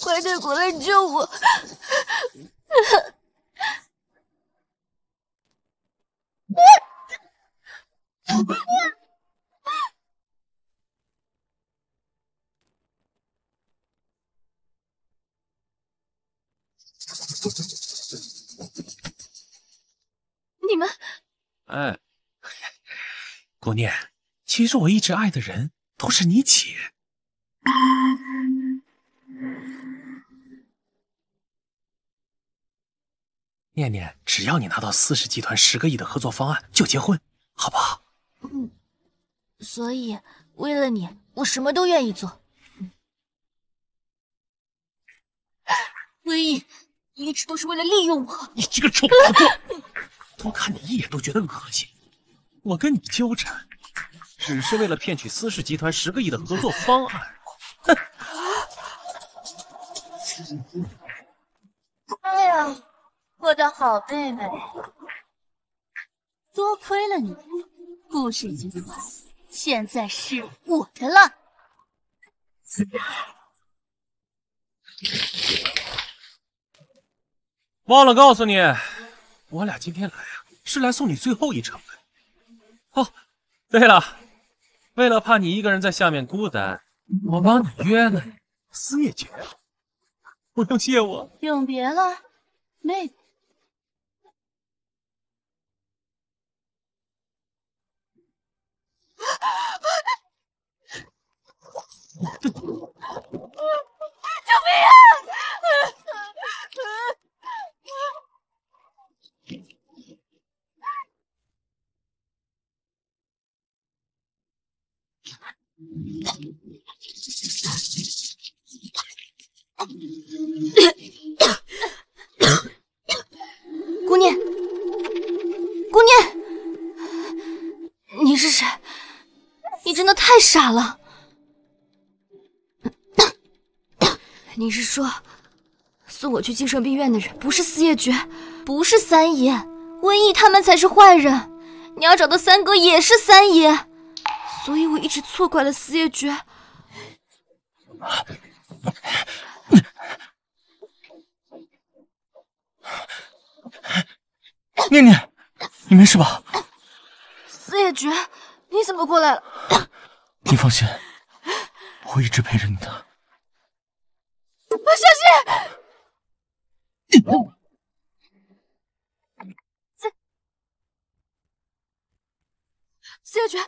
快点过来救我！你们，哎，姑娘，其实我一直爱的人都是你姐。念念，只要你拿到私氏集团十个亿的合作方案，就结婚，好不好？嗯。所以为了你，我什么都愿意做。唯一，你一直都是为了利用我。你这个臭糊涂，多看你一眼都觉得恶心。我跟你纠缠，只是为了骗取私氏集团十个亿的合作方案。哼。哎呀。我的好妹妹，多亏了你，故事已经完，现在是我的了。忘了告诉你，我俩今天来啊，是来送你最后一程的。哦，对了，为了怕你一个人在下面孤单，我帮你约了思夜姐。不用谢我，永别了，妹子。救命！啊！姑娘，姑娘，你是谁？你真的太傻了！你是说，送我去精神病院的人不是四叶爵，不是三爷，瘟疫他们才是坏人。你要找到三哥也是三爷，所以我一直错怪了四叶爵。念念，你没事吧？四叶爵。你怎么过来了？你放心，我会一直陪着你的。阿念，四四叶决，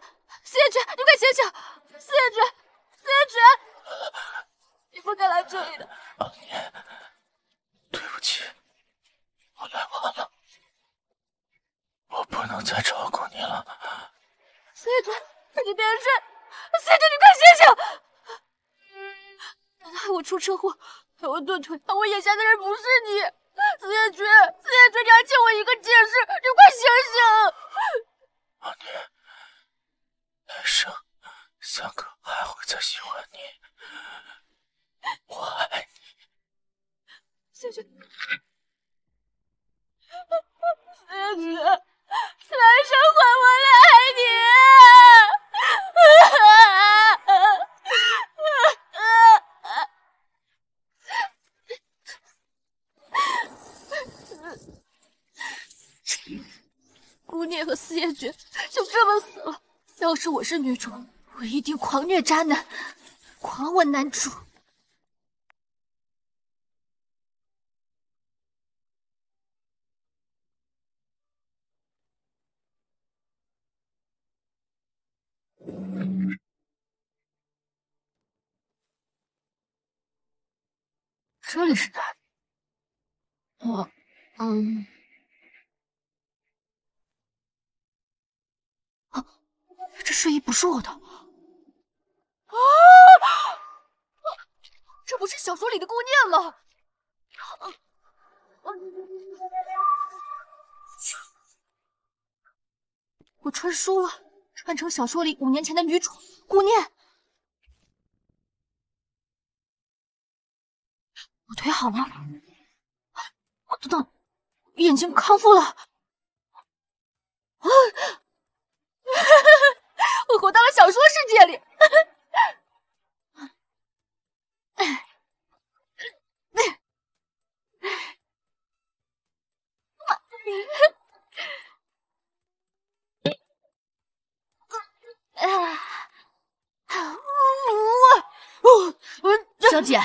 四叶决，你快醒醒！四叶决，四叶决，你不该来这里的。阿年，对不起，我来晚了，我不能再照顾你了。四叶君，快点睡！四叶君，你快醒醒！难道害我出车祸，害我断腿，害我眼瞎的人不是你？四夜君，四夜君，你还欠我一个解释，你快醒醒！阿念，来生，三哥还会再喜欢你，我爱你。四 夜君。来生还我来爱你，姑念和四爷爵就这么死了。要是我是女主，我一定狂虐渣男，狂吻男主。这里是哪里？我，嗯，啊，这睡衣不是我的。啊！这不是小说里的顾念吗？我穿书了，穿成小说里五年前的女主顾念。我腿好了，我等等，眼睛康复了，啊！我活到了小说世界里，小姐。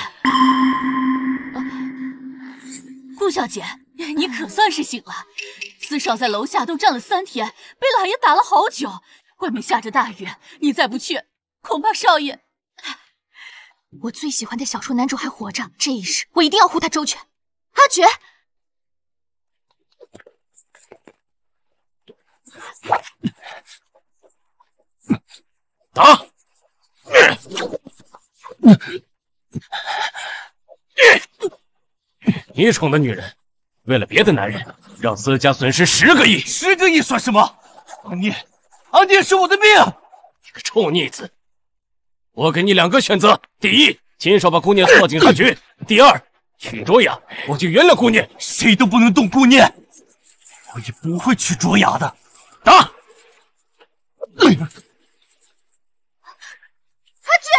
顾小姐，你可算是醒了。四少在楼下都站了三天，被老爷打了好久。外面下着大雨，你再不去，恐怕少爷……我最喜欢的小说男主还活着，这一世我一定要护他周全。阿珏，打！你宠的女人，为了别的男人，让司家损失十个亿。十个亿算什么？顾念，阿念是我的命。你个臭逆子！我给你两个选择：第一，亲手把顾念送进警局；第二，娶卓雅，我就原谅顾念。谁都不能动顾念，我也不会娶卓雅的。打！阿姐。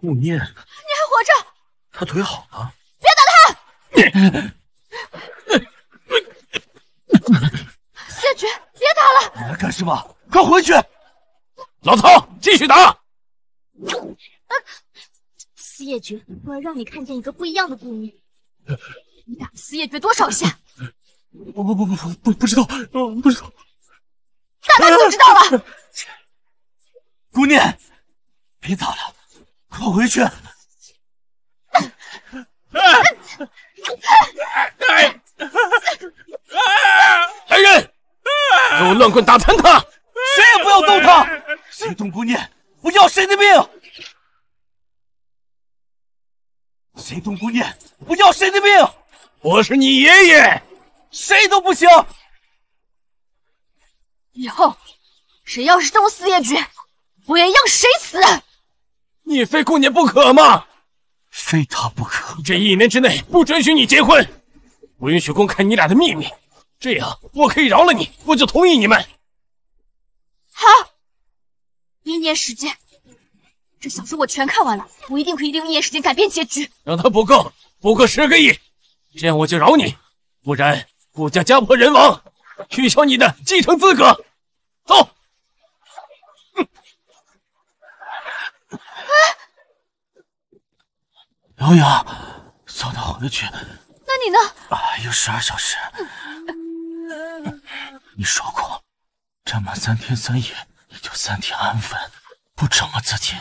顾念，你还活着？他腿好了。别打他！谢绝，别打了！干什么？快回去！老曹，继续打！四叶菊，我要让你看见一个不一样的姑娘。你打四叶菊多少下？不不不不不不不知道，不知道。大概就知道了。姑娘，别打了，快回去。来人，给我乱棍打残他！谁也不要动他，谁动姑念，我要谁的命！谁动姑念，我要谁的命！我是你爷爷，谁都不行！以后，谁要是动四叶菊，我愿要谁死！你非顾念不可吗？非他不可。这一年之内不准许你结婚，不允许公开你俩的秘密，这样我可以饶了你，我就同意你们。好，一年时间，这小说我全看完了，我一定可以利用一年时间改变结局。让他补够，补够十个亿，这样我就饶你，不然顾家家破人亡，取消你的继承资格。走。瑶阳，送点回去。那你呢？还有十二小时。你说过，站满三天三夜，你就三天安分，不折磨自己。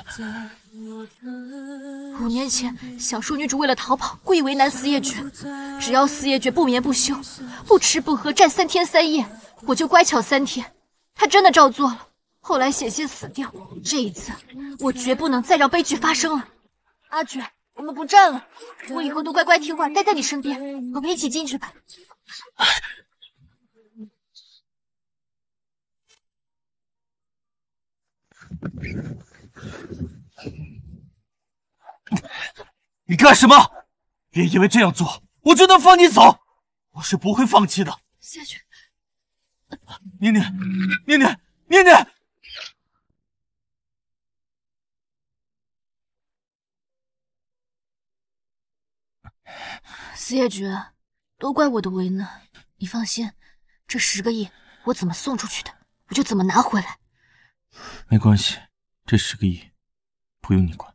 五年前，小说女主为了逃跑，故意为难四叶绝。只要四叶绝不眠不休，不吃不喝站三天三夜，我就乖巧三天。他真的照做了，后来险些死掉。这一次，我绝不能再让悲剧发生了，阿绝。我们不战了，我以后都乖乖听话，待在你身边。我们一起进去吧。你干什么？别以为这样做，我就能放你走。我是不会放弃的。下去。念念，念念，念念。司夜绝，都怪我的为难。你放心，这十个亿我怎么送出去的，我就怎么拿回来。没关系，这十个亿不用你管。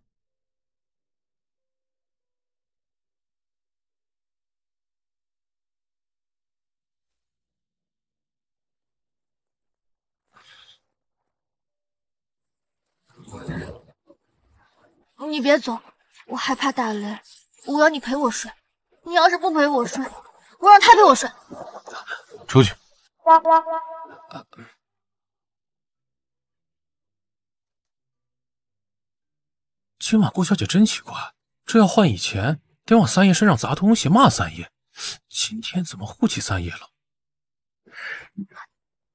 你别走，我害怕打雷。我要你陪我睡，你要是不陪我睡，我让他陪我睡。出去。今晚顾小姐真奇怪，这要换以前，得往三爷身上砸东西骂三爷。今天怎么护起三爷了？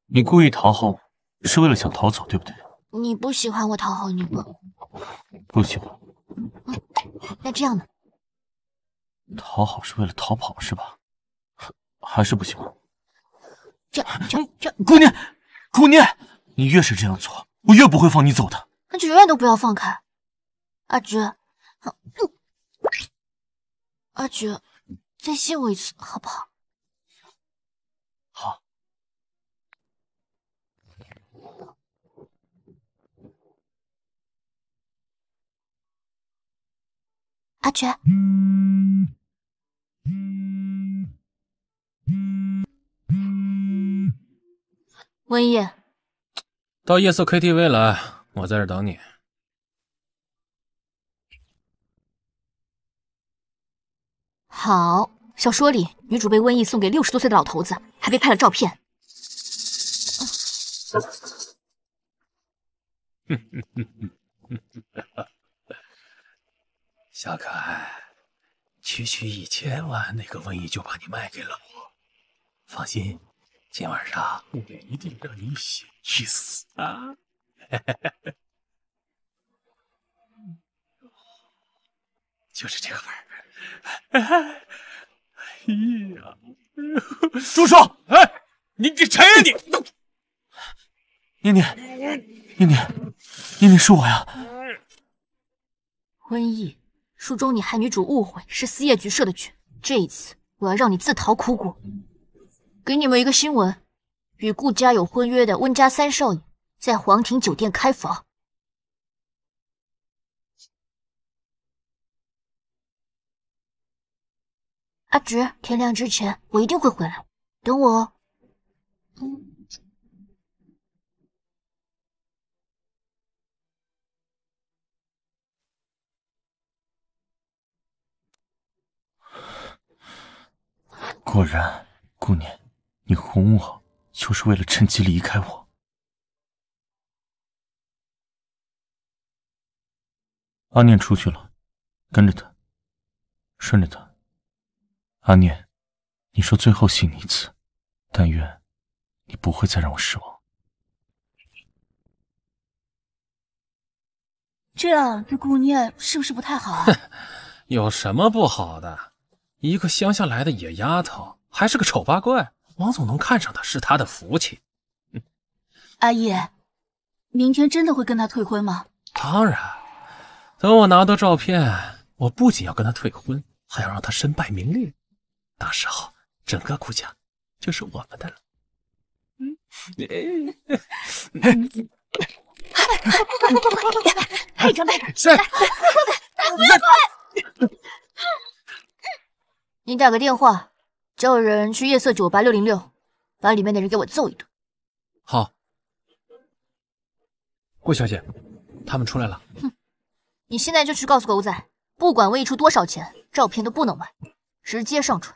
你故意讨好我，是为了想逃走，对不对？你不喜欢我讨好你吗？不喜欢。那这样呢？逃跑是为了逃跑是吧？还是不行？这这这！姑娘，姑娘，你越是这样做，我越不会放你走的。那就永远都不要放开。阿菊。阿菊，再信我一次，好不好？好。阿珏。温疫，到夜色 KTV 来，我在这等你。好，小说里女主被瘟疫送给六十多岁的老头子，还被拍了照片。嗯 小可爱。区区一千万，那个瘟疫就把你卖给了我。放心，今晚上我一定让你血去死啊！就是这个味儿。哎呀！住手！哎，你你谁呀你？念念，念念，念念是我呀。瘟疫。书中你害女主误会是司夜局设的局，这一次我要让你自讨苦果。给你们一个新闻，与顾家有婚约的温家三少爷在皇庭酒店开房。阿直，天亮之前我一定会回来，等我哦。果然，顾念，你哄我就是为了趁机离开我。阿念出去了，跟着他，顺着他。阿念，你说最后信你一次，但愿你不会再让我失望。这样对顾念是不是不太好啊？有什么不好的？一个乡下来的野丫头，还是个丑八怪，王总能看上她是他的福气。阿姨，明天真的会跟他退婚吗？当然，等我拿到照片，我不仅要跟他退婚，还要让他身败名裂。到时候，整个顾家就是我们的了。嗯。哎，哎，快快快，嘿，张北，谁？快快快，不要过来！你打个电话，叫人去夜色酒吧六零六，把里面的人给我揍一顿。好，顾小姐，他们出来了。哼，你现在就去告诉狗仔，不管魏出多少钱，照片都不能卖，直接上传。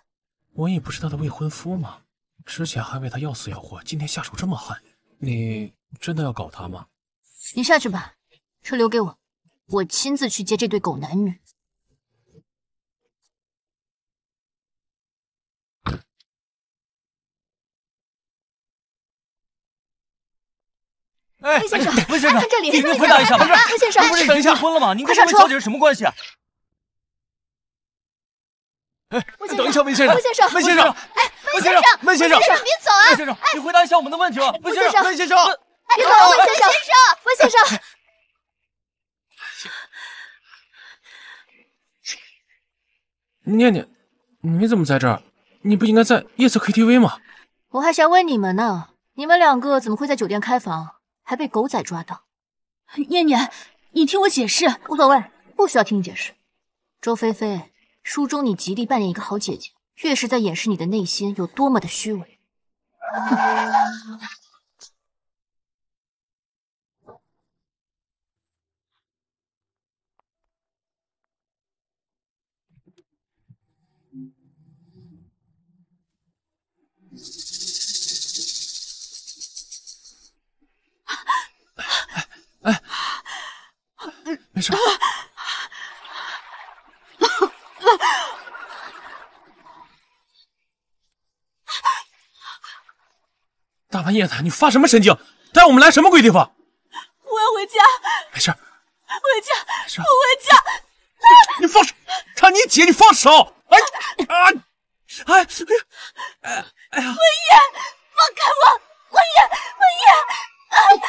文也不是他的未婚夫吗？之前还为他要死要活，今天下手这么狠，你真的要搞他吗？你下去吧，车留给我，我亲自去接这对狗男女。温先生，温先生，你这您回答一下吧。不是温先生，不是已经结婚了吗？您跟温小姐是什么关系？哎，你等一下，温先生，温先生，温先生，温先生，温先生，别走啊！温先生，你回答一下我们的问题吧。温先生，温先生，别走，温先生，温先生。念念，你怎么在这儿？你不应该在夜色 KTV 吗？我还想问你们呢，你们两个怎么会在酒店开房？还被狗仔抓到，念念，你听我解释，无所谓，不需要听你解释。周菲菲，书中你极力扮演一个好姐姐，越是在掩饰你的内心有多么的虚伪。大半夜的，你发什么神经？带我们来什么鬼地方？我要回家。没事。回家。我回家。你放手！他你姐，你放手！哎！啊！哎！哎呀！哎呀！文烨，放开我！文烨，文烨！啊！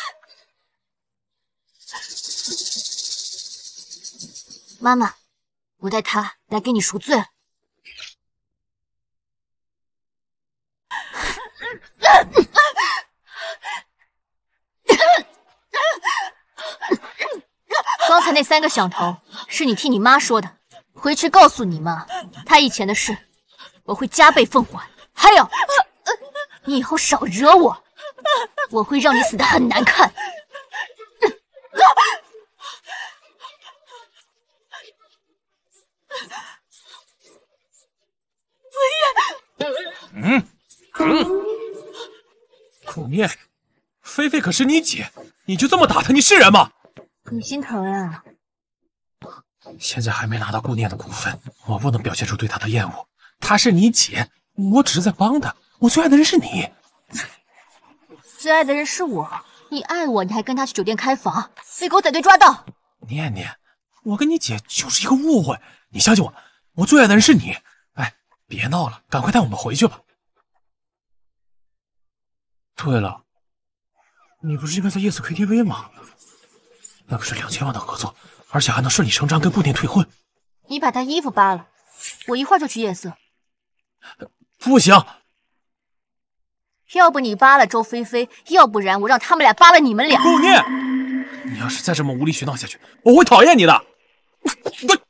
妈妈，我带他来给你赎罪了。刚才那三个响头是你替你妈说的，回去告诉你妈，她以前的事我会加倍奉还。还有，你以后少惹我，我会让你死的很难看。嗯嗯，顾念，菲菲可是你姐，你就这么打她，你是人吗？你心疼呀。现在还没拿到顾念的股份，我不能表现出对她的厌恶。她是你姐，我只是在帮她。我最爱的人是你。最爱的人是我，你爱我，你还跟她去酒店开房，被狗仔队抓到。念念，我跟你姐就是一个误会，你相信我，我最爱的人是你。别闹了，赶快带我们回去吧。对了，你不是应该在夜色 KTV 吗？那不是两千万的合作，而且还能顺理成章跟顾念退婚。你把他衣服扒了，我一会儿就去夜色。不行！要不你扒了周菲菲，要不然我让他们俩扒了你们俩。顾念，你要是再这么无理取闹下去，我会讨厌你的。我。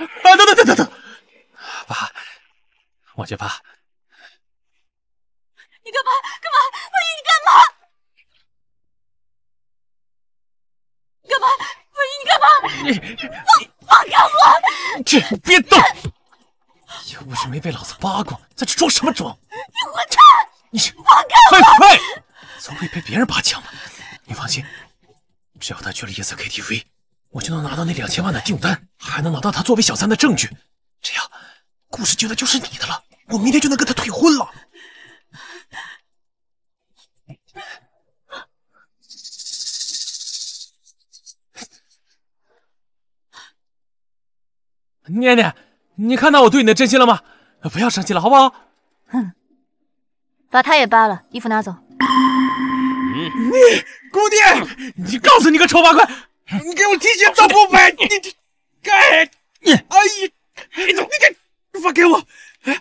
啊！等等等等等，爸，我杰爸。你干嘛？干嘛？文云，你干嘛？干嘛？文云，你干嘛？你放放开我！这别动！又不是没被老子扒过，在这装什么装？你混蛋！你放开我！喂喂，总未被别人扒抢，你放心，只要他去了夜色 KTV。我就能拿到那两千万的订单，还能拿到他作为小三的证据，这样顾世杰的就是你的了。我明天就能跟他退婚了。念念，你看到我对你的真心了吗？不要生气了，好不好？哼，把他也扒了，衣服拿走。你，顾念，你告诉你个丑八怪！你给我提前做铺本！你这，你哎姨，你你给，放开我！哎，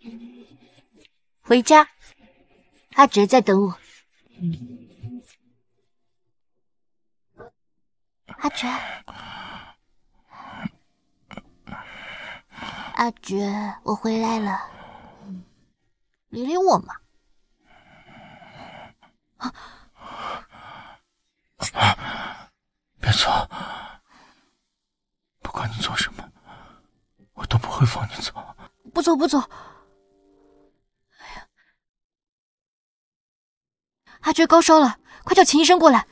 哼，回家，阿哲在等我。阿哲，阿哲，我回来了，理理我嘛。别走！不管你做什么，我都不会放你走。不走不走！哎呀，阿珏高烧了，快叫秦医生过来！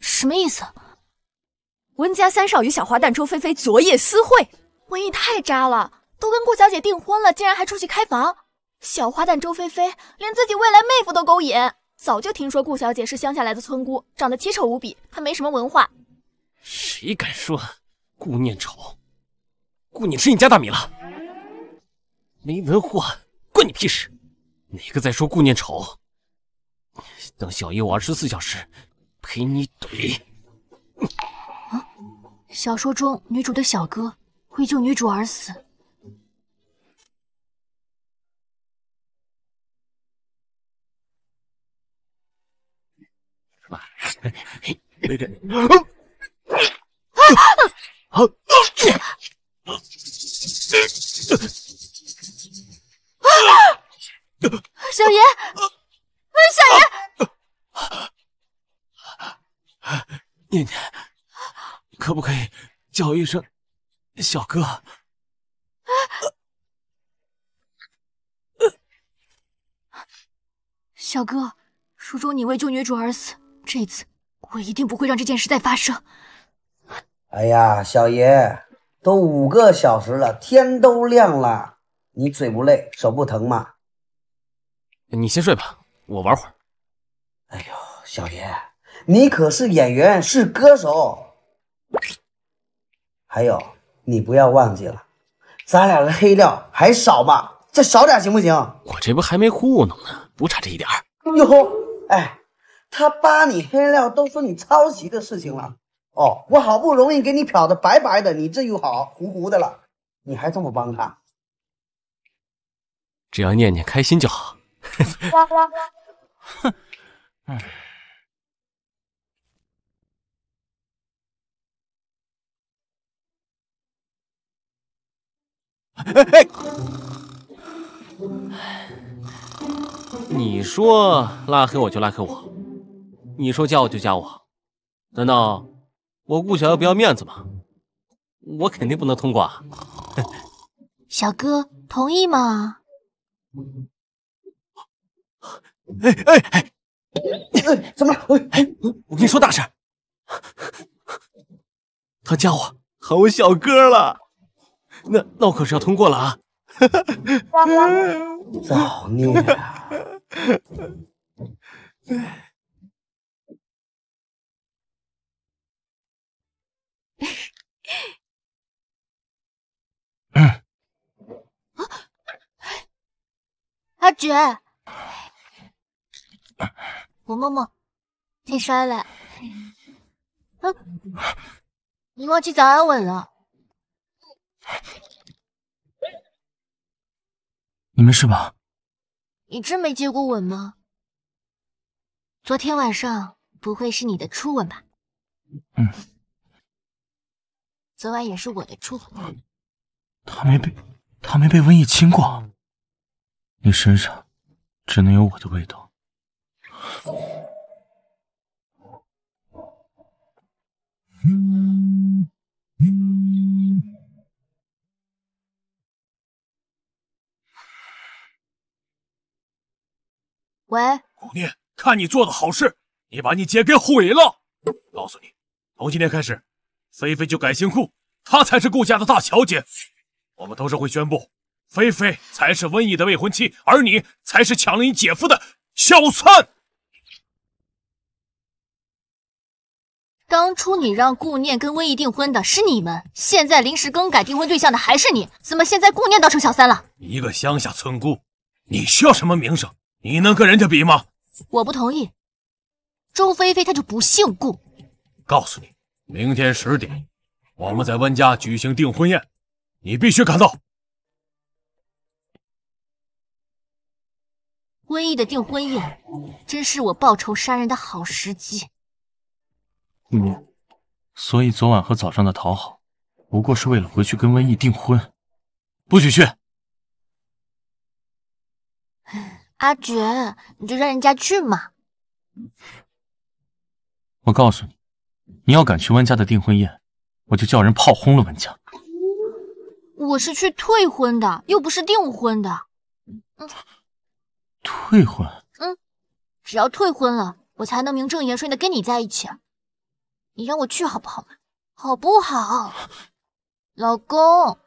什么意思？温家三少与小花旦周菲菲昨夜私会，瘟疫太渣了！都跟顾小姐订婚了，竟然还出去开房！小花旦周菲菲连自己未来妹夫都勾引。早就听说顾小姐是乡下来的村姑，长得奇丑无比，还没什么文化。谁敢说顾念丑？顾念吃你家大米了？没文化关你屁事！哪个在说顾念丑？等小爷我二十四小时陪你怼。啊！小说中女主的小哥为救女主而死。小 爷，小爷，念念，可不可以叫一声小哥？小哥，书中你为救女主而死。这次我一定不会让这件事再发生。哎呀，小爷都五个小时了，天都亮了，你嘴不累，手不疼吗？你先睡吧，我玩会儿。哎呦，小爷你可是演员，是歌手，还有你不要忘记了，咱俩的黑料还少吗？再少点行不行？我这不还没糊弄呢，不差这一点儿。哟吼，哎。他扒你黑料，都说你抄袭的事情了。哦，我好不容易给你漂的白白的，你这又好糊糊的了，你还这么帮他？只要念念开心就好。哼，哎，哎哎，你说拉黑我就拉黑我。你说加我就加我，难道我顾小妖不要面子吗？我肯定不能通过啊！小哥同意吗？哎哎哎！怎么？哎哎，我跟你说大事，他加我喊我小哥了，那那我可是要通过了啊！造孽啊！嗯，阿珏，我摸摸，你摔了。嗯，你忘记早安吻了？你没事吧？你真没接过吻吗？昨天晚上不会是你的初吻吧？嗯，昨晚也是我的初吻。他没被他没被瘟疫侵过，你身上只能有我的味道。喂，顾念，看你做的好事，你把你姐给毁了。告诉你，从今天开始，菲菲就改姓顾，她才是顾家的大小姐。我们同时会宣布，菲菲才是瘟疫的未婚妻，而你才是抢了你姐夫的小三。当初你让顾念跟瘟疫订婚的是你们，现在临时更改订婚对象的还是你？怎么现在顾念倒成小三了？一个乡下村姑，你需要什么名声？你能跟人家比吗？我不同意，周菲菲她就不姓顾。告诉你，明天十点，我们在温家举行订婚宴。你必须赶到。瘟疫的订婚宴，真是我报仇杀人的好时机。你，所以昨晚和早上的讨好，不过是为了回去跟瘟疫订婚。不许去！阿珏，你就让人家去嘛。我告诉你，你要敢去温家的订婚宴，我就叫人炮轰了温家。我是去退婚的，又不是订婚的。嗯，退婚。嗯，只要退婚了，我才能名正言顺的跟你在一起。你让我去好不好嘛？好不好？老公，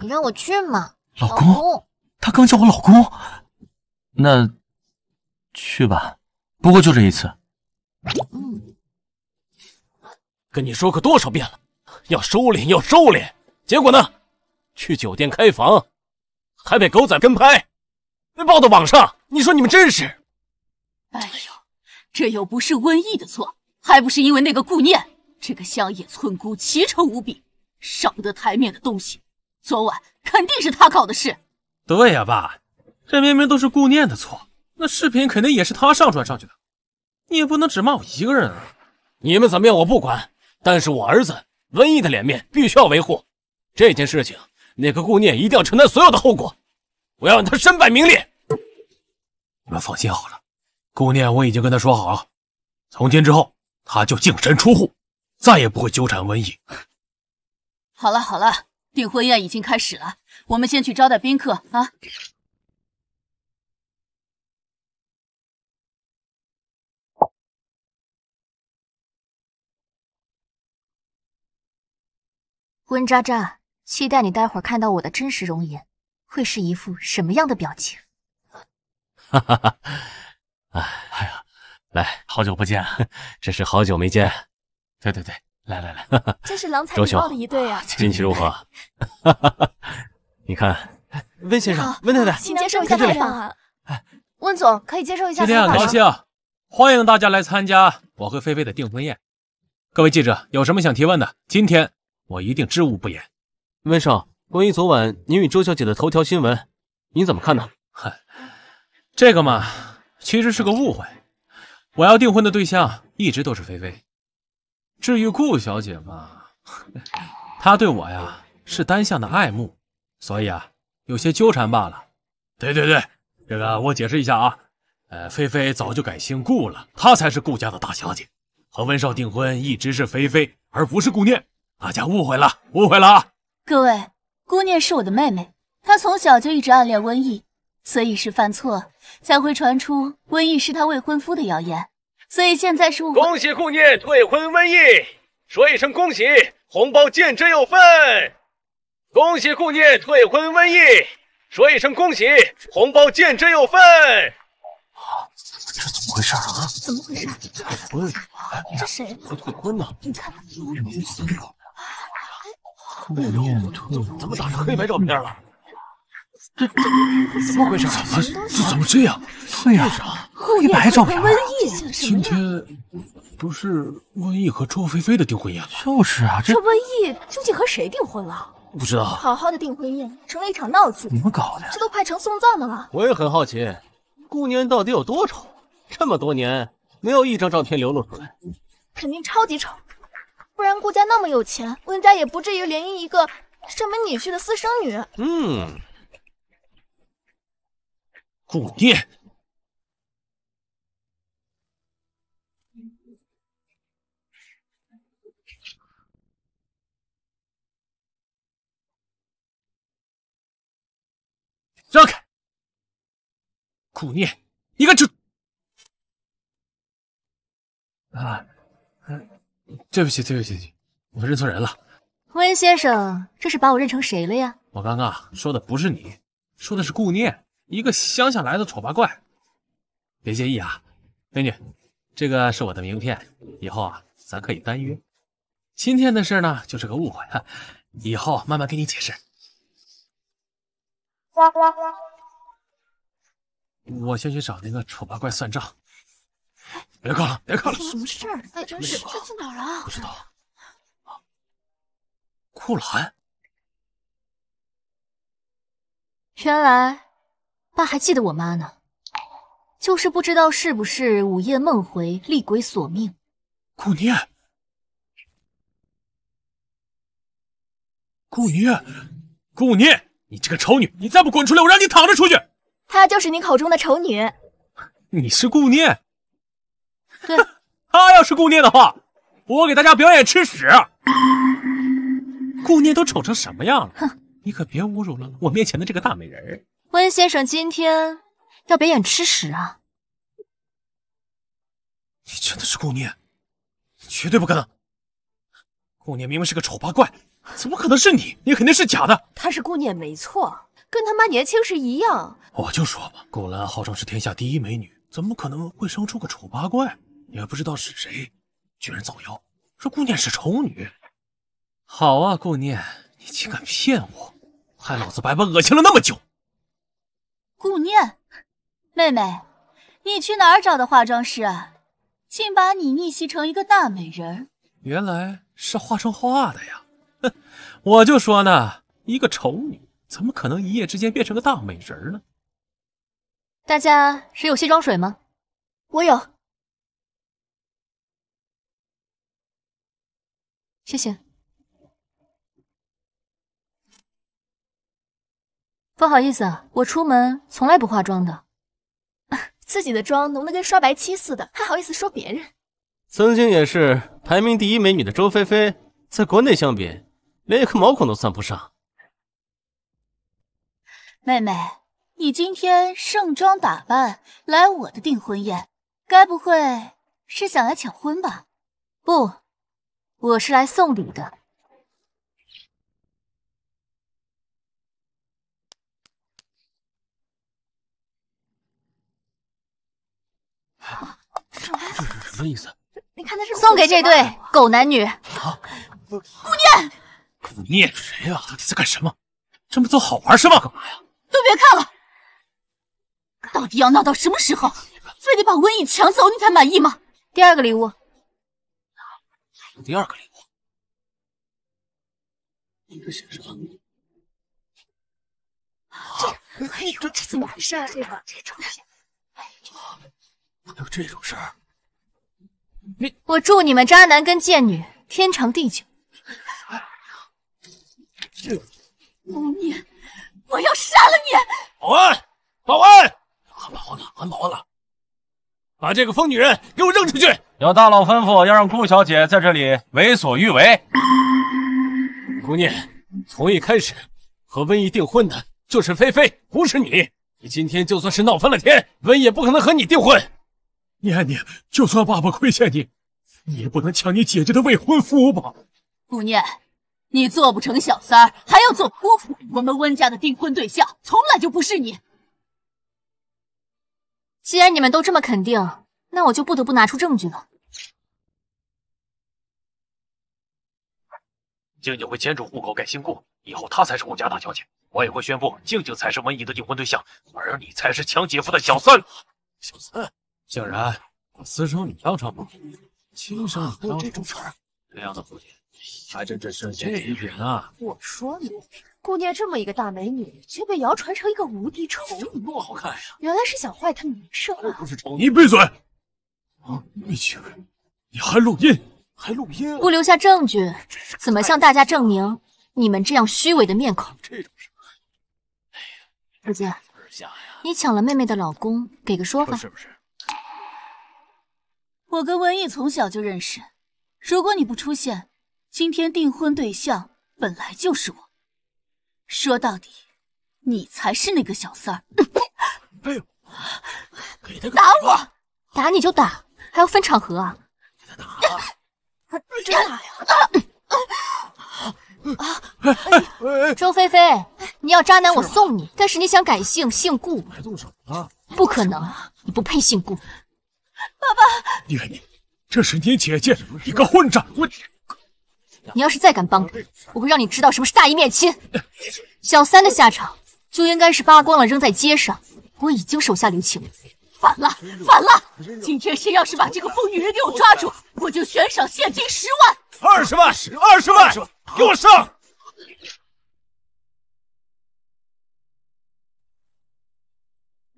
你让我去嘛。老公，他刚叫我老公。那去吧，不过就这一次。嗯，跟你说过多少遍了，要收敛，要收敛。结果呢？去酒店开房，还被狗仔跟拍，被报到网上。你说你们真是……哎呦，这又不是瘟疫的错，还不是因为那个顾念，这个乡野村姑，奇丑无比，上不得台面的东西。昨晚肯定是她搞的事。对呀，爸，这明明都是顾念的错，那视频肯定也是她上传上去的。你也不能只骂我一个人啊！你们怎么样我不管，但是我儿子瘟疫的脸面必须要维护。这件事情。那个顾念一定要承担所有的后果，我要让他身败名裂。你们放心好了，顾念我已经跟他说好了，从今之后他就净身出户，再也不会纠缠温疫。好了好了，订婚宴已经开始了，我们先去招待宾客啊。温渣渣。期待你待会儿看到我的真实容颜，会是一副什么样的表情？哈哈哈！哎呀，来，好久不见啊，真是好久没见。对对对，来来来，真是郎才女貌的一对啊！近期如何？哈哈哈！你看，温先生，温太太，请接受一下采访。哎，温总可以接受一下。今天很高兴，欢迎大家来参加我和菲菲的订婚宴。各位记者有什么想提问的，今天我一定知无不言。温少，关于昨晚您与周小姐的头条新闻，你怎么看呢？嗨，这个嘛，其实是个误会。我要订婚的对象一直都是菲菲，至于顾小姐嘛，她对我呀是单向的爱慕，所以啊，有些纠缠罢了。对对对，这个我解释一下啊，呃，菲菲早就改姓顾了，她才是顾家的大小姐，和温少订婚一直是菲菲，而不是顾念。大家误会了，误会了啊！各位，顾念是我的妹妹，她从小就一直暗恋瘟疫，所以是犯错才会传出瘟疫是她未婚夫的谣言。所以现在是恭喜顾念退婚瘟疫，说一声恭喜，红包见真有份。恭喜顾念退婚瘟疫，说一声恭喜，红包见真有份。啊，这怎么回事啊？怎么回事？退婚？哎，这谁？退婚呢？你看。我呦，怎么打成黑白照片了？这这怎么回事？怎么这怎么这样？队呀，黑白照片！今天不是瘟疫和周菲菲的订婚宴吗？就是啊，这瘟疫究竟和谁订婚了？不知道。好好的订婚宴成为一场闹剧，怎么搞的？这都快成送葬的了。我也很好奇，顾念到底有多丑？这么多年没有一张照片流露出来，肯定超级丑。不然顾家那么有钱，温家也不至于联姻一个上门女婿的私生女。嗯，顾念，让开！顾念，你个猪啊！对不起，对不起，对不起，我认错人了。温先生，这是把我认成谁了呀？我刚刚说的不是你，说的是顾念，一个乡下来的丑八怪。别介意啊，美女，这个是我的名片，以后啊，咱可以单约。今天的事呢，就是个误会，以后慢慢给你解释。我先去找那个丑八怪算账。别看了，别看了，什么事儿？真是去哪儿了？不知道。顾兰，原来爸还记得我妈呢，就是不知道是不是午夜梦回厉鬼索命。顾念，顾念，顾念，你这个丑女，你再不滚出来，我让你躺着出去。她就是你口中的丑女。你是顾念？他要是顾念的话，我给大家表演吃屎。顾念都丑成什么样了？哼，你可别侮辱了我面前的这个大美人。温先生今天要表演吃屎啊？你真的是顾念？绝对不可能！顾念明明是个丑八怪，怎么可能是你？你肯定是假的。他是顾念没错，跟他妈年轻时一样。我就说吧，顾兰号称是天下第一美女，怎么可能会生出个丑八怪？也不知道是谁，居然造谣说顾念是丑女。好啊，顾念，你竟敢骗我，害老子白白恶心了那么久。顾念妹妹，你去哪儿找的化妆师？啊？竟把你逆袭成一个大美人。原来是画成画的呀！哼，我就说呢，一个丑女怎么可能一夜之间变成个大美人呢？大家谁有卸妆水吗？我有。谢谢。不好意思啊，我出门从来不化妆的。自己的妆浓得跟刷白漆似的，还好意思说别人？曾经也是排名第一美女的周菲菲，在国内相比，连一颗毛孔都算不上。妹妹，你今天盛装打扮来我的订婚宴，该不会是想来抢婚吧？不。我是来送礼的。这是什么意思？你看送给这对狗男女。啊，顾念。顾念，谁呀？到底在干什么？这么做好玩是吗？干嘛呀？都别看了！到底要闹到什么时候？非得把温仪抢走你才满意吗？第二个礼物。第二个礼物，这写什么？这，哎这怎么回事？这个，这种，还有这种事儿？你，我祝你们渣男跟贱女天长地久。这，污蔑！我要杀了你！保安，保安，安保呢？安保呢？把这个疯女人给我扔出去！有大佬吩咐，要让顾小姐在这里为所欲为。顾念，从一开始和温怡订婚的就是菲菲，不是你。你今天就算是闹翻了天，温也不可能和你订婚。念念，就算爸爸亏欠你，你也不能抢你姐姐的未婚夫吧？顾念，你做不成小三儿，还要做泼妇？我们温家的订婚对象从来就不是你。既然你们都这么肯定。那我就不得不拿出证据了。静静会迁出户口改姓顾，以后她才是顾家大小姐。我也会宣布，静静才是文姨的订婚对象，而你才是抢姐夫的小三。小三竟然把私生女当成暴露，亲生女儿都这种词儿。这样的父亲，还真真是极品啊！我说你，顾念这么一个大美女，却被谣传成一个无敌丑女，多好看呀！原来是想坏她名声。不是丑，你闭嘴！你居然，你还录音，还录音，不留下证据，怎么向大家证明你们这样虚伪的面孔？这种人，姐姐，你抢了妹妹的老公，给个说法。是不是，我跟文艺从小就认识，如果你不出现，今天订婚对象本来就是我。说到底，你才是那个小三儿。哎呦，给他打我，打你就打。还要分场合啊！你在哪？在哪呀？啊！周菲菲，你要渣男我送你，但是你想改姓，姓顾？还动手啊？不可能，你不配姓顾。爸爸！你看你！这是你姐姐，你个混账！我！你要是再敢帮她，我会让你知道什么是大义灭亲。小三的下场就应该是扒光了扔在街上。我已经手下留情了。反了，反了！今天谁要是把这个疯女人给我抓住，我就悬赏现金十万、二十万、二十万，给我上！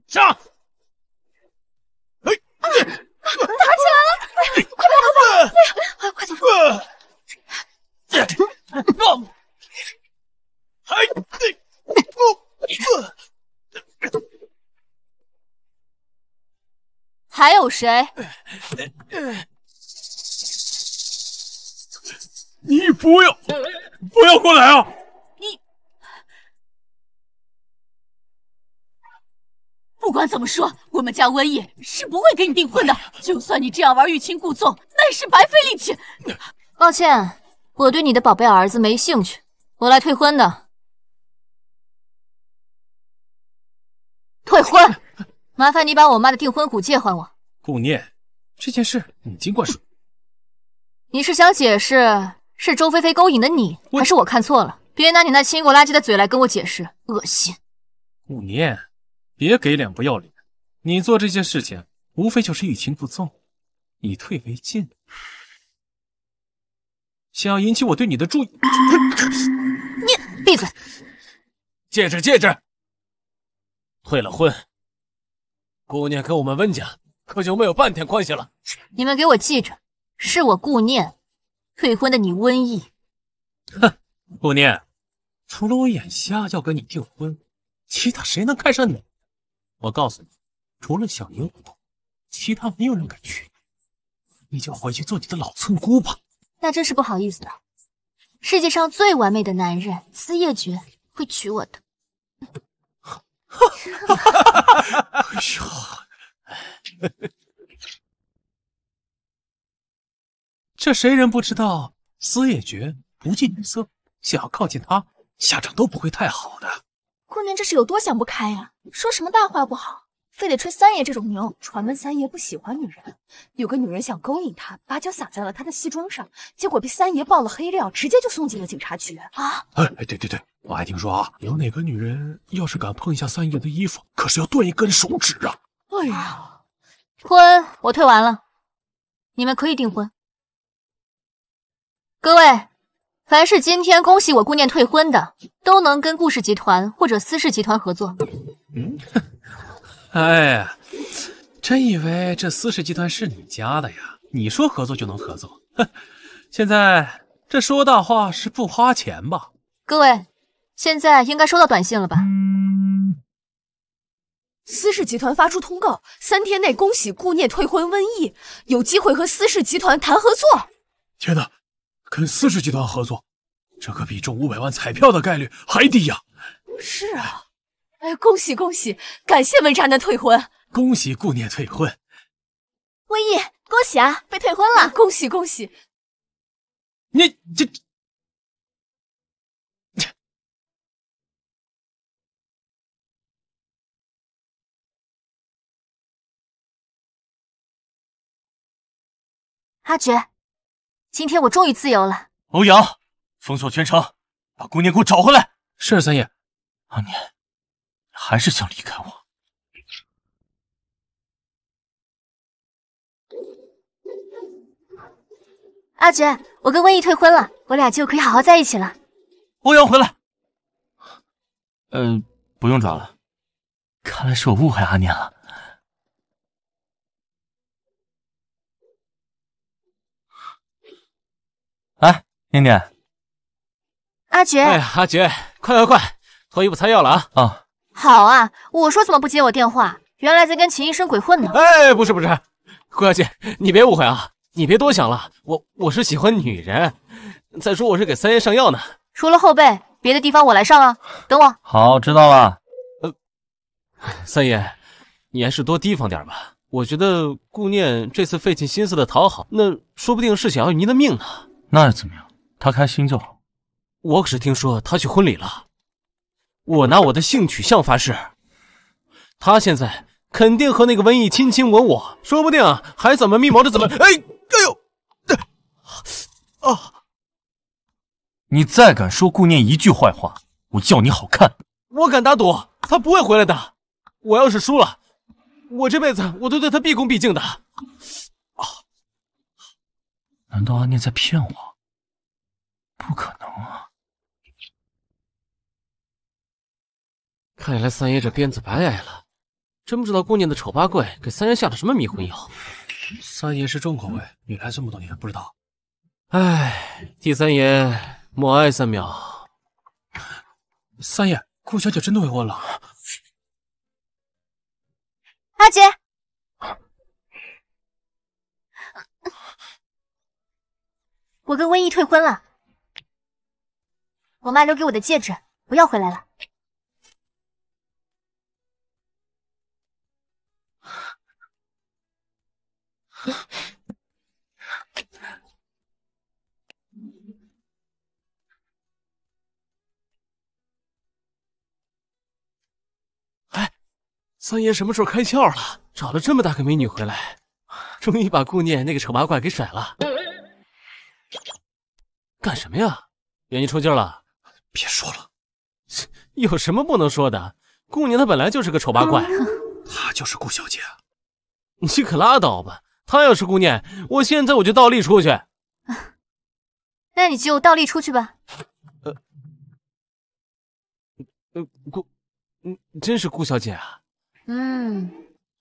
上！哎！打起来了！哎呀，快跑！哎呀，快走！还有谁？你不要不要过来啊！你不管怎么说，我们家温疫是不会给你订婚的。就算你这样玩欲擒故纵，那也是白费力气。抱歉，我对你的宝贝儿子没兴趣。我来退婚的，退婚。麻烦你把我妈的订婚古戒还我，顾念，这件事你尽管说。你是想解释是周菲菲勾引的你，还是我看错了？别拿你那亲过垃圾的嘴来跟我解释，恶心！顾念，别给脸不要脸，你做这些事情无非就是欲擒故纵，以退为进，想要引起我对你的注意。你闭嘴！戒指，戒指，退了婚。顾念跟我们温家可就没有半点关系了。你们给我记着，是我顾念退婚的，你温意。哼，顾念，除了我眼瞎要跟你订婚，其他谁能看上你？我告诉你，除了小优，其他没有人敢娶你。你就回去做你的老村姑吧。那真是不好意思的。世界上最完美的男人司夜爵会娶我的。哈，哎呦，这谁人不知道？司夜绝不近女色，想要靠近他，下场都不会太好的。姑娘这是有多想不开呀？说什么大话不好，非得吹三爷这种牛。传闻三爷不喜欢女人，有个女人想勾引他，把酒洒在了他的西装上，结果被三爷爆了黑料，直接就送进了警察局。啊！哎哎，对对对。我还听说啊，有哪个女人要是敢碰一下三爷的衣服，可是要断一根手指啊！哎呀，婚我退完了，你们可以订婚。各位，凡是今天恭喜我姑娘退婚的，都能跟顾氏集团或者司氏集团合作。嗯哼，哎呀，真以为这司氏集团是你家的呀？你说合作就能合作？哼，现在这说大话是不花钱吧？各位。现在应该收到短信了吧？私氏集团发出通告，三天内恭喜顾念退婚，温意有机会和私氏集团谈合作。天哪，跟私氏集团合作，这可比中五百万彩票的概率还低呀！是啊，哎，恭喜恭喜，感谢温渣的退婚，恭喜顾念退婚，温意，恭喜啊，被退婚了，恭喜恭喜。你这。阿珏，今天我终于自由了。欧阳，封锁全城，把顾念给我找回来。是三爷。阿念，你还是想离开我？阿珏，我跟温毅退婚了，我俩就可以好好在一起了。欧阳回来。嗯，不用找了。看来是我误会阿念了。念念，阿珏，哎，阿珏，快快快，脱衣服擦药了啊！啊，好啊，我说怎么不接我电话，原来在跟秦医生鬼混呢。哎，不是不是，顾小姐，你别误会啊，你别多想了，我我是喜欢女人，再说我是给三爷上药呢。除了后背，别的地方我来上啊。等我。好，知道了。呃，三爷，你还是多提防点吧。我觉得顾念这次费尽心思的讨好，那说不定是想要您的命呢。那又怎么样？他开心就好。我可是听说他去婚礼了。我拿我的性取向发誓，他现在肯定和那个瘟疫亲亲我我，说不定还怎么密谋着怎么。哎，哎呦，啊！你再敢说顾念一句坏话，我叫你好看！我敢打赌他不会回来的。我要是输了，我这辈子我都对他毕恭毕敬的。啊？难道阿念在骗我？不可能啊！看来三爷这鞭子白挨了，真不知道姑娘的丑八怪给三爷下了什么迷魂药。三爷是重口味，你来这么多年不知道。哎，替三爷默哀三秒。三爷，顾小姐真的为我冷。阿杰，我跟温毅退婚了。我妈留给我的戒指，我要回来了。哎，三爷什么时候开窍了？找了这么大个美女回来，终于把顾念那个丑八怪给甩了。干什么呀？眼睛抽筋了？别说了，有什么不能说的？顾念她本来就是个丑八怪，她就是顾小姐，你可拉倒吧！她要是顾念，我现在我就倒立出去。那你就倒立出去吧。呃，顾，嗯，真是顾小姐啊。嗯，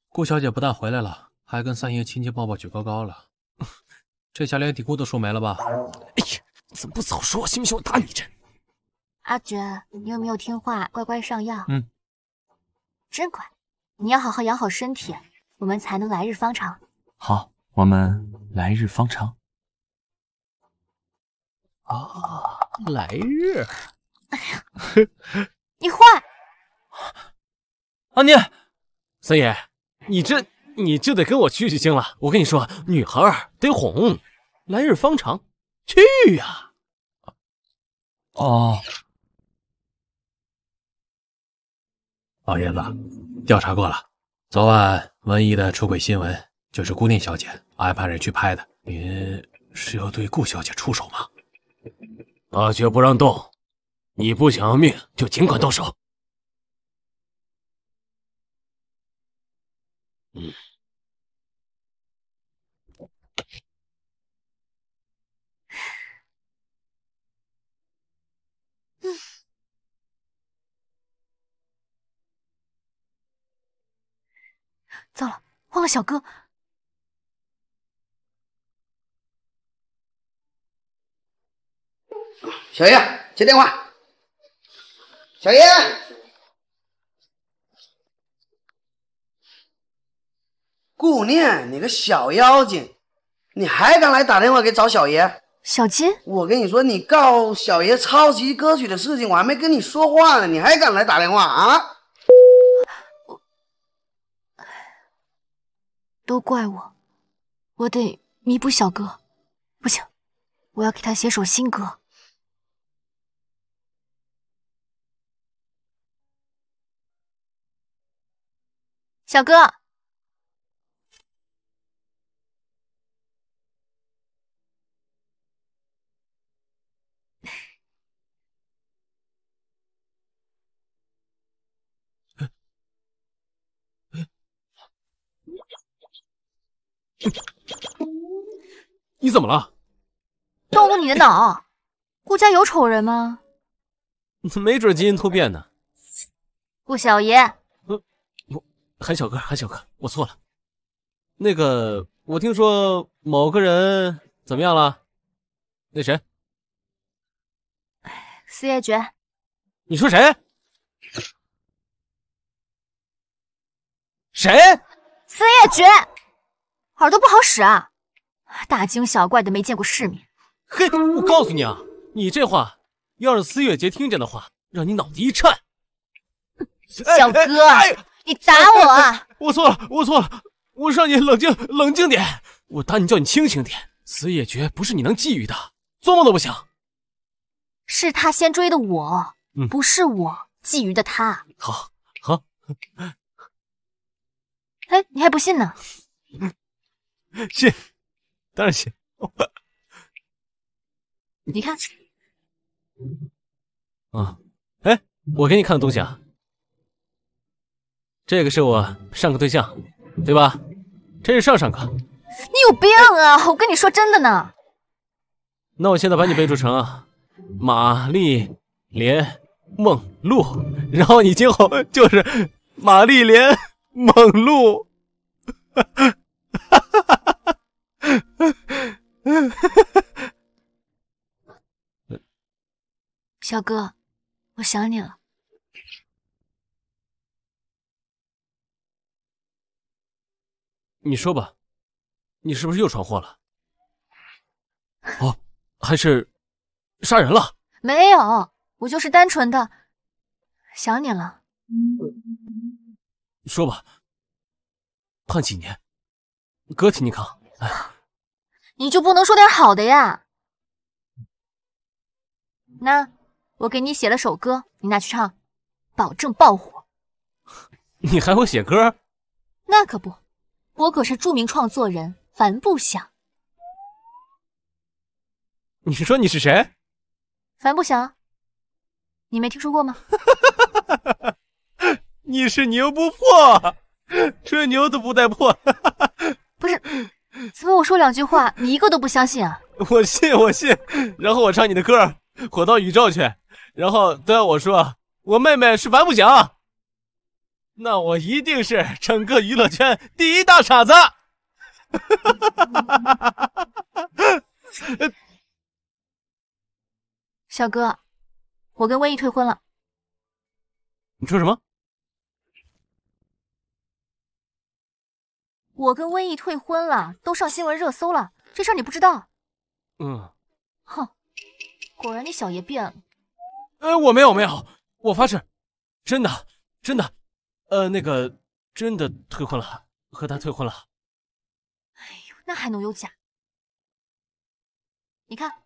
顾小姐不但回来了，还跟三爷亲亲抱抱举高高了，这下连底裤都说没了吧？哎呀，怎么不早说？信不信我打你一针？阿珏，你有没有听话，乖乖上药？嗯，真乖。你要好好养好身体，我们才能来日方长。好，我们来日方长。哦，来日。哎 呀，你坏！阿念，三爷，你这你就得跟我去就行了。我跟你说，女孩得哄。来日方长，去呀！哦。老爷子，调查过了，昨晚温疫的出轨新闻就是顾念小姐安排人去拍的。您是要对顾小姐出手吗？阿爵不让动，你不想要命就尽管动手。忘了小哥，小爷接电话。小爷，顾念，你个小妖精，你还敢来打电话给找小爷？小金，我跟你说，你告小爷抄袭歌曲的事情，我还没跟你说话呢，你还敢来打电话啊？都怪我，我得弥补小哥。不行，我要给他写首新歌。小哥。你怎么了？动动你的脑。顾家有丑人吗？没准基因突变呢。顾小爷。我韩小哥，韩小哥，我错了。那个，我听说某个人怎么样了？那谁？司夜爵。你说谁？谁？司夜爵。耳朵不好使啊！大惊小怪的，没见过世面。嘿，我告诉你啊，你这话要是司月杰听见的话，让你脑子一颤。小哥，你打我！啊！我错了，我错了，我让你冷静，冷静点。我打你，叫你清醒点。司月杰不是你能觊觎的，做梦都不行。是他先追的我，嗯，不是我觊觎的他。好，好。哎，你还不信呢？信，当然信。你看，啊，哎，我给你看个东西啊，这个是我上课对象，对吧？这是上上课。你有病啊！我跟你说真的呢。那我现在把你备注成玛丽莲梦露，然后你今后就是玛丽莲梦露。小哥，我想你了。你说吧，你是不是又闯祸了？哦，还是杀人了？没有，我就是单纯的想你了。说吧，判几年？哥替你扛。你就不能说点好的呀？那我给你写了首歌，你拿去唱，保证爆火。你还会写歌？那可不，我可是著名创作人樊不想。你说你是谁？樊不想，你没听说过吗？你是牛不破，吹牛都不带破。不是。怎么我说两句话，你一个都不相信啊？我信，我信。然后我唱你的歌火到宇宙去，然后都要我说我妹妹是樊不祥，那我一定是整个娱乐圈第一大傻子。小哥，我跟温毅退婚了。你说什么？我跟瘟疫退婚了，都上新闻热搜了，这事你不知道？嗯。哼，果然你小爷变了。呃，我没有没有，我发誓，真的真的，呃那个真的退婚了，和他退婚了。哎呦，那还能有假？你看。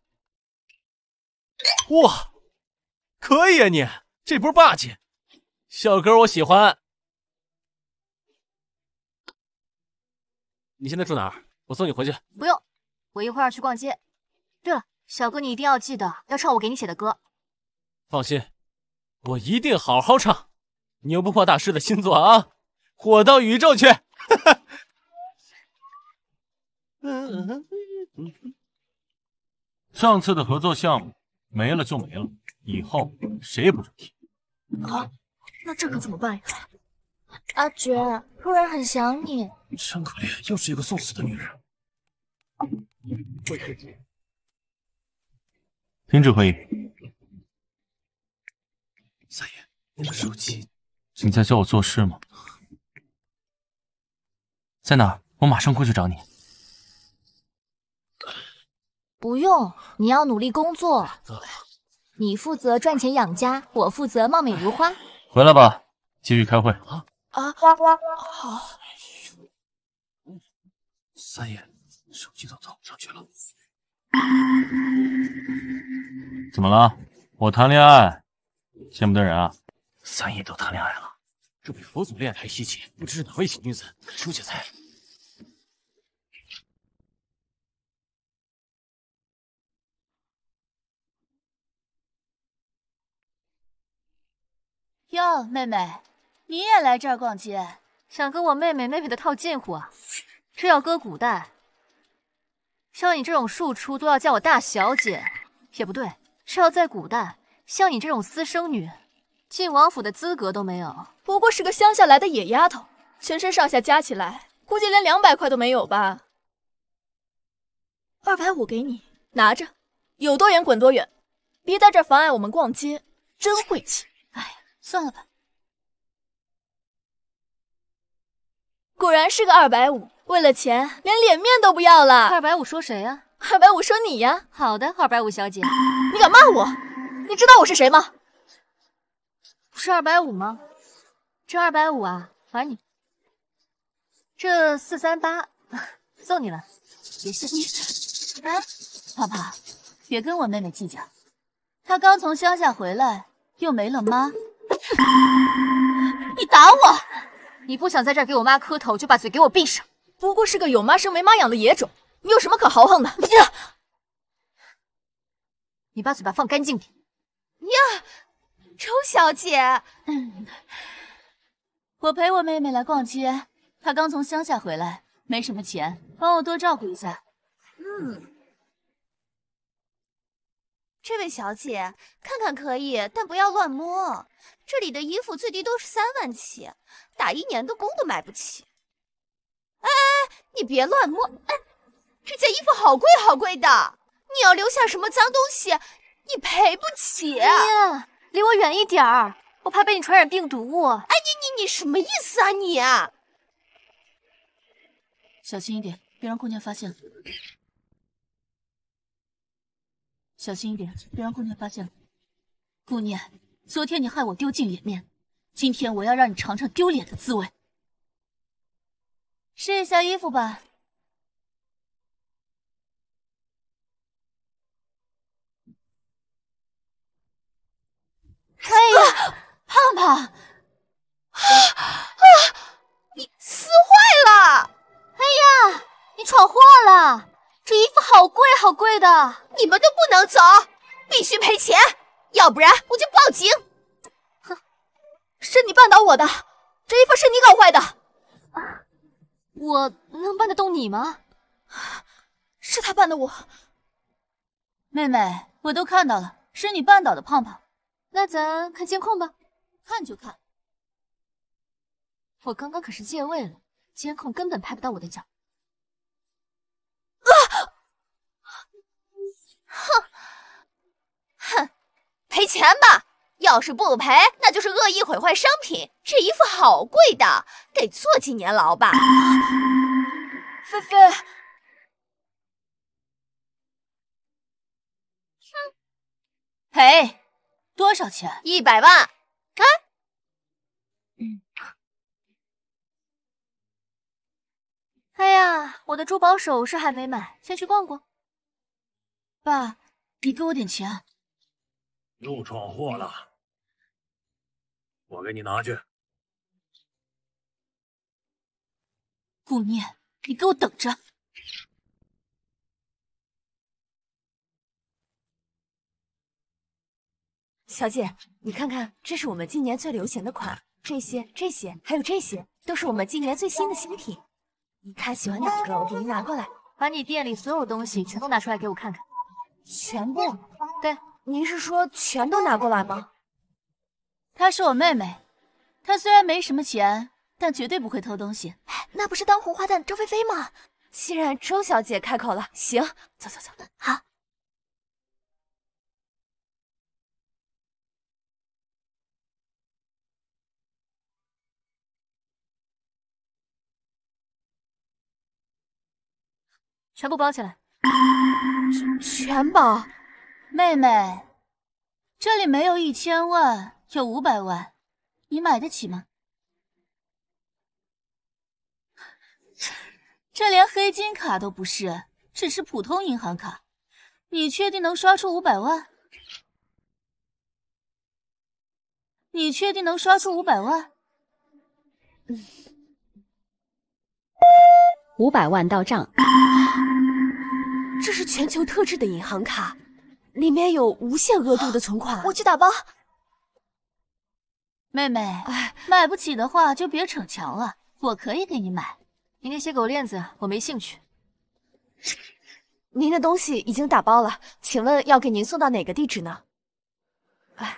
哇，可以啊你，这波霸气，小哥我喜欢。你现在住哪儿？我送你回去。不用，我一会儿要去逛街。对了，小哥你一定要记得要唱我给你写的歌。放心，我一定好好唱。牛不破大师的新作啊，火到宇宙去！哈哈。上次的合作项目没了就没了，以后谁也不准提。啊，那这可怎么办呀？阿珏突然很想你，真可怜，又是一个送死的女人。停止会议。三爷，你在教我做事吗？在哪儿？我马上过去找你。不用，你要努力工作，你负责赚钱养家，我负责貌美如花。回来吧，继续开会。啊，好。哎呦，三爷，手机都不上去了。怎么了？我谈恋爱，见不得人啊。三爷都谈恋爱了，这比佛祖恋爱还稀奇，不知哪位小女子肯出嫁哉？哟，妹妹。你也来这儿逛街，想跟我妹妹妹妹的套近乎啊？这要搁古代，像你这种庶出都要叫我大小姐，也不对。这要在古代，像你这种私生女，进王府的资格都没有。不过是个乡下来的野丫头，全身上下加起来，估计连两百块都没有吧。二百五给你拿着，有多远滚多远，别在这妨碍我们逛街。真晦气！哎，算了吧。果然是个二百五，为了钱连脸面都不要了。二百五说谁呀？二百五说你呀。好的，二百五小姐，你敢骂我？你知道我是谁吗？不是二百五吗？这二百五啊，还你。这四三八 送你了，别谢。啊，胖胖，别跟我妹妹计较，她刚从乡下回来，又没了妈。你打我！你不想在这儿给我妈磕头，就把嘴给我闭上！不过是个有妈生没妈养的野种，你有什么可豪横的？你把嘴巴放干净点。呀，周小姐，我陪我妹妹来逛街，她刚从乡下回来，没什么钱，帮我多照顾一下。嗯，这位小姐，看看可以，但不要乱摸。这里的衣服最低都是三万起，打一年的工都买不起。哎哎哎，你别乱摸！哎，这件衣服好贵好贵的，你要留下什么脏东西，你赔不起。离我远一点儿，我怕被你传染病毒。哎你你你什么意思啊你？小心一点，别让顾念发现了。小心一点，别让顾念发现了。顾念。昨天你害我丢尽脸面，今天我要让你尝尝丢脸的滋味。试一下衣服吧。哎呀，胖胖，啊啊！你撕坏了！哎呀，你闯祸了！这衣服好贵，好贵的，你们都不能走，必须赔钱。要不然我就报警。哼，是你绊倒我的，这衣服是你搞坏的。我能搬得动你吗？是他绊的我。妹妹，我都看到了，是你绊倒的胖胖。那咱看监控吧。看就看。我刚刚可是借位了，监控根本拍不到我的脚。啊！哼。赔钱吧，要是不赔，那就是恶意毁坏商品。这衣服好贵的，得坐几年牢吧？菲菲，哼，赔多少钱？一百万。哎，嗯，哎呀，我的珠宝首饰还没买，先去逛逛。爸，你给我点钱。又闯祸了，我给你拿去。顾念，你给我等着。小姐，你看看，这是我们今年最流行的款，这些、这些、还有这些，都是我们今年最新的新品。你看喜欢哪个，我给你拿过来。把你店里所有东西全都拿出来给我看看，全部。您是说全都拿过来吗？她 是我妹妹，她虽然没什么钱，但绝对不会偷东西。那不是当红花旦周菲菲吗？既然周小姐开口了，行，走走走，好，全部包起来，全包。妹妹，这里没有一千万，有五百万，你买得起吗？这连黑金卡都不是，只是普通银行卡。你确定能刷出五百万？你确定能刷出五百万？五百万到账。这是全球特制的银行卡。里面有无限额度的存款，我去打包。妹妹，买不起的话就别逞强了。我可以给你买。你那些狗链子我没兴趣。您的东西已经打包了，请问要给您送到哪个地址呢？哎。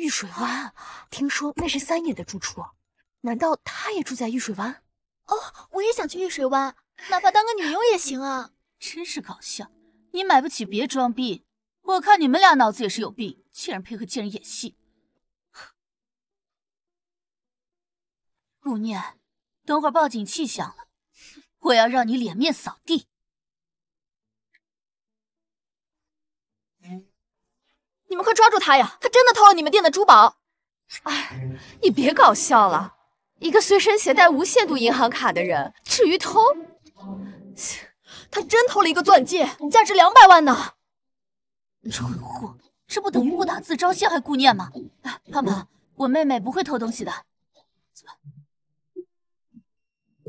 玉水湾，听说那是三爷的住处，难道他也住在玉水湾？哦，我也想去玉水湾，哪怕当个女佣也行啊！真是搞笑，你买不起别装逼，我看你们俩脑子也是有病，竟然配合贱人演戏。顾念，等会儿报警器响了，我要让你脸面扫地。你们快抓住他呀！他真的偷了你们店的珠宝。哎，你别搞笑了，一个随身携带无限度银行卡的人，至于偷？他真偷了一个钻戒，价值两百万呢！蠢货，这不等于不打自招，陷害顾念吗？胖胖，我妹妹不会偷东西的。怎么？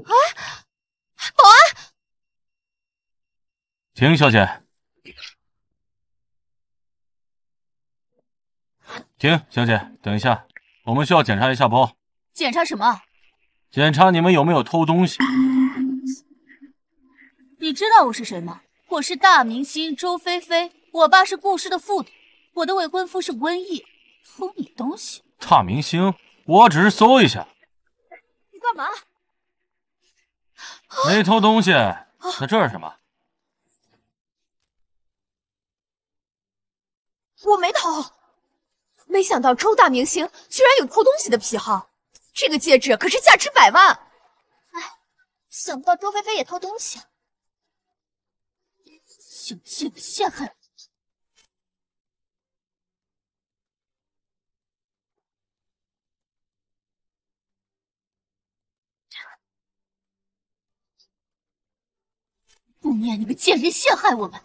啊！保安。秦小姐。停，小姐，等一下，我们需要检查一下包。检查什么？检查你们有没有偷东西。你知道我是谁吗？我是大明星周菲菲，我爸是顾氏的副总，我的未婚夫是温毅。偷你东西？大明星？我只是搜一下。你干嘛？没偷东西，那这是什么？我没偷。没想到周大明星居然有偷东西的癖好，这个戒指可是价值百万。哎，想不到周菲菲也偷东西，想陷陷害我。孟念，你个贱人，陷害我们！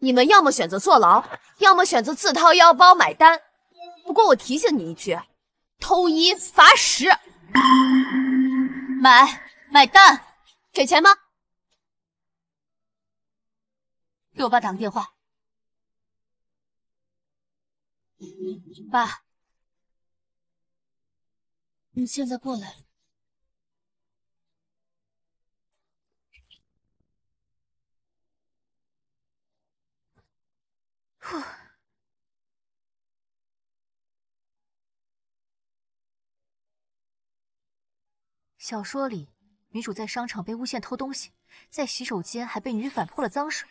你们要么选择坐牢，要么选择自掏腰包买单。不过我提醒你一句，偷衣罚十，买买单，给钱吗？给我爸打个电话，爸，你现在过来。小说里，女主在商场被诬陷偷东西，在洗手间还被女反泼了脏水。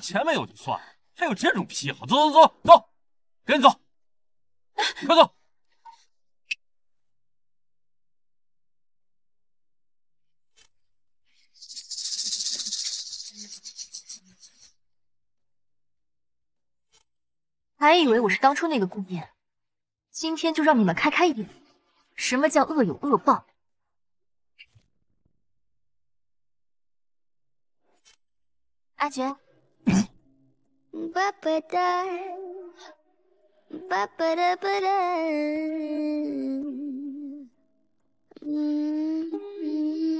钱没有就算，还有这种癖好，走走走走，赶紧走，快走！还以为我是当初那个顾念，今天就让你们开开眼，什么叫恶有恶报？阿杰，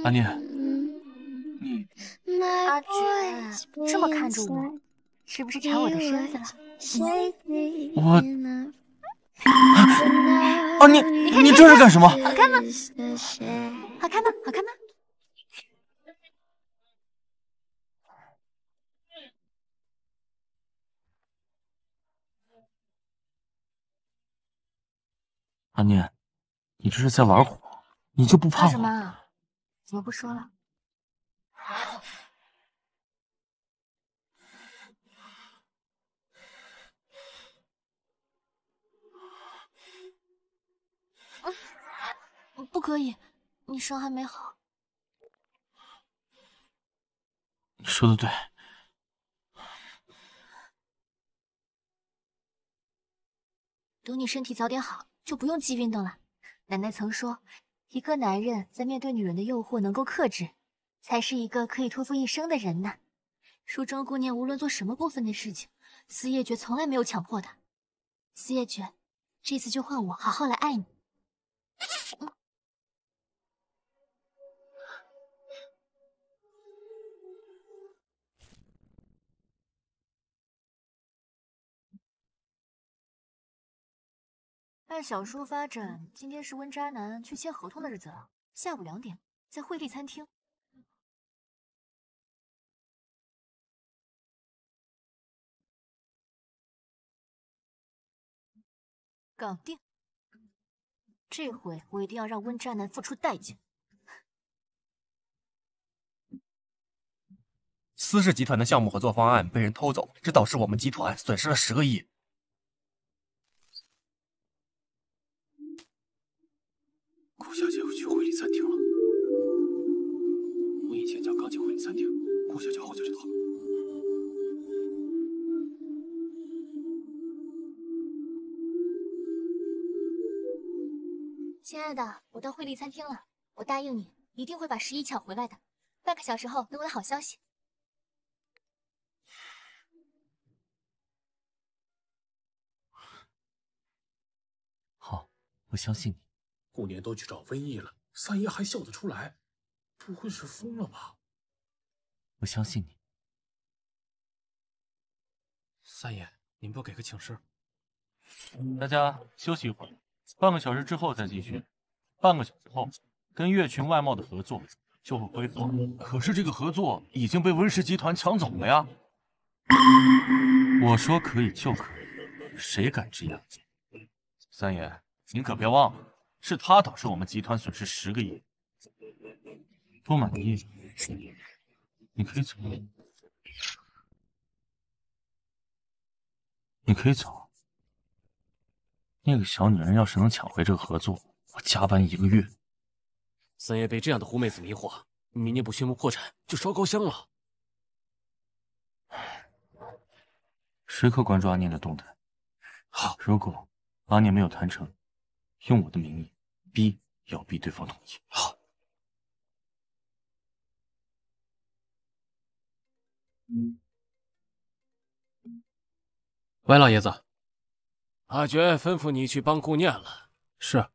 阿念，嗯，阿俊这么看着我，是不是馋我的身子了？我，啊，啊你你你这是干什么？好看吗？好看吗？好看吗？阿念，你这是在玩火，你就不怕？怕什么？怎么不说了？嗯，不可以，你伤还没好。你说的对，等你身体早点好。就不用记运动了。奶奶曾说，一个男人在面对女人的诱惑能够克制，才是一个可以托付一生的人呢。书中姑娘无论做什么过分的事情，司夜绝从来没有强迫她。司夜绝，这次就换我好好来爱你。按小说发展，今天是温渣男去签合同的日子了。下午两点，在惠利餐厅搞定。这回我一定要让温渣男付出代价。司氏集团的项目合作方案被人偷走，这导致我们集团损失了十个亿。餐厅了。我以前叫刚进会利餐厅，顾小姐好久就到了。亲爱的，我到惠利餐厅了。我答应你，一定会把十一抢回来的。半个小时后等我的好消息。好，我相信你。顾年都去找瘟疫了。三爷还笑得出来，不会是疯了吧？我相信你，三爷，您不给个请示，大家休息一会儿，半个小时之后再继续。半个小时后，跟越群外贸的合作就会恢复。可是这个合作已经被温氏集团抢走了呀！我说可以就可以，谁敢质样？三爷，您可别忘了。是他导致我们集团损失十个亿。不满意？你可以走，你可以走。那个小女人要是能抢回这个合作，我加班一个月。三爷被这样的狐媚子迷惑，明年不宣布破产就烧高香了。时刻关注阿念的动态。好。如果阿念没有谈成。用我的名义逼，要逼对方同意。好。喂，老爷子，阿珏吩咐你去帮顾念了。是，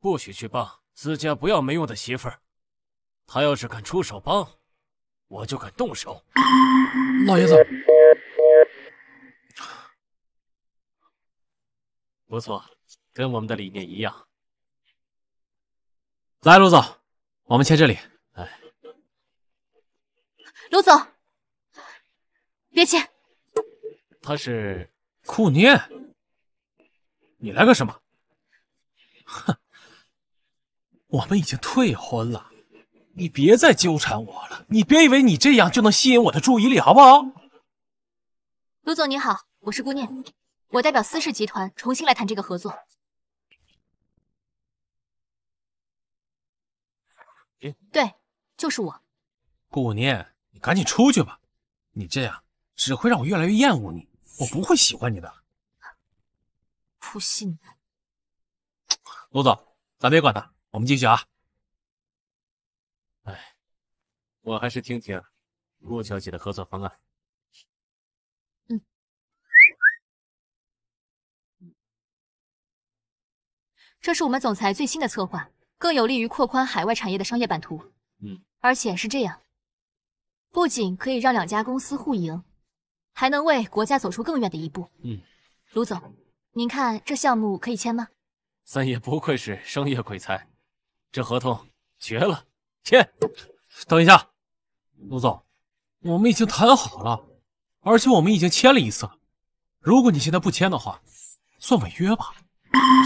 不许去帮，自家不要没用的媳妇儿。他要是敢出手帮，我就敢动手。老爷子。不错。跟我们的理念一样。来，卢总，我们签这里。哎，卢总，别签。他是顾念，你来干什么？哼，我们已经退婚了，你别再纠缠我了。你别以为你这样就能吸引我的注意力，好不好？卢总你好，我是顾念，我代表思氏集团重新来谈这个合作。对，就是我，顾念，你赶紧出去吧，你这样只会让我越来越厌恶你，我不会喜欢你的。不信你。陆总，咱别管他，我们继续啊。哎，我还是听听顾小姐的合作方案。这是我们总裁最新的策划。更有利于扩宽海外产业的商业版图。嗯，而且是这样，不仅可以让两家公司互赢，还能为国家走出更远的一步。嗯，卢总，您看这项目可以签吗？三爷不愧是商业鬼才，这合同绝了，签。等一下，卢总，我们已经谈好了，而且我们已经签了一次了。如果你现在不签的话，算违约吧。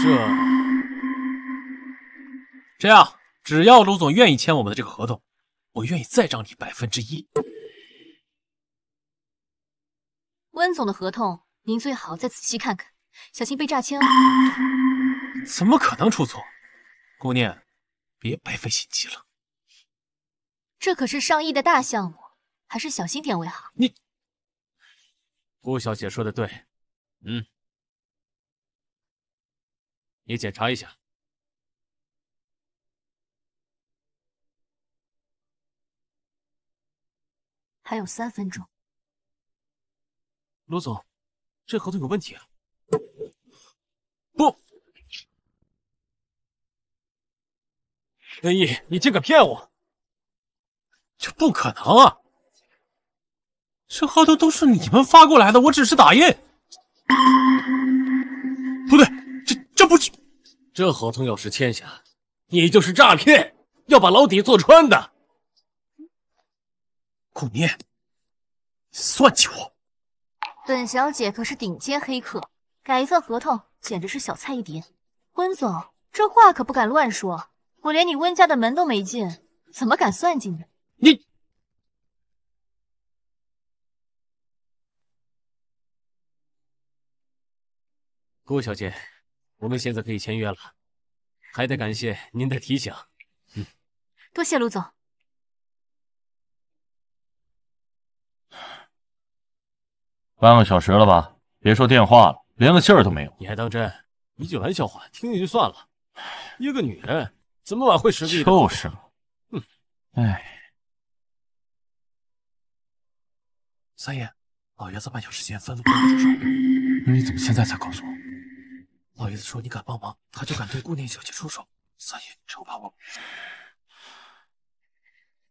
这。这样，只要卢总愿意签我们的这个合同，我愿意再涨你百分之一。温总的合同，您最好再仔细看看，小心被诈签哦。怎么可能出错？姑娘，别白费心机了。这可是上亿的大项目，还是小心点为好。你，顾小姐说的对。嗯，你检查一下。还有三分钟，罗总，这合同有问题啊！不，林意，你竟敢骗我！这不可能啊！这合同都是你们发过来的，我只是打印。不对，这这不是。这合同要是签下，你就是诈骗，要把牢底坐穿的。顾念，算计我！本小姐可是顶尖黑客，改一份合同简直是小菜一碟。温总，这话可不敢乱说。我连你温家的门都没进，怎么敢算计你？你，顾小姐，我们现在可以签约了。还得感谢您的提醒，嗯。多谢陆总。半个小时了吧？别说电话了，连个信儿都没有。你还当真？一句玩笑话，听听就算了。一个女人怎么挽回实力？就是么？哼！哎，三爷，老爷子半小时前吩咐我来说，那你怎么现在才告诉我？老爷子说，你敢帮忙，他就敢对顾念小姐出手。三爷，惩罚我。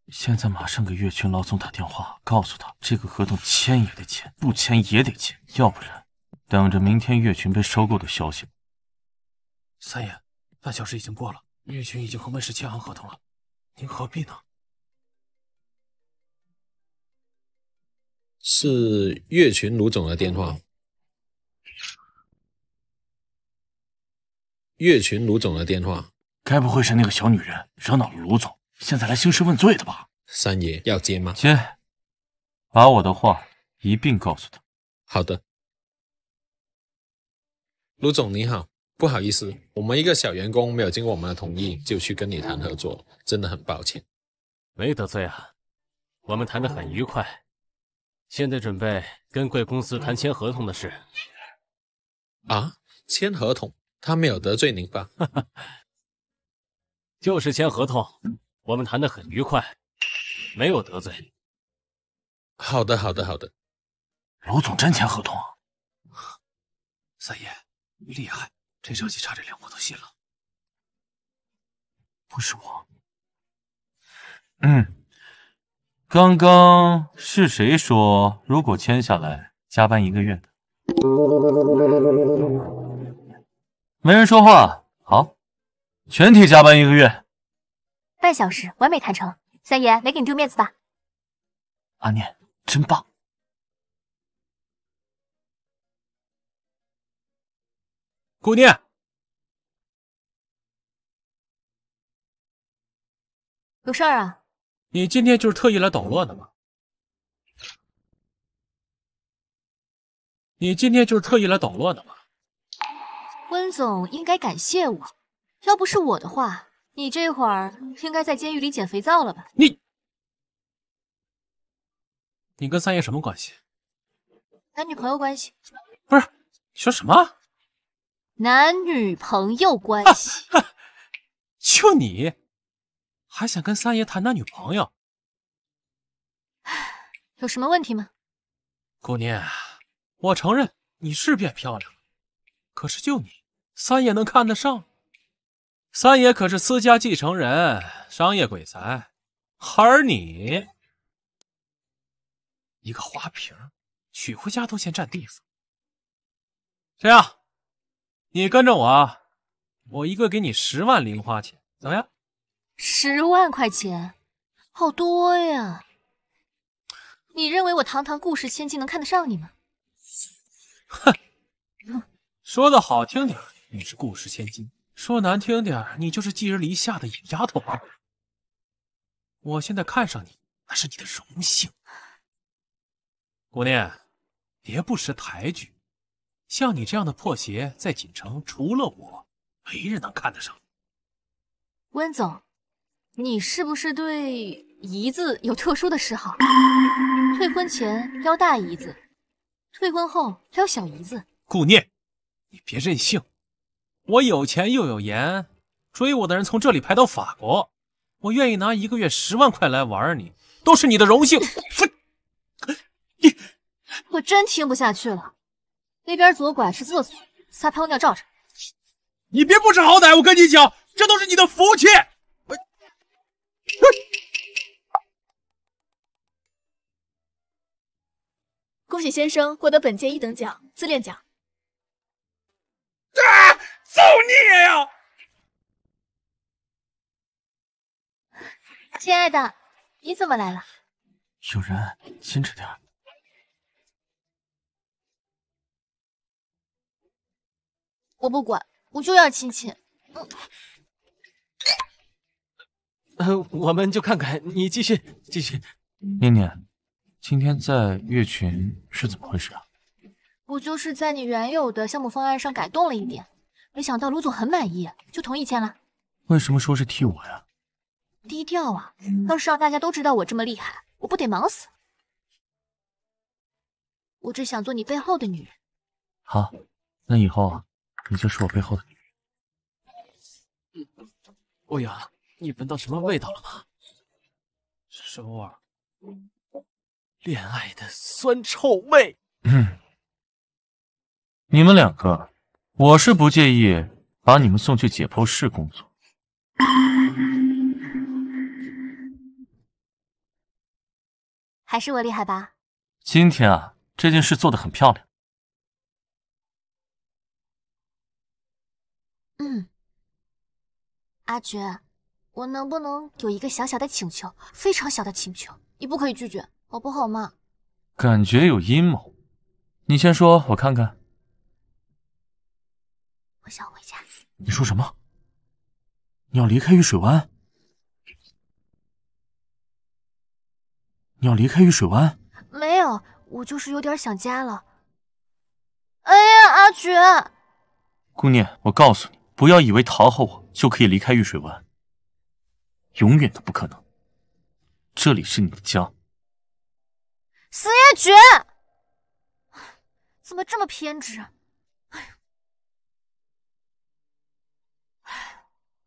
现在马上给月群老总打电话，告诉他这个合同签也得签，不签也得签，要不然等着明天月群被收购的消息吧。三爷，半小时已经过了，月群已经和温氏签完合同了，您何必呢？是月群卢总的电话。月群卢总的电话，该不会是那个小女人惹恼了卢总？现在来兴师问罪的吧，三爷要接吗？接，把我的话一并告诉他。好的，卢总你好，不好意思，我们一个小员工没有经过我们的同意就去跟你谈合作，真的很抱歉。没得罪啊，我们谈得很愉快，现在准备跟贵公司谈签合同的事。啊，签合同，他没有得罪您吧？就是签合同。我们谈的很愉快，没有得罪。好的，好的，好的。卢总真签合同？三爷厉害，这消息差点连我都信了。不是我。嗯，刚刚是谁说如果签下来加班一个月的？没人说话。好，全体加班一个月。半小时完美谈成，三爷没给你丢面子吧？阿念，真棒！姑娘，有事儿啊？你今天就是特意来捣乱的吗？你今天就是特意来捣乱的吗？温总应该感谢我，要不是我的话。你这会儿应该在监狱里捡肥皂了吧？你，你跟三爷什么关系？男女朋友关系。不是，你说什么？男女朋友关系？就你，还想跟三爷谈男女朋友？有什么问题吗？姑娘，我承认你是变漂亮了，可是就你，三爷能看得上？三爷可是私家继承人，商业鬼才，而你，一个花瓶，娶回家都嫌占地方。这样，你跟着我，我一个给你十万零花钱，怎么样？十万块钱，好多呀！你认为我堂堂顾氏千金能看得上你吗？哼，说的好听点，你是顾氏千金。说难听点，你就是寄人篱下的野丫头。我现在看上你，那是你的荣幸。顾念，别不识抬举。像你这样的破鞋，在锦城除了我，没人能看得上。温总，你是不是对姨子有特殊的嗜好？退婚前撩大姨子，退婚后撩小姨子。顾念，你别任性。我有钱又有颜，追我的人从这里排到法国。我愿意拿一个月十万块来玩你，都是你的荣幸。你，我真听不下去了。那边左拐是厕所，撒泡尿照照。你别不知好歹，我跟你讲，这都是你的福气。恭喜先生获得本届一等奖自恋奖。造孽呀！亲爱的，你怎么来了？有人，矜持点。我不管，我就要亲亲。嗯，我们就看看，你继续，继续。念念，今天在月群是怎么回事啊？我就是在你原有的项目方案上改动了一点。没想到卢总很满意，就同意签了。为什么说是替我呀？低调啊，要是让大家都知道我这么厉害，我不得忙死。我只想做你背后的女人。好，那以后啊，你就是我背后的女人。欧阳，你闻到什么味道了吗？什么味？恋爱的酸臭味。嗯，你们两个。我是不介意把你们送去解剖室工作，还是我厉害吧？今天啊，这件事做得很漂亮。嗯，阿珏，我能不能有一个小小的请求？非常小的请求，你不可以拒绝，好不好嘛？感觉有阴谋，你先说，我看看。我想回家。你说什么？你要离开玉水湾？你要离开玉水湾？没有，我就是有点想家了。哎呀，阿珏！姑娘，我告诉你，不要以为讨好我就可以离开玉水湾，永远都不可能。这里是你的家。死叶珏，怎么这么偏执？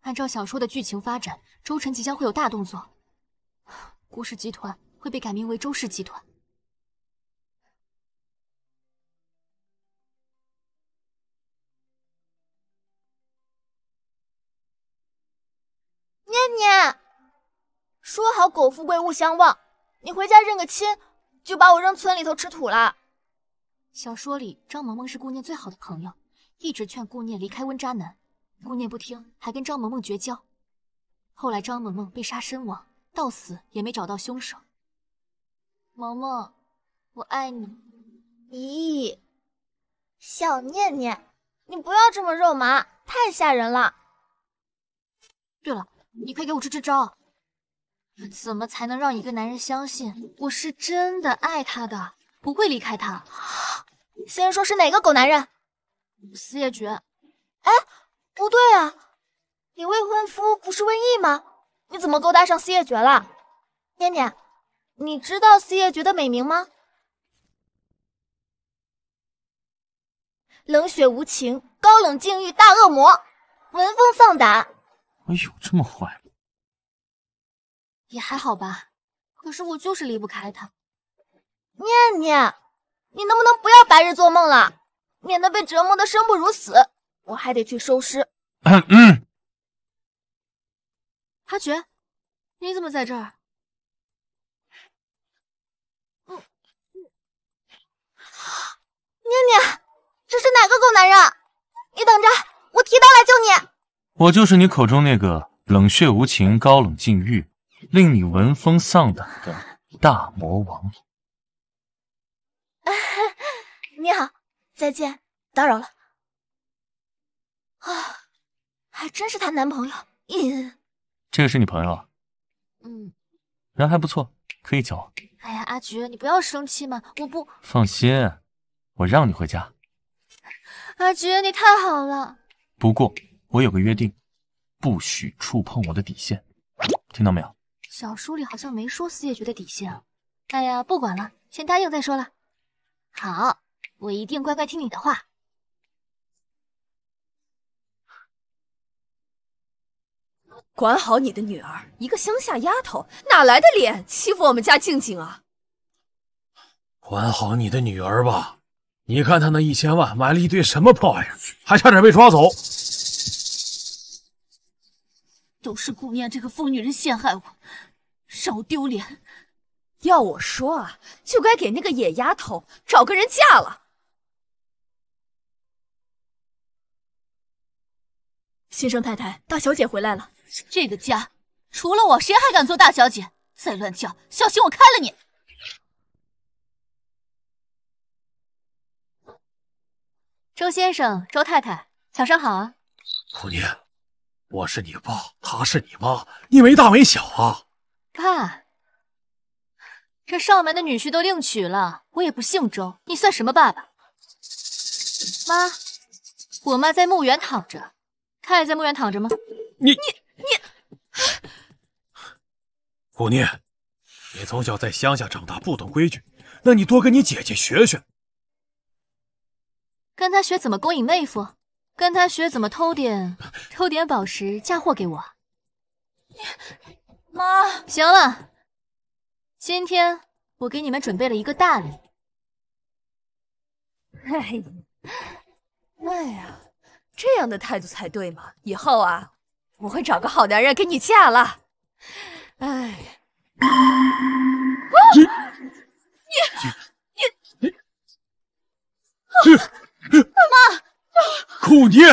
按照小说的剧情发展，周晨即将会有大动作，顾氏集团会被改名为周氏集团。念念，说好狗富贵勿相忘，你回家认个亲，就把我扔村里头吃土了。小说里，张萌萌是顾念最好的朋友，一直劝顾念离开温渣男。姑娘不听，还跟张萌萌绝交。后来张萌萌被杀身亡，到死也没找到凶手。萌萌，我爱你。咦，小念念，你不要这么肉麻，太吓人了。对了，你快给我支支招，怎么才能让一个男人相信我是真的爱他的，不会离开他？先说是哪个狗男人？司夜绝。哎。不对啊，你未婚夫不是瘟疫吗？你怎么勾搭上司夜绝了？念念，你知道司夜绝的美名吗？冷血无情，高冷禁欲大恶魔，闻风丧胆。我有这么坏吗？也还好吧，可是我就是离不开他。念念，你能不能不要白日做梦了，免得被折磨的生不如死。我还得去收尸。嗯，阿爵，你怎么在这儿？嗯念宁宁，这是哪个狗男人？你等着，我提刀来救你。我就是你口中那个冷血无情、高冷禁欲、令你闻风丧胆的大魔王。你好，再见，打扰了。啊，还真是她男朋友。这个是你朋友，嗯，人还不错，可以交。哎呀，阿菊，你不要生气嘛，我不放心，我让你回家。阿菊，你太好了。不过我有个约定，不许触碰我的底线，听到没有？小说里好像没说司夜菊的底线啊。哎呀，不管了，先答应再说了。好，我一定乖乖听你的话。管好你的女儿，一个乡下丫头哪来的脸欺负我们家静静啊？管好你的女儿吧，你看她那一千万买了一堆什么破玩意儿，还差点被抓走，都是顾念这个疯女人陷害我，让我丢脸。要我说啊，就该给那个野丫头找个人嫁了。先生太太，大小姐回来了。这个家除了我，谁还敢做大小姐？再乱叫，小心我开了你！周先生、周太太，早上好啊。虎娘，我是你爸，他是你妈，你没大没小啊！爸，这上门的女婿都另娶了，我也不姓周，你算什么爸爸？妈，我妈在墓园躺着，她也在墓园躺着吗？你你。虎 念，你从小在乡下长大，不懂规矩，那你多跟你姐姐学学，跟她学怎么勾引妹夫，跟她学怎么偷点偷点宝石嫁祸给我。妈，行了，今天我给你们准备了一个大礼。哎呀，哎呀，这样的态度才对嘛，以后啊。我会找个好男人给你嫁了。哎，你你你，妈，苦念，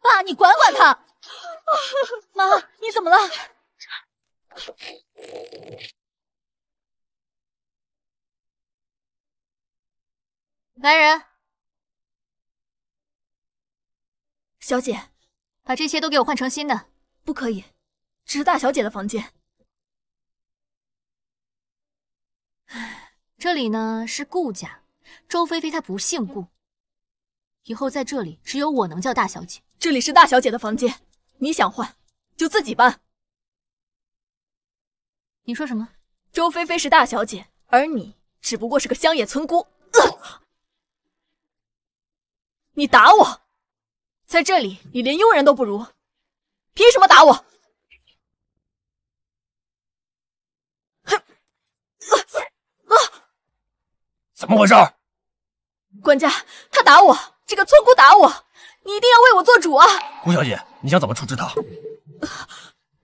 爸，你管管他。妈，你怎么了？来人！小姐，把这些都给我换成新的。不可以，这是大小姐的房间。这里呢是顾家，周菲菲她不姓顾。以后在这里，只有我能叫大小姐。这里是大小姐的房间，你想换就自己搬。你说什么？周菲菲是大小姐，而你只不过是个乡野村姑。你打我！在这里，你连佣人都不如，凭什么打我？哼！怎么回事？管家，他打我，这个村姑打我，你一定要为我做主啊！顾小姐，你想怎么处置他？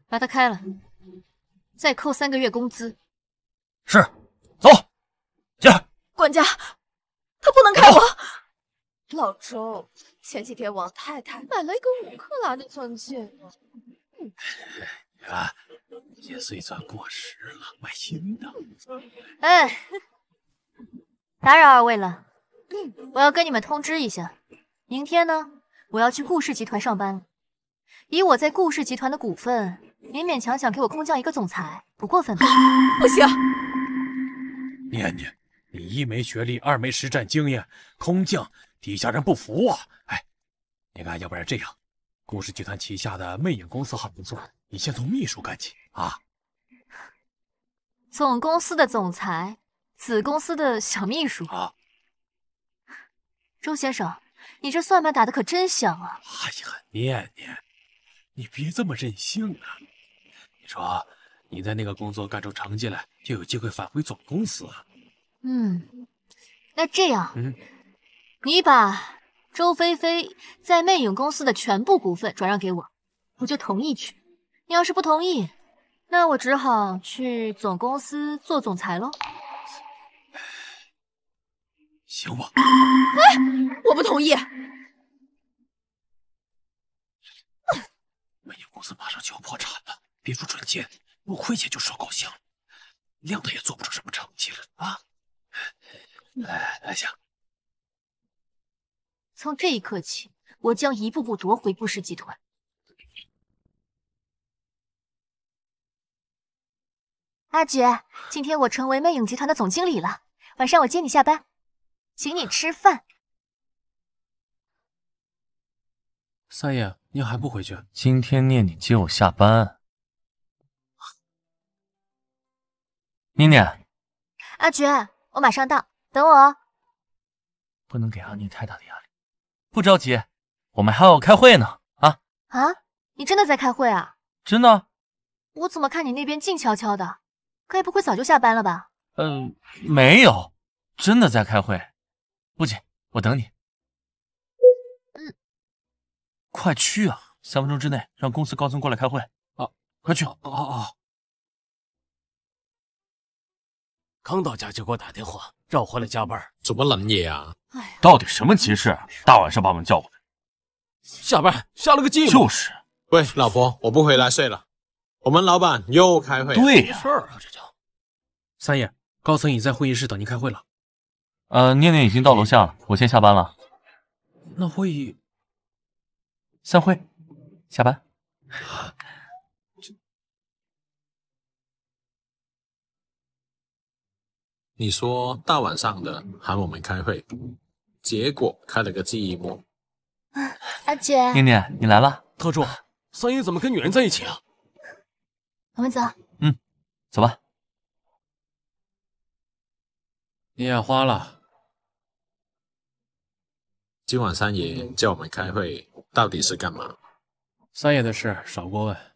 把他开了，再扣三个月工资。是，走。进来。管家，他不能开我。老周，前几天王太太买了一个五克拉的钻戒。你看，这碎钻过时了，买新的。哎，打扰二位了，我要跟你们通知一下，明天呢，我要去顾氏集团上班了。以我在顾氏集团的股份，勉勉强强给我空降一个总裁，不过分吧？不行。念念，你一没学历，二没实战经验，空降。底下人不服啊！哎，你看，要不然这样，顾氏集团旗下的魅影公司很不错，你先从秘书干起啊。总公司的总裁，子公司的小秘书。啊。周先生，你这算盘打的可真响啊！哎呀，念念，你别这么任性啊！你说你在那个工作干出成绩来，就有机会返回总公司。嗯，那这样，嗯。你把周菲菲在魅影公司的全部股份转让给我，我就同意去。你要是不同意，那我只好去总公司做总裁喽。行吧。哎，我不同意。魅影公司马上就要破产了，别说赚钱，不亏钱就烧高香了。亮他也做不出什么成绩了啊！来，来，行。从这一刻起，我将一步步夺回顾氏集团。阿珏，今天我成为魅影集团的总经理了。晚上我接你下班，请你吃饭。三爷，您还不回去？今天念你接我下班。妮妮。阿珏，我马上到，等我哦。不能给阿念太大的压力。不着急，我们还要开会呢，啊？啊？你真的在开会啊？真的。我怎么看你那边静悄悄的？该不会早就下班了吧？嗯，没有，真的在开会。不急，我等你。嗯。快去啊！三分钟之内让公司高层过来开会。啊！快去！啊啊。刚到家就给我打电话，让我回来加班。怎么冷你啊？到底什么急事？大晚上把我们叫过来，下班下了个机。就是，喂，老婆，我不回来睡了，我们老板又开会。对呀，这三爷，高层已在会议室等您开会了。呃，念念已经到楼下，了，我先下班了。那会议？散会，下班。你说大晚上的喊我们开会？结果开了个寂寞。阿姐，念念，你来了。特助，三爷怎么跟女人在一起啊？我们走。嗯，走吧。你眼花了？今晚三爷叫我们开会，到底是干嘛？三爷的事少过问。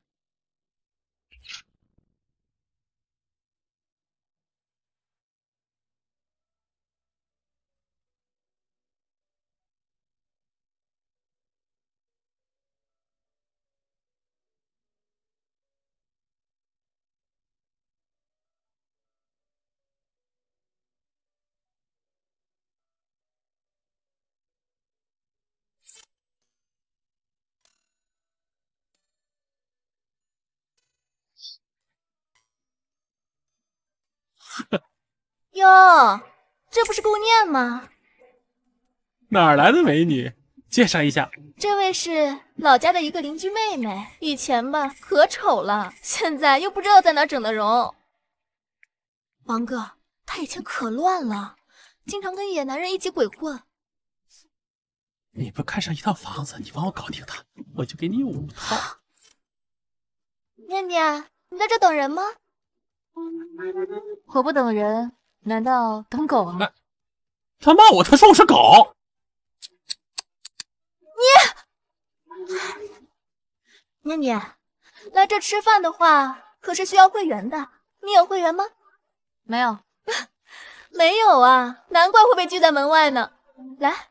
哟，这不是顾念吗？哪来的美女？介绍一下，这位是老家的一个邻居妹妹。以前吧可丑了，现在又不知道在哪整的容。王哥，她以前可乱了，经常跟野男人一起鬼混。你不看上一套房子，你帮我搞定他，我就给你五套。念念，你在这等人吗？我不等人。难道当狗？他骂我，他说我是狗。你，念念，来这吃饭的话，可是需要会员的。你有会员吗？没有，没有啊，难怪会被拒在门外呢。来，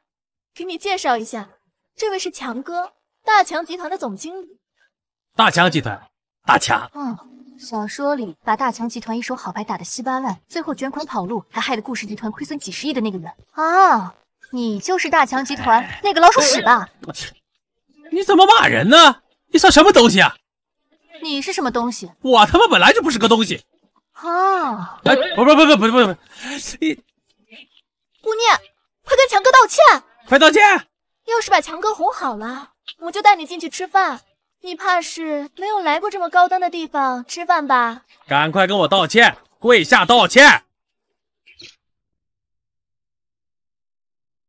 给你介绍一下，这位是强哥，大强集团的总经理。大强集团，大强。嗯。小说里把大强集团一手好牌打得稀巴烂，最后卷款跑路，还害得顾氏集团亏损几十亿的那个人啊，你就是大强集团那个老鼠屎吧？你怎么骂人呢？你算什么东西啊？你是什么东西？我他妈本来就不是个东西。啊！哎，不不不不不不不，顾念，快跟强哥道歉，快道歉。要是把强哥哄好了，我就带你进去吃饭。你怕是没有来过这么高端的地方吃饭吧？赶快跟我道歉，跪下道歉！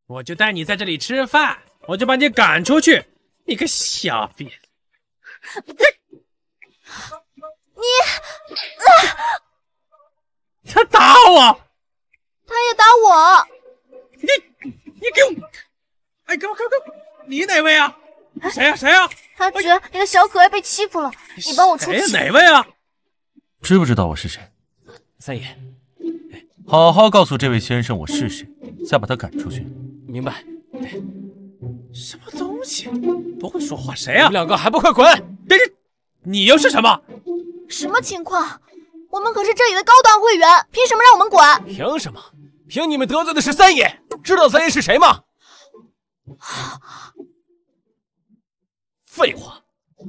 我就带你在这里吃饭，我就把你赶出去！你个小逼！你，啊！他打我，他也打我！你，你给我，哎，给我，给我，给我，你哪位啊？谁呀谁呀？阿珏，你的小可爱被欺负了，你帮我出气。哪位啊？知不知道我是谁？三爷，好好告诉这位先生我是谁，再把他赶出去。明白。什么东西？不会说话谁啊？你们两个还不快滚！别这，你又是什么？什么情况？我们可是这里的高端会员，凭什么让我们滚？凭什么？凭你们得罪的是三爷。知道三爷是谁吗？废话，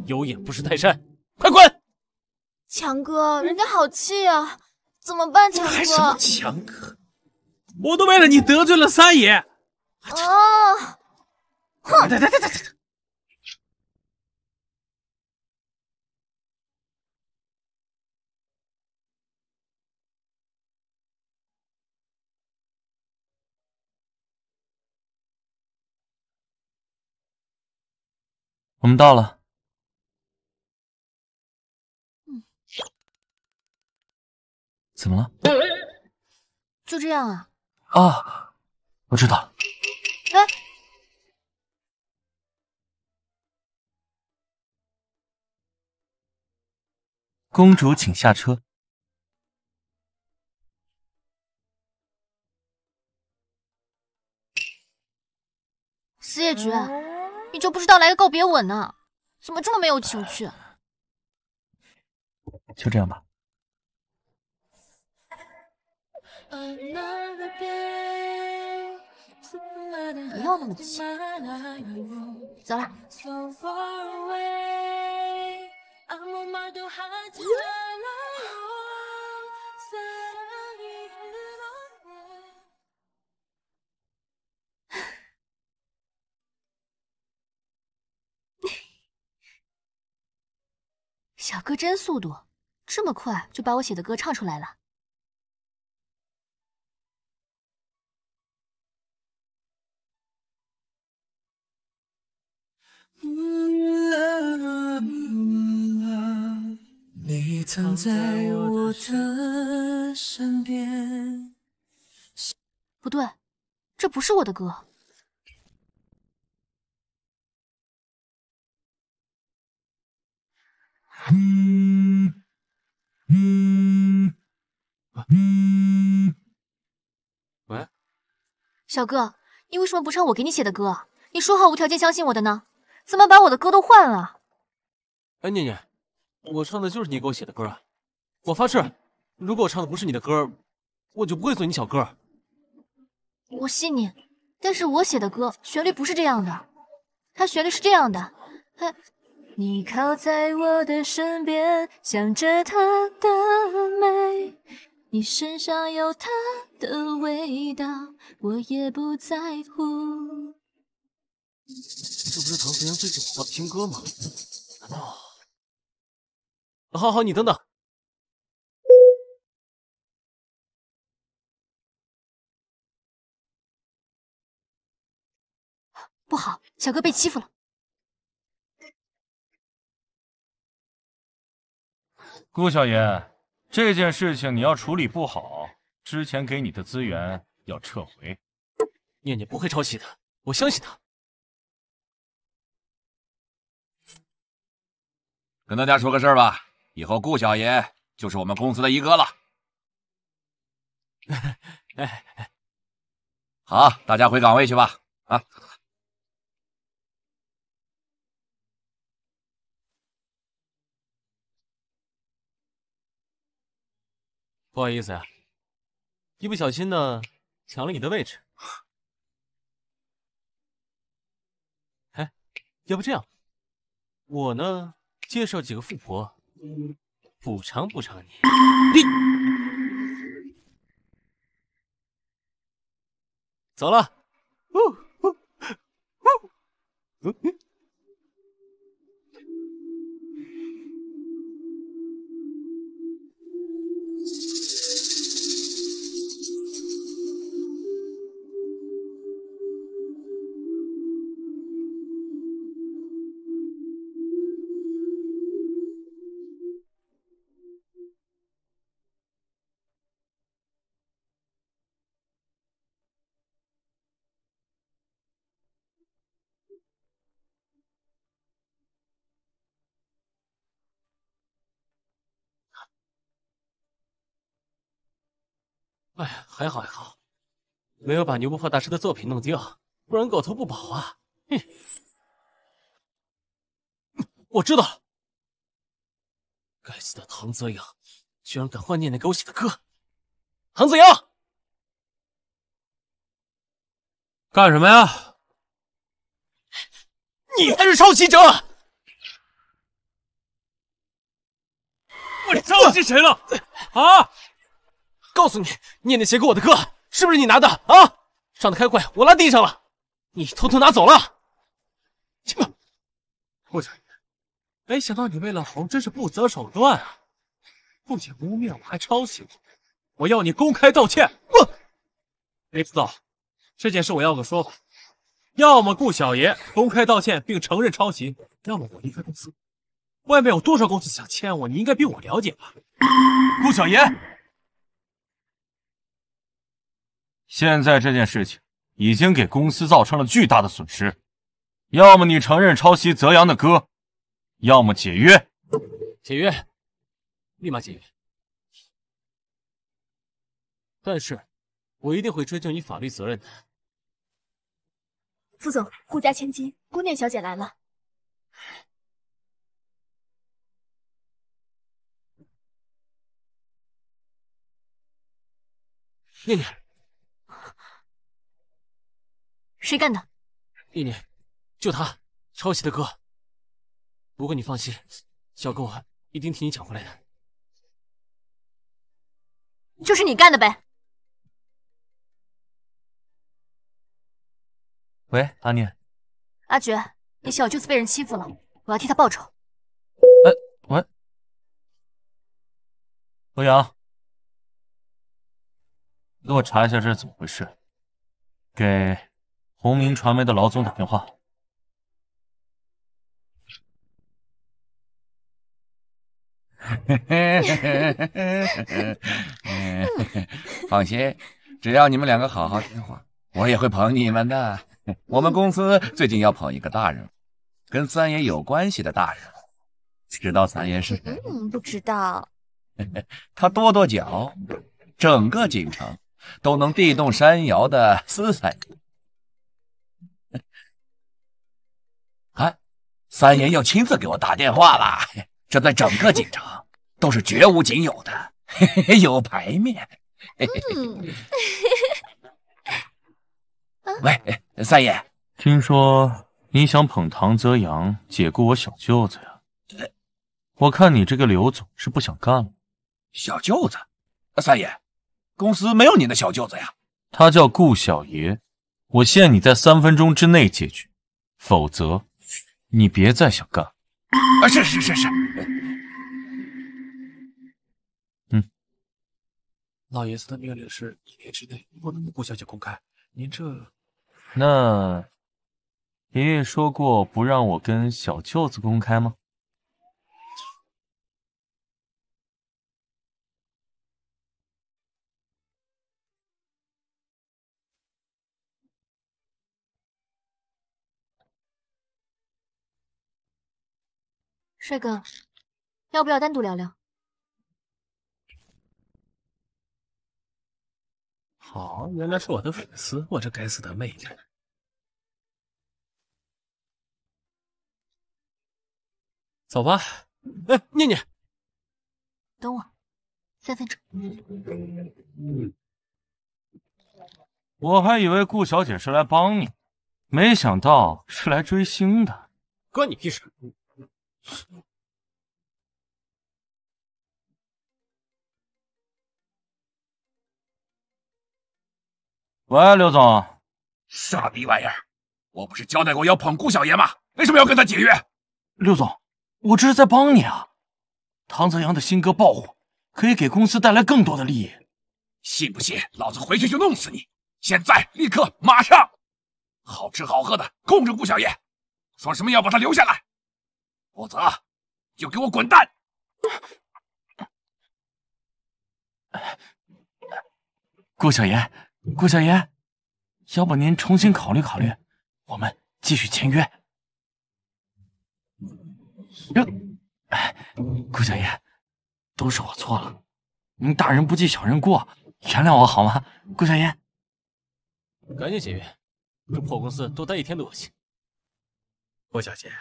有眼不识泰山，快滚！强哥，人家好气呀，怎么办，强哥？还什么强哥？我都为了你得罪了三爷。哦，哼！我们到了，嗯，怎么了？就这样啊？啊，我知道。哎，公主请下车。司夜局。你就不知道来个告别吻呢？怎么这么没有情趣？就这样吧，不要那么急，走了。歌真速度，这么快就把我写的歌唱出来了。不对，这不是我的歌。喂，小哥，你为什么不唱我给你写的歌？你说好无条件相信我的呢，怎么把我的歌都换了？哎，念念，我唱的就是你给我写的歌啊，我发誓，如果我唱的不是你的歌，我就不会做你小哥。我信你，但是我写的歌旋律不是这样的，它旋律是这样的，你靠在我的身边，想着他的美，你身上有她的味道，我也不在乎。这不是唐思阳最喜欢的《情歌》吗？难道？好好，你等等。不好，小哥被欺负了。顾小爷，这件事情你要处理不好，之前给你的资源要撤回。念念不会抄袭的，我相信他。跟大家说个事儿吧，以后顾小爷就是我们公司的一哥了。好，大家回岗位去吧。啊。不好意思啊，一不小心呢抢了你的位置。哎，要不这样，我呢介绍几个富婆补偿补偿你。你走了。哎，还好还好，没有把牛不破大师的作品弄丢，不然狗头不保啊！哼，我知道了，该死的唐泽阳，居然敢换念念给我写的歌！唐泽阳，干什么呀？你才是抄袭者！我抄袭谁了？啊？告诉你，念念写给我的歌是不是你拿的啊？上次开会我拉地上了，你偷偷拿走了。顾小爷，没想到你为了红真是不择手段啊！不仅污蔑我，还抄袭我，我要你公开道歉。我，雷指导，这件事我要个说法，要么顾小爷公开道歉并承认抄袭，要么我离开公司。外面有多少公司想签我，你应该比我了解吧？顾小爷。现在这件事情已经给公司造成了巨大的损失，要么你承认抄袭泽阳的歌，要么解约。解约，立马解约。但是，我一定会追究你法律责任的。傅总，顾家千金顾念小姐来了。念念。谁干的？阿念，就他抄袭的歌。不过你放心，小哥一定替你抢回来的。就是你干的呗。喂，阿念。阿珏，你小舅子被人欺负了，我要替他报仇。哎，喂。欧阳，给我查一下这是怎么回事。给。鸿明传媒的老总打电话。放心，只要你们两个好好听话，我也会捧你们的。我们公司最近要捧一个大人，物，跟三爷有关系的大人。知道三爷是谁？嗯，不知道。他跺跺脚，整个锦城都能地动山摇的撕碎。三爷要亲自给我打电话了，这在整个锦城都是绝无仅有的，有排面。喂，三爷，听说你想捧唐泽阳解雇我小舅子呀？我看你这个刘总是不想干了。小舅子，三爷，公司没有你的小舅子呀。他叫顾小爷，我限你在三分钟之内解决，否则。你别再想干啊！是是是是。嗯，老爷子的命令是一年之内不能跟顾小姐公开。您这……那爷爷说过不让我跟小舅子公开吗？帅哥，要不要单独聊聊？好，原来是我的粉丝，我这该死的妹子。走吧。哎，念念，等我，三分钟。我还以为顾小姐是来帮你，没想到是来追星的。关你屁事！喂，刘总！傻逼玩意儿！我不是交代过要捧顾小爷吗？为什么要跟他解约？刘总，我这是在帮你啊！唐泽阳的新歌爆火，可以给公司带来更多的利益。信不信，老子回去就弄死你！现在，立刻，马上，好吃好喝的供着顾小爷，说什么要把他留下来。否则就给我滚蛋！顾小言顾小言，要不您重新考虑考虑，我们继续签约？哟，顾小言，都是我错了，您大人不计小人过，原谅我好吗？顾小言。赶紧解约，这破公司多待一天都恶心。顾小姐。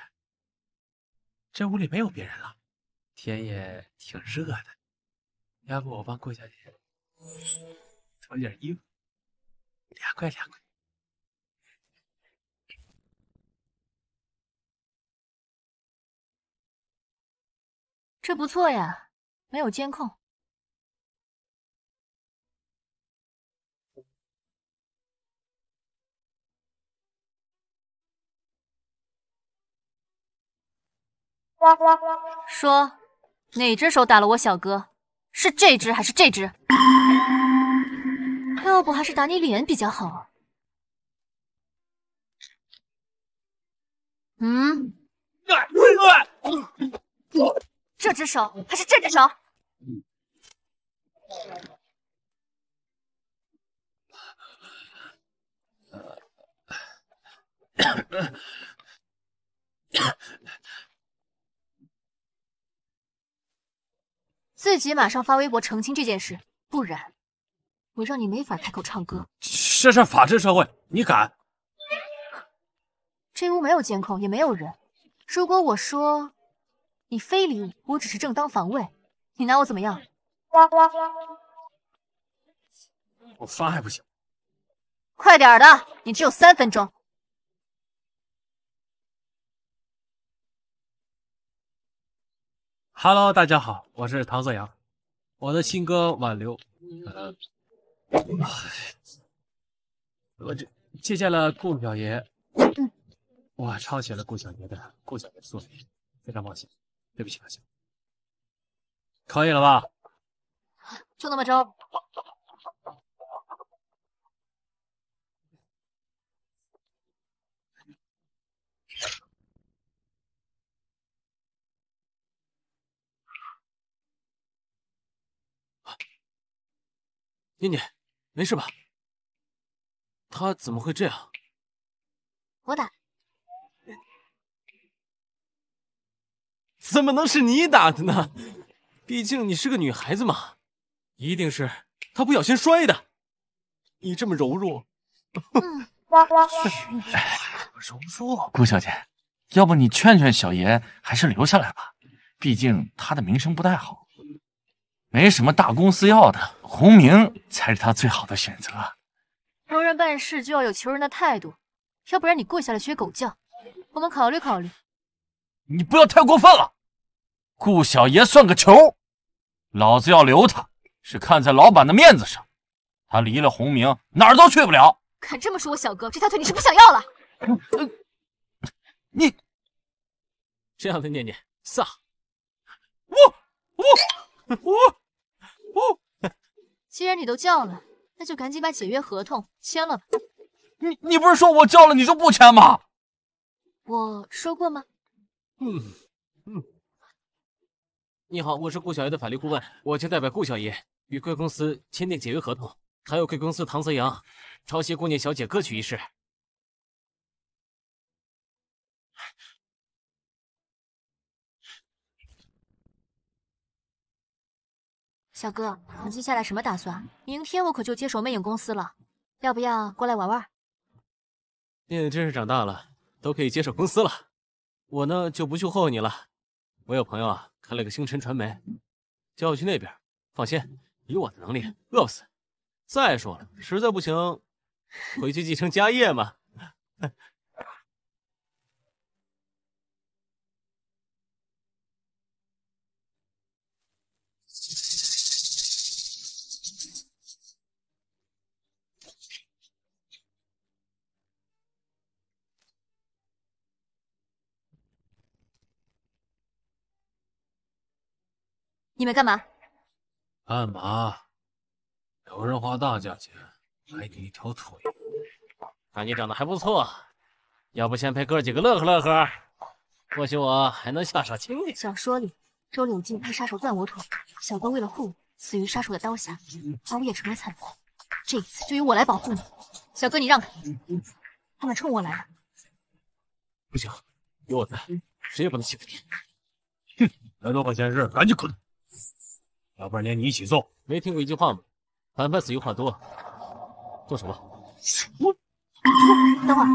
这屋里没有别人了，天也挺热的，要不我帮顾小姐脱点衣服，凉快凉快。这不错呀，没有监控。说，哪只手打了我小哥？是这只还是这只？要不还是打你脸比较好。嗯，这只手还是这只手？自己马上发微博澄清这件事，不然我让你没法开口唱歌。这是法治社会，你敢？这屋没有监控，也没有人。如果我说你非礼我，我只是正当防卫，你拿我怎么样？我发还不行？快点的，你只有三分钟。Hello，大家好，我是唐泽阳，我的新歌《挽留》，呃，我这借鉴了顾小爷，我抄袭了顾小爷的，顾小爷作品，非常抱歉，对不起，抱歉，可以了吧？就那么着。妮妮，没事吧？她怎么会这样？我打，怎么能是你打的呢？毕竟你是个女孩子嘛，一定是她不小心摔的。你这么柔弱，嗯，哇哇哇！柔弱，顾小姐，要不你劝劝小爷，还是留下来吧，毕竟他的名声不太好。没什么大公司要的，洪明才是他最好的选择。求人办事就要有求人的态度，要不然你跪下来学狗叫。我们考虑考虑。你不要太过分了，顾小爷算个球！老子要留他，是看在老板的面子上。他离了洪明，哪儿都去不了。敢这么说，我小哥这条腿你是不想要了？你这样的念念，上！我我我。哦，既然你都叫了，那就赶紧把解约合同签了吧。你你不是说我叫了你就不签吗？我说过吗？嗯嗯。你好，我是顾小爷的法律顾问，我将代表顾小爷与贵公司签订解约合同，还有贵公司唐泽阳抄袭顾念小姐歌曲一事。小哥，你接下来什么打算？明天我可就接手魅影公司了，要不要过来玩玩？念念真是长大了，都可以接手公司了。我呢就不去霍霍你了，我有朋友啊开了个星辰传媒，叫我去那边。放心，以我的能力饿不死。再说了，实在不行，回去继承家业嘛。你们干嘛？干嘛？有人花大价钱买你一条腿，看你长得还不错，要不先陪哥几个乐呵乐呵，或许我还能下手轻点。小说里，周柳静被杀手断我腿，小哥为了护我死于杀手的刀下，而我也成了残废。这一次就由我来保护你，小哥你让开，他们冲我来了。不行，有我在，谁也不能欺负你。哼，来多管闲事，赶紧滚！要不然连你一起揍！没听过一句话吗？反派死又话多，动手吧！等会，儿。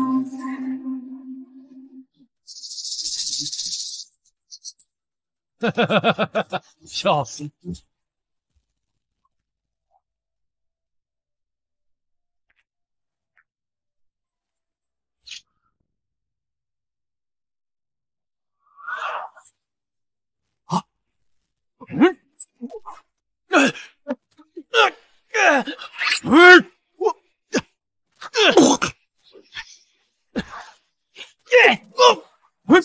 哈！笑死！啊，嗯。啊！啊！我，啊！我，我，我。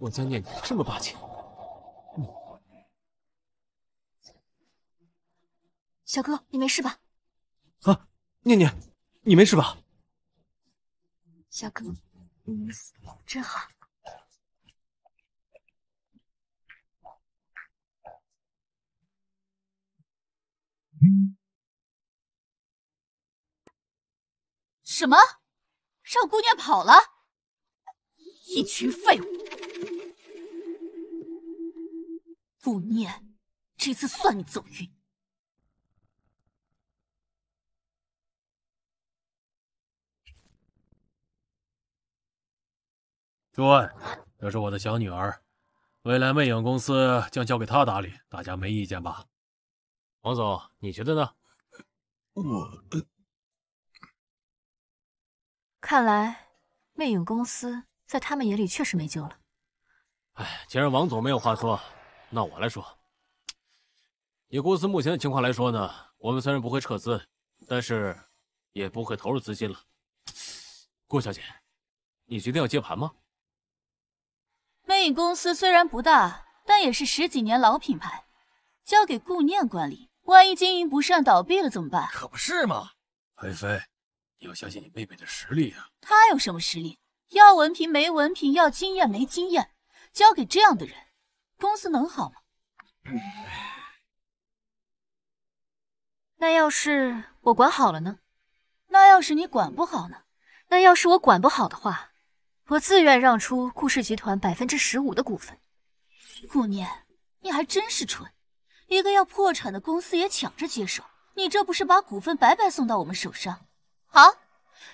我叫念念，这么霸气？嗯。小哥，你没事吧？啊，念念。你没事吧，小哥？你没死，真好。什么？让姑娘跑了？一群废物！顾念，这次算你走运。诸位，这是我的小女儿，未来魅影公司将交给她打理，大家没意见吧？王总，你觉得呢？我，看来魅影公司在他们眼里确实没救了。哎，既然王总没有话说，那我来说。以公司目前的情况来说呢，我们虽然不会撤资，但是也不会投入资金了。顾小姐，你决定要接盘吗？公司虽然不大，但也是十几年老品牌，交给顾念管理，万一经营不善倒闭了怎么办？可不是吗？菲飞，你要相信你妹妹的实力啊！她有什么实力？要文凭没文凭，要经验没经验，交给这样的人，公司能好吗？那要是我管好了呢？那要是你管不好呢？那要是我管不好的话？我自愿让出顾氏集团百分之十五的股份。顾念，你还真是蠢，一个要破产的公司也抢着接手，你这不是把股份白白送到我们手上？好，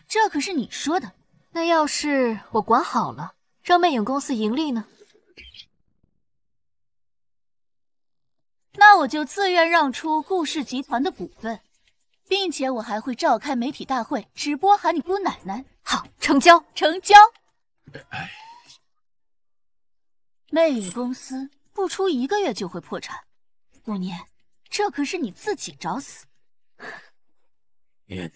这可是你说的。那要是我管好了，让魅影公司盈利呢？那我就自愿让出顾氏集团的股份，并且我还会召开媒体大会直播喊你姑奶奶。好，成交，成交。魅影公司不出一个月就会破产，五年，这可是你自己找死。念，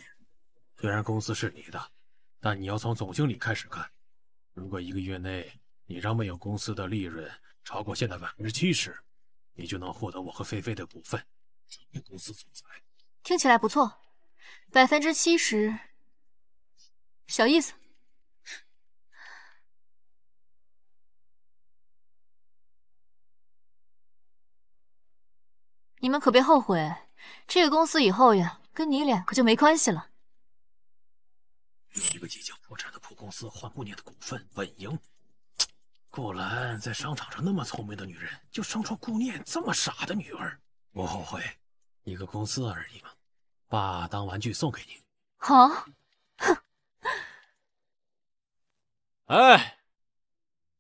虽然公司是你的，但你要从总经理开始干。如果一个月内你让魅影公司的利润超过现在百分之七十，你就能获得我和菲菲的股份，成为公司总裁。听起来不错，百分之七十，小意思。你们可别后悔，这个公司以后呀，跟你俩可就没关系了。用一个即将破产的破公司换顾念的股份，稳赢。顾兰在商场上那么聪明的女人，就生出顾念这么傻的女儿，不后悔。一个公司而已嘛，爸当玩具送给你。好，哼。哎，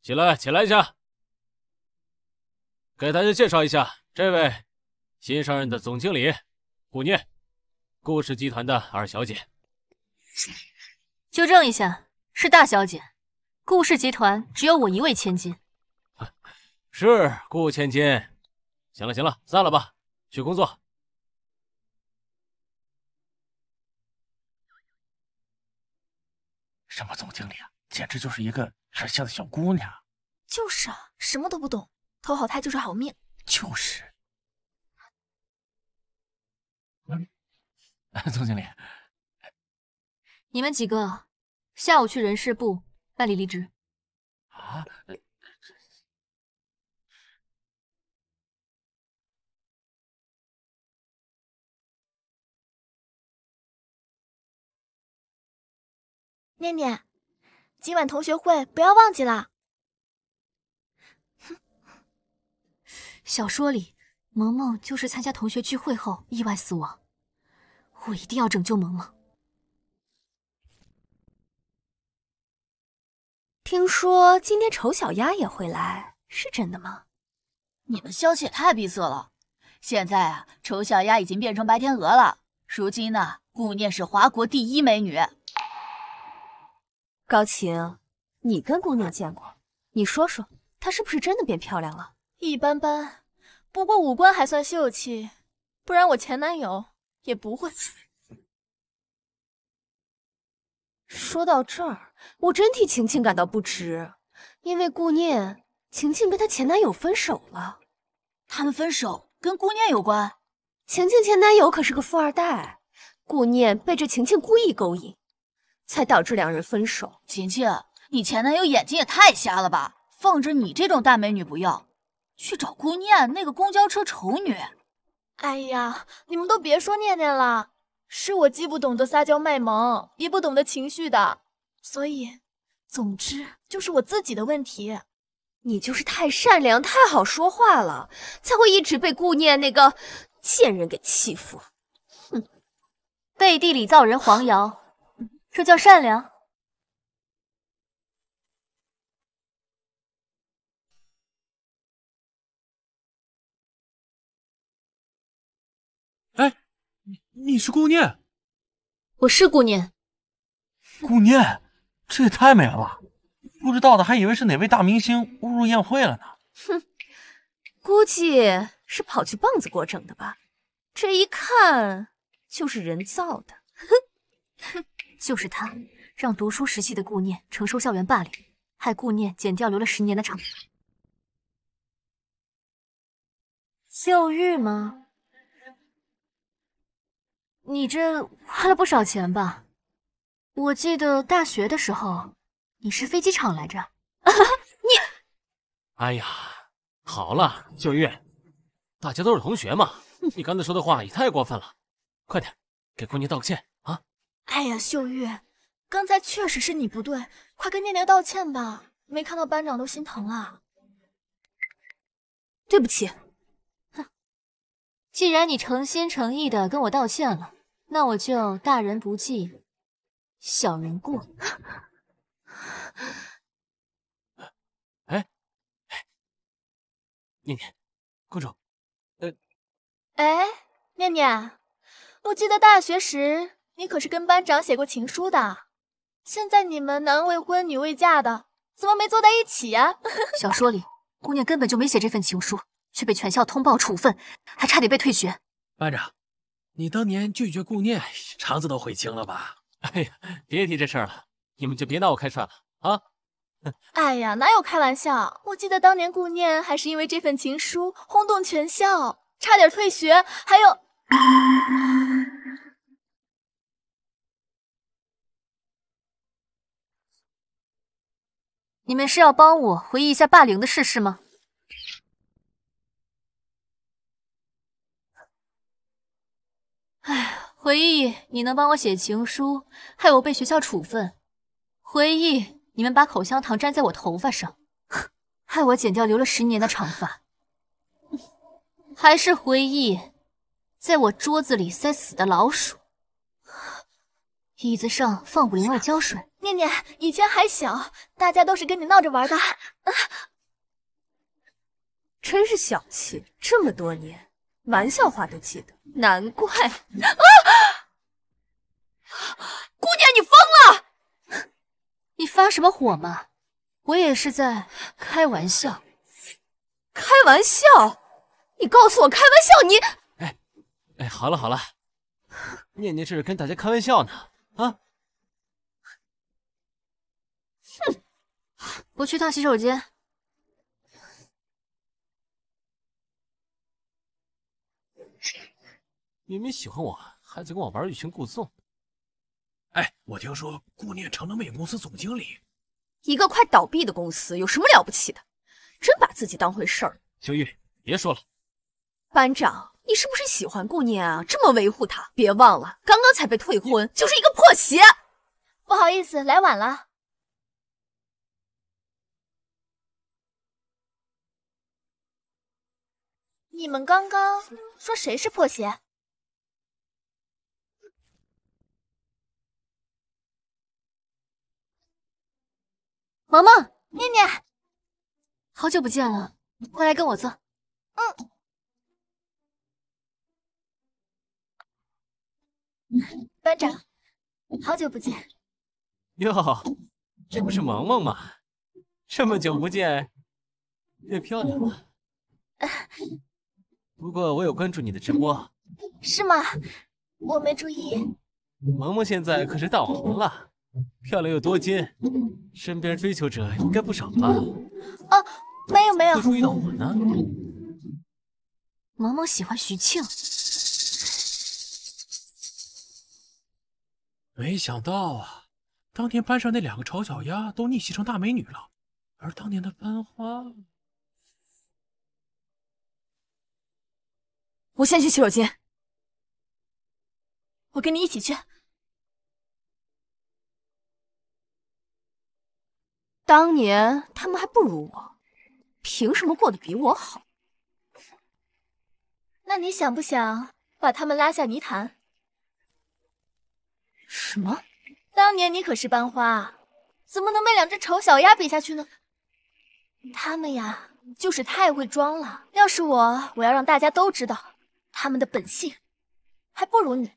起来，起来一下，给大家介绍一下这位。新上任的总经理顾念，顾氏集团的二小姐。纠正一下，是大小姐。顾氏集团只有我一位千金。是顾千金。行了行了，散了吧，去工作。什么总经理啊，简直就是一个二下的小姑娘。就是啊，什么都不懂，投好胎就是好命。就是。总经理，你们几个下午去人事部办理离职。啊！念念，今晚同学会不要忘记了。小说里，萌萌就是参加同学聚会后意外死亡。我一定要拯救萌萌。听说今天丑小鸭也会来，是真的吗？你们消息也太闭塞了。现在啊，丑小鸭已经变成白天鹅了。如今呢，顾念是华国第一美女。高晴，你跟姑娘见过，你说说，她是不是真的变漂亮了？一般般，不过五官还算秀气。不然我前男友。也不会。说到这儿，我真替晴晴感到不值，因为顾念，晴晴被她前男友分手了。他们分手跟顾念有关。晴晴前男友可是个富二代，顾念被这晴晴故意勾引，才导致两人分手。晴晴，你前男友眼睛也太瞎了吧，放着你这种大美女不要，去找顾念那个公交车丑女。哎呀，你们都别说念念了，是我既不懂得撒娇卖萌，也不懂得情绪的，所以，总之就是我自己的问题。你就是太善良，太好说话了，才会一直被顾念那个贱人给欺负。哼，背地里造人黄谣，这叫善良？你是顾念，我是顾念。顾念，这也太美了吧！不知道的还以为是哪位大明星误入宴会了呢。哼，估计是跑去棒子国整的吧。这一看就是人造的。哼哼，就是他让读书时期的顾念承受校园霸凌，害顾念剪掉留了十年的长发。秀玉吗？你这花了不少钱吧？我记得大学的时候你是飞机场来着。你，哎呀，好了，秀玉，大家都是同学嘛，你刚才说的话也太过分了，快点给姑娘道个歉啊！哎呀，秀玉，刚才确实是你不对，快跟念念道歉吧，没看到班长都心疼了。对不起，哼，既然你诚心诚意的跟我道歉了。那我就大人不计，小人过。哎，念念，公主，呃，哎，念念，我记得大学时你可是跟班长写过情书的，现在你们男未婚女未嫁的，怎么没坐在一起呀？小说里，姑娘根本就没写这份情书，却被全校通报处分，还差点被退学。班长。你当年拒绝顾念，肠子都悔青了吧？哎呀，别提这事儿了，你们就别拿我开涮了啊！哎呀，哪有开玩笑？我记得当年顾念还是因为这份情书轰动全校，差点退学，还有…… 你们是要帮我回忆一下霸凌的事实吗？回忆你能帮我写情书，害我被学校处分；回忆你们把口香糖粘在我头发上，害我剪掉留了十年的长发；还是回忆在我桌子里塞死的老鼠，椅子上放五零二胶水。念念以前还小，大家都是跟你闹着玩的，真是小气，这么多年玩笑话都记得，难怪。啊！姑娘，你疯了！你发什么火嘛？我也是在开玩笑，开玩笑！你告诉我开玩笑，你……哎哎，好了好了，念念这是跟大家开玩笑呢啊！哼，我去趟洗手间。明明喜欢我，还在跟我玩欲擒故纵。哎，我听说顾念成了美影公司总经理，一个快倒闭的公司有什么了不起的？真把自己当回事儿。小玉，别说了。班长，你是不是喜欢顾念啊？这么维护她？别忘了，刚刚才被退婚，就是一个破鞋。不好意思，来晚了。你们刚刚说谁是破鞋？萌萌，念念，好久不见了，过来跟我坐。嗯。班长，好久不见。哟，这不是萌萌吗？这么久不见，变漂亮了。不过我有关注你的直播。是吗？我没注意。萌萌现在可是大红了。漂亮又多金，身边追求者应该不少吧？啊，没有没有。注意到我呢？萌萌喜欢徐庆，没想到啊，当年班上那两个丑小鸭都逆袭成大美女了，而当年的班花，我先去洗手间，我跟你一起去。当年他们还不如我，凭什么过得比我好？那你想不想把他们拉下泥潭？什么？当年你可是班花，怎么能被两只丑小鸭比下去呢？他们呀，就是太会装了。要是我，我要让大家都知道他们的本性，还不如你。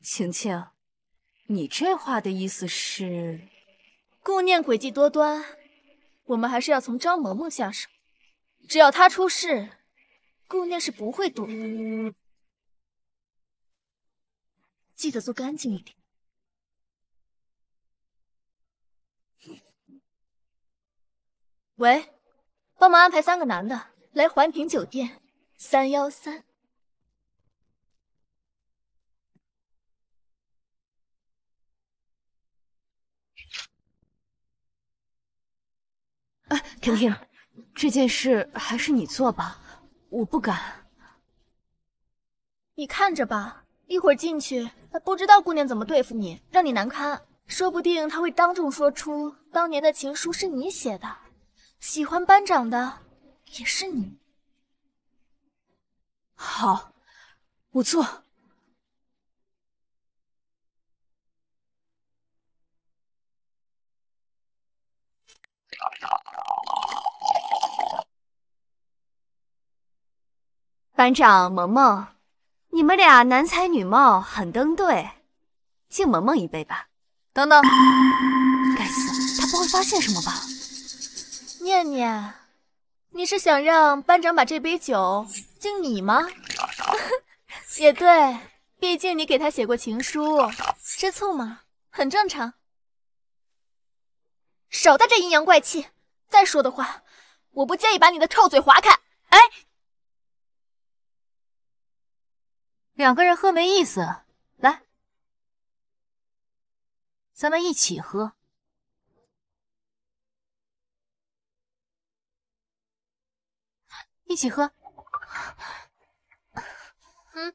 晴晴，你这话的意思是？顾念诡计多端，我们还是要从张萌萌下手。只要她出事，顾念是不会躲的。记得做干净一点。喂，帮忙安排三个男的来环平酒店三幺三。婷婷，这件事还是你做吧，我不敢。你看着吧，一会儿进去，不知道姑娘怎么对付你，让你难堪。说不定他会当众说出当年的情书是你写的，喜欢班长的也是你。好，我做。班长萌萌，你们俩男才女貌，很登对。敬萌萌一杯吧。等等，该死，他不会发现什么吧？念念，你是想让班长把这杯酒敬你吗？也对，毕竟你给他写过情书，吃醋嘛，很正常。少带这阴阳怪气！再说的话，我不介意把你的臭嘴划开。哎。两个人喝没意思，来，咱们一起喝，一起喝。嗯。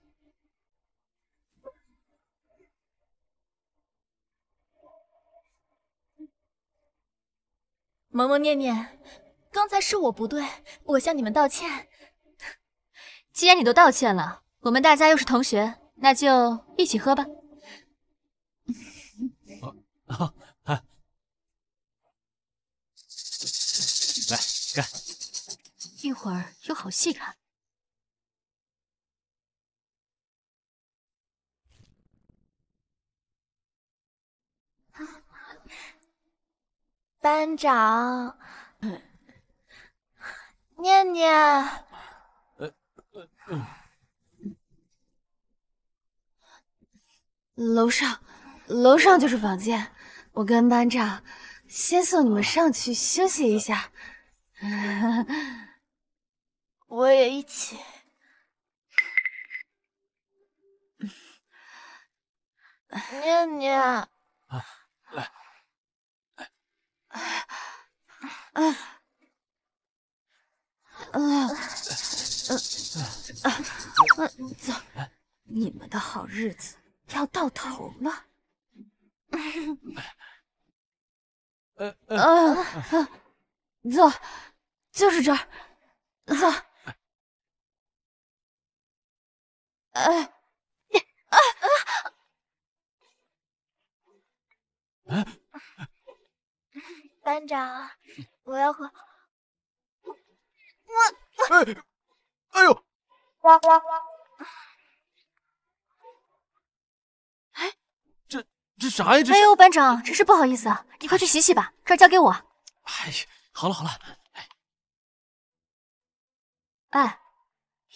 萌萌念念，刚才是我不对，我向你们道歉。既然你都道歉了。我们大家又是同学，那就一起喝吧。来，干！一会儿有好戏看。班长，念念。楼上，楼上就是房间。我跟班长先送你们上去休息一下，我也一起。念念，来，来，啊，啊，啊，啊，走，你们的好日子。要到头了，呃，坐，就是这儿，坐。哎，班长，我要喝，我，哎，哎呦，哇哇哇！这啥呀？这是。哎呦，班长，真是不好意思，啊！你快去洗洗吧，这儿交给我。哎，好了好了。哎，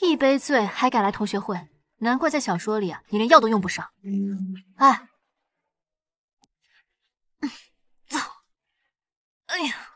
一杯醉还敢来同学会，难怪在小说里啊，你连药都用不上。哎，嗯，走。哎呀。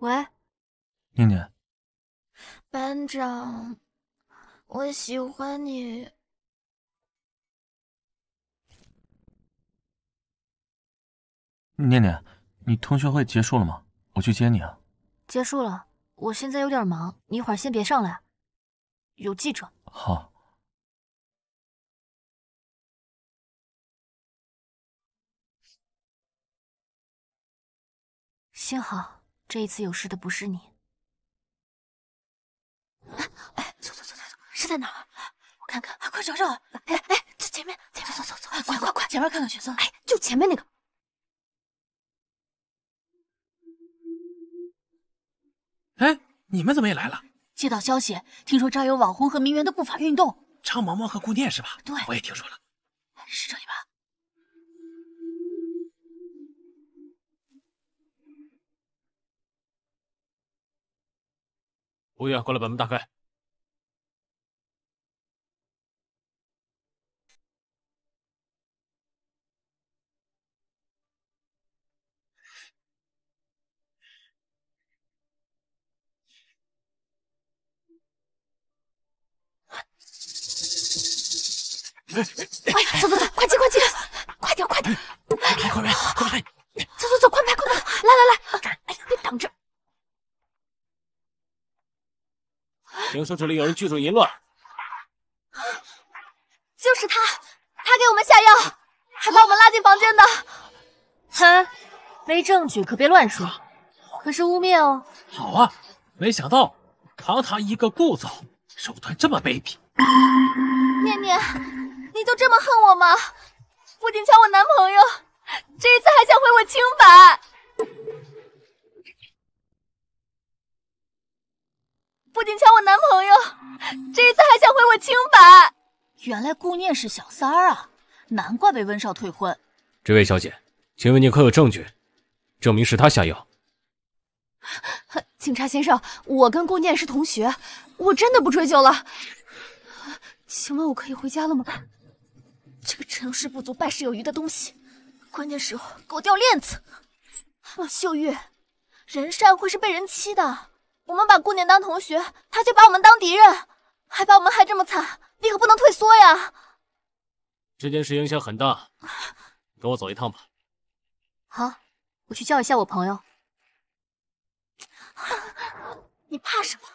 喂，念念，班长，我喜欢你。念念，你同学会结束了吗？我去接你啊。结束了，我现在有点忙，你一会儿先别上来，有记者。好。幸好。这一次有事的不是你。哎，走走走走走，是在哪儿？我看看，快找找。哎哎，这前面，前面走走走，快快快，前面看看雪松。哎，就前面那个。哎，你们怎么也来了？接到消息，听说这儿有网红和名媛的不法运动。张毛毛和顾念是吧？对，我也听说了。是这里吧？服务员，过来把门打开。哎，走走走，快进快进，快点快点。快快快，快走走走，快拍快拍，来来来，哎，别挡着。听说这里有人聚众淫乱，就是他，他给我们下药，还把我们拉进房间的。哼，没证据，可别乱说，可是污蔑哦。好啊，没想到堂堂一个顾总，手段这么卑鄙。念念，你就这么恨我吗？不仅抢我男朋友，这一次还想毁我清白。不仅抢我男朋友，这一次还想毁我清白。原来顾念是小三儿啊，难怪被温少退婚。这位小姐，请问你可有证据证明是他下药？警察先生，我跟顾念是同学，我真的不追究了。请问我可以回家了吗？这个成事不足败事有余的东西，关键时候给我掉链子。秀玉，人善会是被人欺的。我们把顾念当同学，他却把我们当敌人，还把我们害这么惨，你可不能退缩呀！这件事影响很大，跟我走一趟吧。好，我去叫一下我朋友。你怕什么？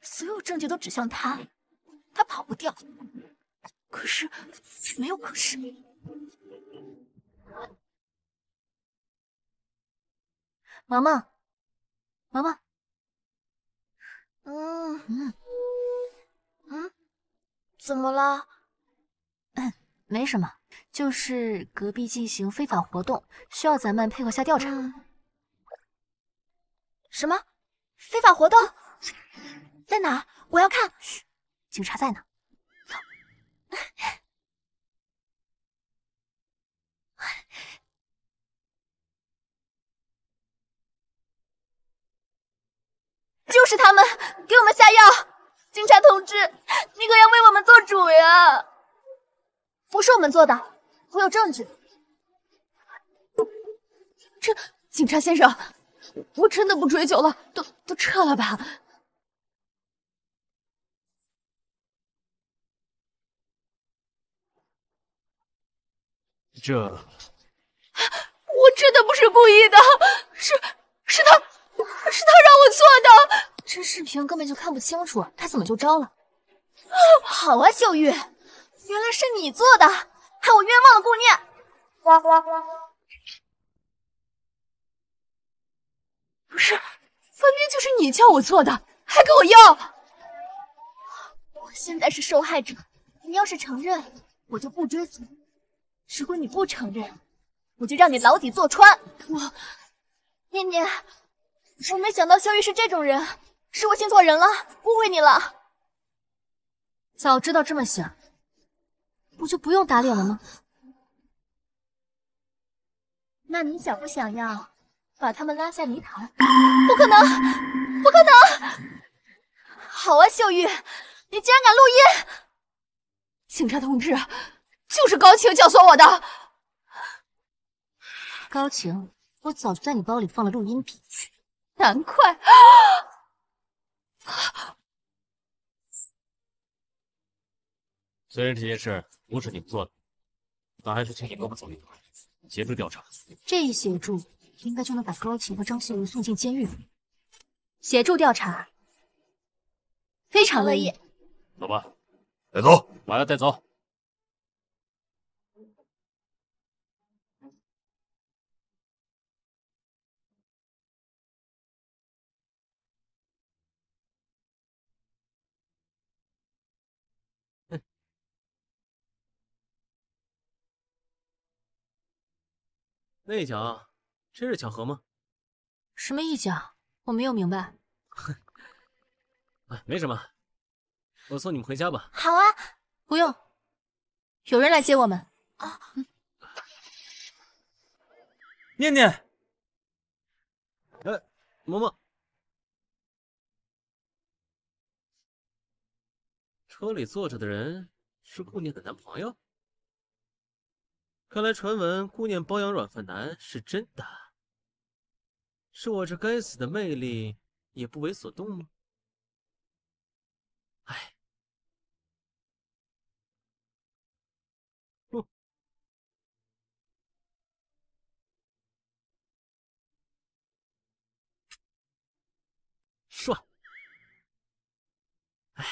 所有证据都指向他，他跑不掉。可是没有可是。萌萌，萌萌，嗯嗯嗯，怎么了？没什么，就是隔壁进行非法活动，需要咱们配合下调查。什么？非法活动？在哪？我要看！警察在呢，走。就是他们给我们下药，警察同志，你可要为我们做主呀！不是我们做的，我有证据。这警察先生，我真的不追究了，都都撤了吧。这，我真的不是故意的，是是他。是他让我做的，这视频根本就看不清楚，他怎么就招了？好啊，秀玉，原来是你做的，害我冤枉了顾念。不是，分明就是你叫我做的，还跟我要。我现在是受害者，你要是承认，我就不追责；如果你不承认，我就让你牢底坐穿。我，念念。我没想到秀玉是这种人，是我信错人了，误会你了。早知道这么想，不就不用打脸了吗？那你想不想要把他们拉下泥潭？不可能，不可能！好啊，秀玉，你竟然敢录音！警察同志，就是高晴教唆我的。高晴，我早就在你包里放了录音笔。难怪。虽然这件事不是你们做的，但还是请你跟我走一走，协助调查。这一协助，应该就能把高晴和张秀送进监狱。协助调查，非常乐意。走吧，带走，把他带走。那一脚，真是巧合吗？什么一脚？我没有明白。哼，没什么，我送你们回家吧。好啊，不用，有人来接我们。啊，念念，哎，萌萌，车里坐着的人是顾念的男朋友？看来传闻，姑娘包养软饭男是真的，是我这该死的魅力也不为所动吗？哎，不帅，哎。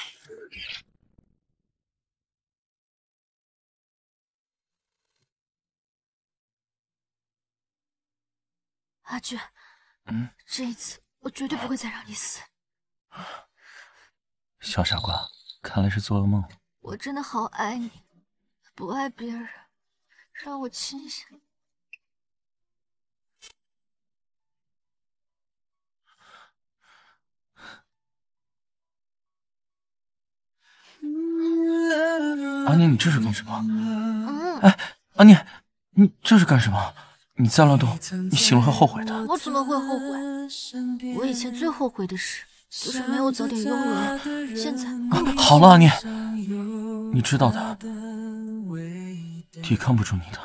阿俊，嗯，这一次我绝对不会再让你死，小傻瓜，看来是做噩梦了。我真的好爱你，不爱别人，让我清醒。阿念，你这是干什么？嗯，哎，阿念，你这是干什么？你再乱动，你醒了会后悔的。我怎么会后悔？我以前最后悔的事，就是没有早点拥有。现在，好了，阿念，你知道的，抵抗不住你的。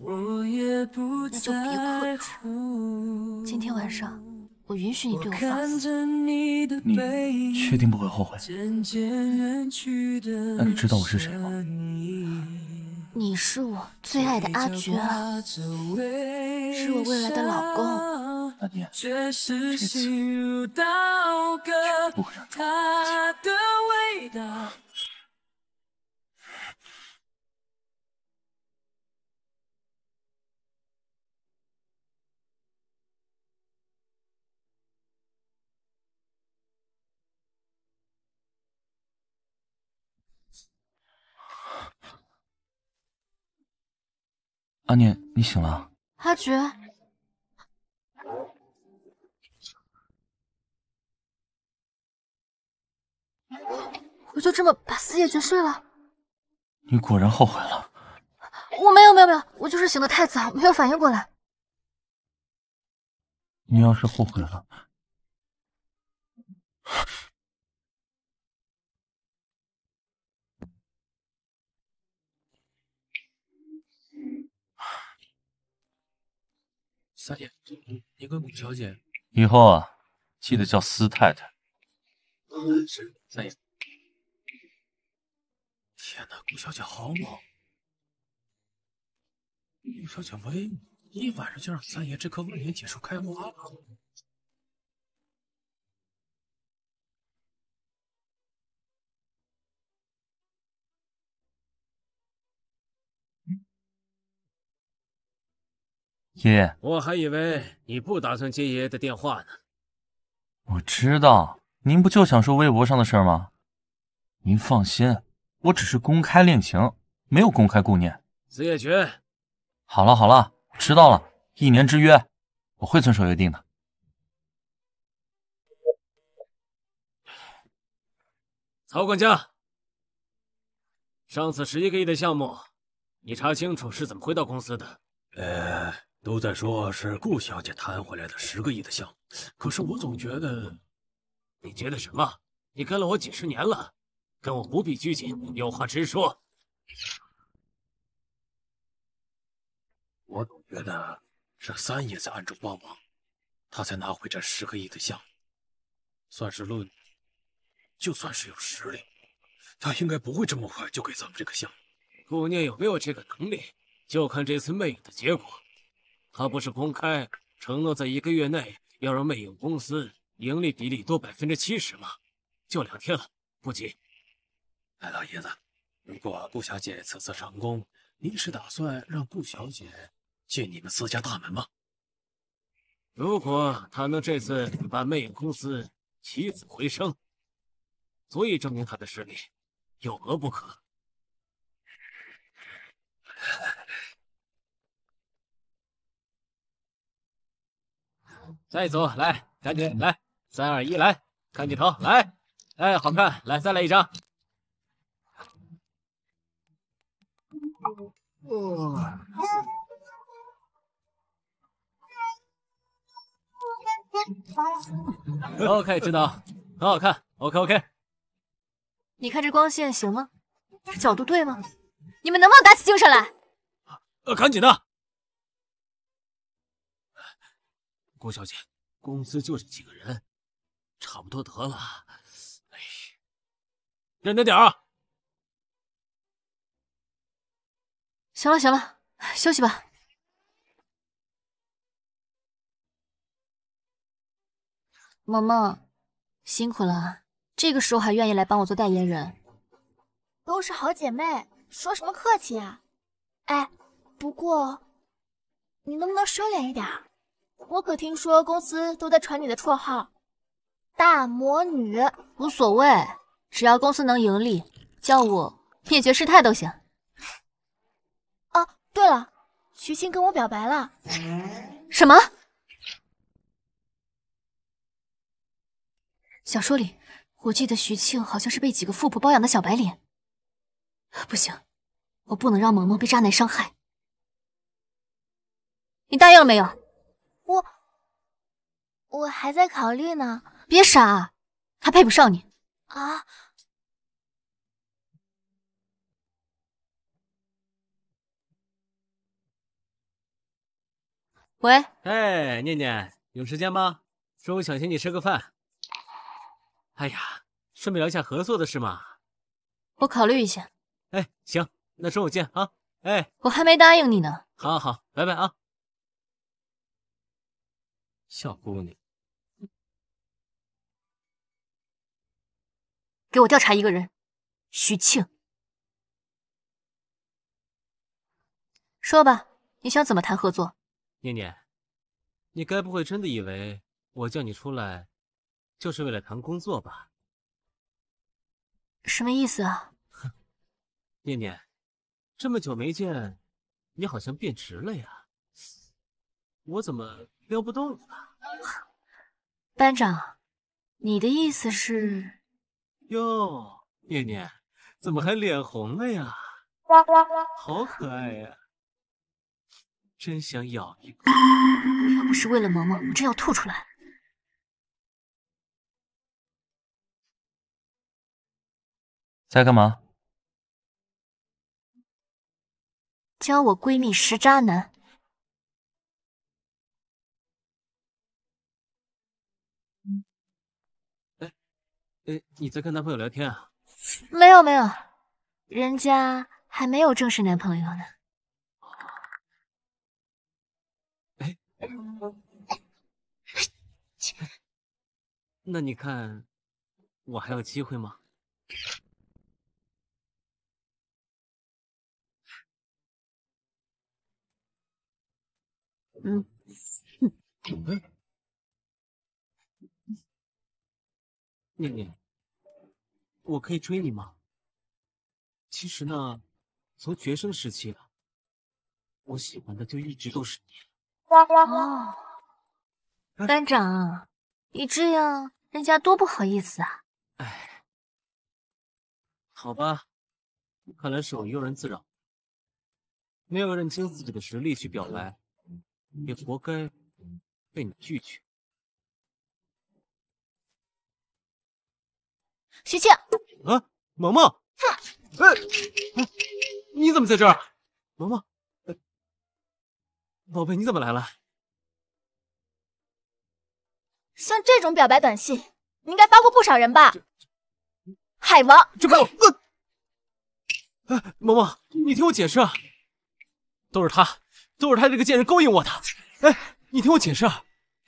那就别客气，今天晚上我允许你对我放肆。你确定不会后悔？那你知道我是谁吗？你是我最爱的阿菊啊，是我未来的老公。阿珏，这次绝对不会让他味道。阿念，你醒了。阿珏，我就这么把四叶卷睡了？你果然后悔了。我没有，没有，没有，我就是醒得太早，没有反应过来。你要是后悔了。三爷，您跟古小姐，以后啊，记得叫司太太。是三爷。天哪，古小姐好猛！古小姐威武，一晚上就让三爷这棵万年铁树开花。了。爷爷，我还以为你不打算接爷爷的电话呢。我知道，您不就想说微博上的事吗？您放心，我只是公开恋情，没有公开顾念。子夜君，好了好了，我知道了，一年之约，我会遵守约定的。曹管家，上次十一个亿的项目，你查清楚是怎么回到公司的？呃。都在说是顾小姐谈回来的十个亿的项目，可是我总觉得，你觉得什么？你跟了我几十年了，跟我不必拘谨，有话直说。我总觉得是三爷在暗中帮忙，他才拿回这十个亿的项目。算是论，就算是有实力，他应该不会这么快就给咱们这个项目。顾念有没有这个能力，就看这次魅影的结果。他不是公开承诺在一个月内要让魅影公司盈利比例多百分之七十吗？就两天了，不急。哎，老爷子，如果顾小姐此次成功，您是打算让顾小姐进你们司家大门吗？如果她能这次把魅影公司起死回生，足以证明她的实力，有何不可？再一组，来，赶紧来，三二一，来看镜头，来，哎，好看，来，再来一张。OK，指导，很好看。OK，OK。你看这光线行吗？这角度对吗？你们能不能打起精神来？呃，赶紧的。吴小姐，公司就这几个人，差不多得了。哎，忍着点啊！行了行了，休息吧。萌萌，辛苦了，这个时候还愿意来帮我做代言人。都是好姐妹，说什么客气呀？哎，不过你能不能收敛一点？我可听说公司都在传你的绰号“大魔女”，无所谓，只要公司能盈利，叫我灭绝师太都行。哦，对了，徐庆跟我表白了。什么？小说里我记得徐庆好像是被几个富婆包养的小白脸。不行，我不能让萌萌被渣男伤害。你答应了没有？我还在考虑呢。别傻，他配不上你。啊？喂。哎，念念，有时间吗？中午想请你吃个饭。哎呀，顺便聊一下合作的事嘛。我考虑一下。哎，行，那中午见啊。哎，我还没答应你呢。好，好，好，拜拜啊。小姑娘。给我调查一个人，徐庆。说吧，你想怎么谈合作？念念，你该不会真的以为我叫你出来，就是为了谈工作吧？什么意思啊？念念，这么久没见，你好像变直了呀。我怎么撩不动你了？班长，你的意思是？哟，念念，怎么还脸红了呀？好可爱呀，真想咬一口。要不是为了萌萌，我真要吐出来。在干嘛？教我闺蜜识渣男。哎，你在跟男朋友聊天啊？没有没有，人家还没有正式男朋友呢。哎，那你看我还有机会吗？嗯哼。念念，我可以追你吗？其实呢，从学生时期我喜欢的就一直都是你。哇哇哇！班长，你这样人家多不好意思啊。哎，好吧，看来是我庸人自扰，没有认清自己的实力去表白，也活该被你拒绝。徐庆，啊，萌萌，哼，哎，你怎么在这儿？萌萌，宝贝，你怎么来了？像这种表白短信，你应该发过不少人吧？海王，这不我，哎，萌萌，你听我解释啊，都是他，都是他这个贱人勾引我的。哎，你听我解释，啊，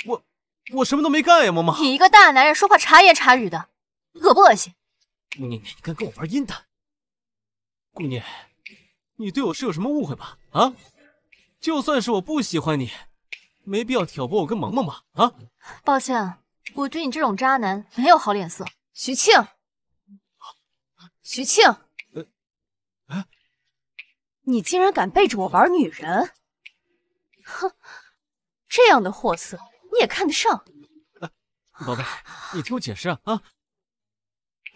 我我什么都没干呀，萌萌，你一个大男人说话茶言茶语的。恶不恶心，顾念念，你敢跟我玩阴的？顾念，你对我是有什么误会吧？啊，就算是我不喜欢你，没必要挑拨我跟萌萌吧？啊，抱歉，我对你这种渣男没有好脸色。徐庆，徐庆，啊，你竟然敢背着我玩女人？哼，这样的货色你也看得上？宝贝，你听我解释啊。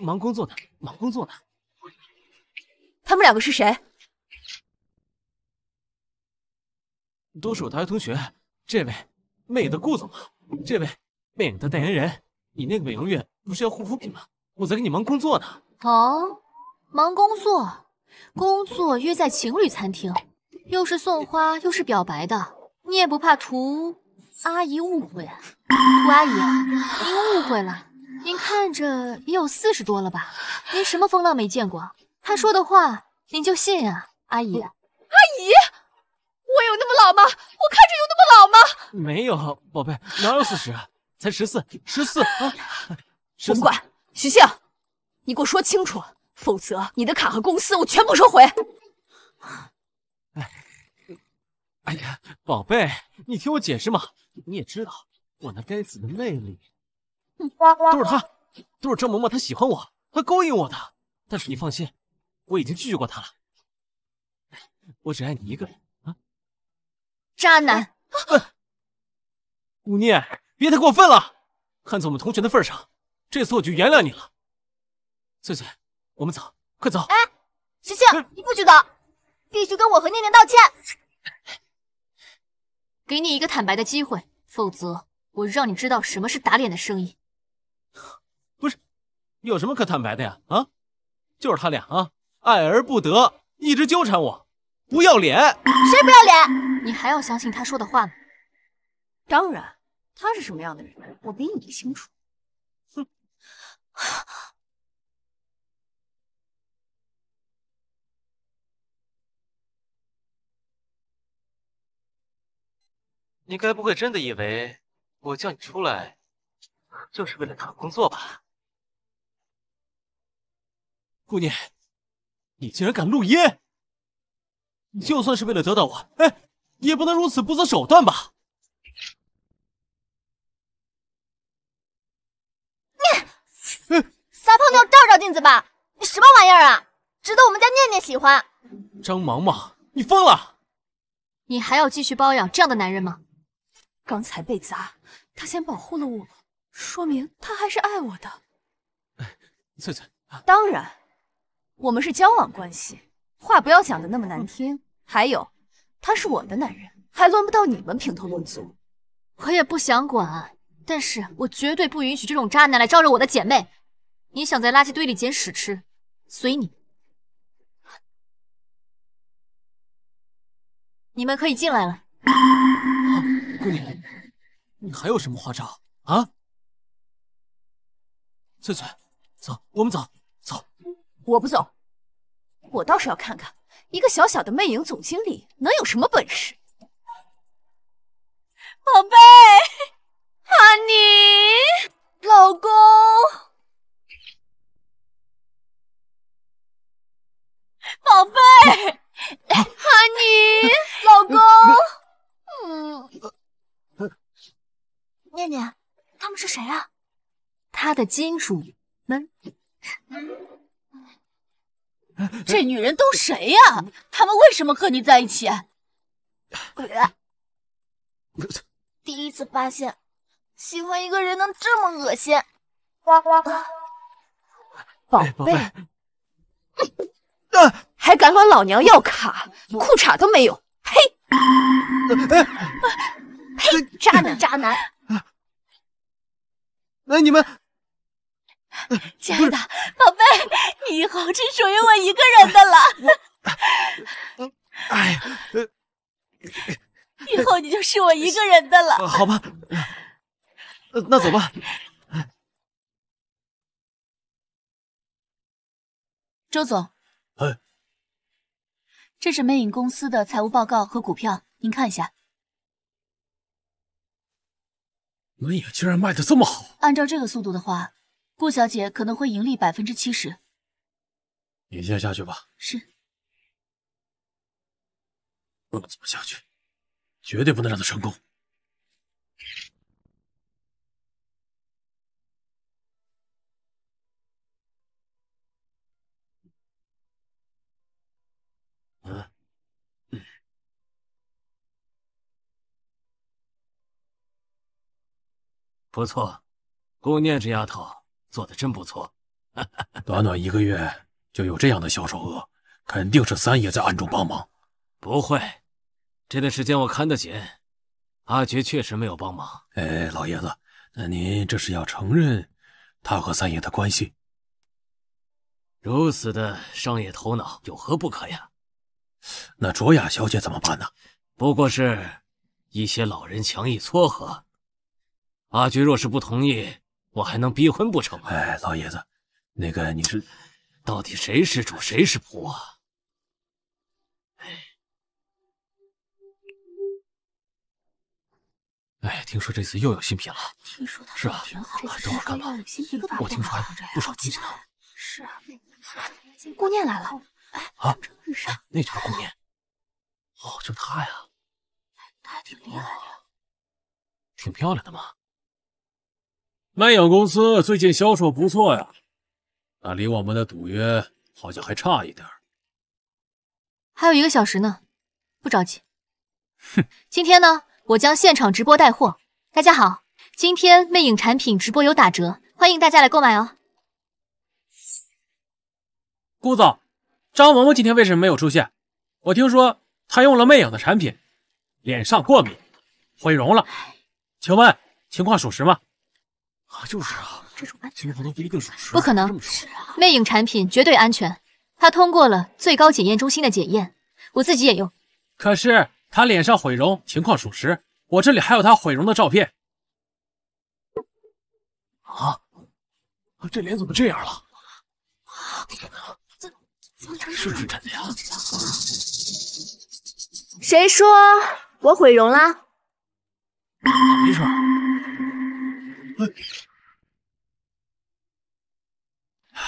忙工作呢，忙工作呢。他们两个是谁？都是我大学同学。这位魅影的顾总这位魅影的代言人。你那个美容院不是要护肤品吗？我在给你忙工作呢。哦，忙工作，工作约在情侣餐厅，又是送花又是表白的，你也不怕图阿姨误会？啊？涂阿姨，您误会了。您看着也有四十多了吧？您什么风浪没见过？他说的话您就信啊，阿姨。阿姨，我有那么老吗？我看着有那么老吗？没有，宝贝，哪有四十？才十四，十四啊！甭管，徐庆，你给我说清楚，否则你的卡和公司我全部收回。哎，哎呀，宝贝，你听我解释嘛。你也知道我那该死的魅力。都是他，都是张嬷嬷，他喜欢我，他勾引我的。但是你放心，我已经拒绝过他了。我只爱你一个人啊！渣男！顾念，别太过分了。看在我们同学的份上，这次我就原谅你了。翠翠，我们走，快走！哎，徐青，你不许走，必须跟我和念念道歉。给你一个坦白的机会，否则我让你知道什么是打脸的声音。有什么可坦白的呀？啊，就是他俩啊，爱而不得，一直纠缠我，不要脸，谁不要脸？你还要相信他说的话吗？当然，他是什么样的人，我比你清楚。哼，你该不会真的以为我叫你出来就是为了谈工作吧？姑娘，你竟然敢录音！你就算是为了得到我，哎，也不能如此不择手段吧？你，撒泡尿照照镜子吧！你什么玩意儿啊？值得我们家念念喜欢？张萌萌，你疯了！你还要继续包养这样的男人吗？刚才被砸，他先保护了我，说明他还是爱我的。翠翠。当然。我们是交往关系，话不要讲的那么难听。还有，他是我的男人，还轮不到你们评头论足。我也不想管，但是我绝对不允许这种渣男来招惹我的姐妹。你想在垃圾堆里捡屎吃，随你。你们可以进来了。啊，姑娘，你还有什么花招啊？翠翠，走，我们走。我不走，我倒是要看看一个小小的魅影总经理能有什么本事。宝贝，阿宁，老公。宝贝，阿宁，老公。嗯。念念，他们是谁啊？他的金主们。这女人都谁呀？他们为什么和你在一起？第一次发现，喜欢一个人能这么恶心。宝贝，宝贝，还敢管老娘要卡？裤衩都没有，呸！呸！渣男，渣男！那你们。亲爱的，宝贝，你以后只属于我一个人的了。哎呀，以后你就是我一个人的了。好吧，那走吧。周总，哎，这是魅影公司的财务报告和股票，您看一下。魅影竟然卖的这么好，按照这个速度的话。顾小姐可能会盈利百分之七十，你先下去吧。是。不能怎么下去，绝对不能让他成功。不错，顾念这丫头。做的真不错，短短一个月就有这样的销售额，肯定是三爷在暗中帮忙。不会，这段时间我看得紧，阿珏确实没有帮忙。哎，老爷子，那您这是要承认他和三爷的关系？如此的商业头脑有何不可呀？那卓雅小姐怎么办呢？不过是一些老人强意撮合，阿珏若是不同意。我还能逼婚不成哎，老爷子，那个你是，到底谁是主谁是仆啊？哎，哎，听说这次又有新品了。听说他，是啊，等会都来我听说不少记者呢。是啊，顾念来了。哎啊，那就是顾念。哦，就她呀。她还挺厉害的，挺漂亮的嘛。魅影公司最近销售不错呀，那离我们的赌约好像还差一点，还有一个小时呢，不着急。哼，今天呢，我将现场直播带货。大家好，今天魅影产品直播有打折，欢迎大家来购买哦。顾总，张萌萌今天为什么没有出现？我听说她用了魅影的产品，脸上过敏，毁容了。请问情况属实吗？啊，就是啊，绝对不可能不一定实。不可能是啊，魅影产品绝对安全，它通过了最高检验中心的检验，我自己也用。可是他脸上毁容情况属实，我这里还有他毁容的照片。啊，这脸怎么这样了？怎怎么，是不是真的呀？谁说我毁容了？没事。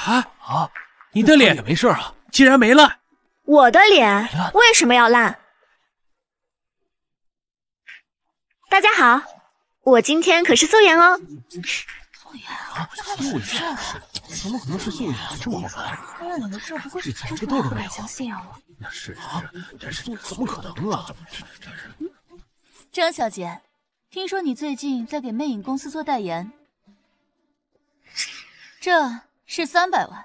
啊啊！你的脸也没事啊，竟然没烂！我的脸为什么要烂？大家好，我今天可是素颜哦。素颜啊，素颜，怎么可能是素颜这么好看？那你是假的吧？我啊！那是啊，那是怎么可能啊？张小姐，听说你最近在给魅影公司做代言，这。是三百万，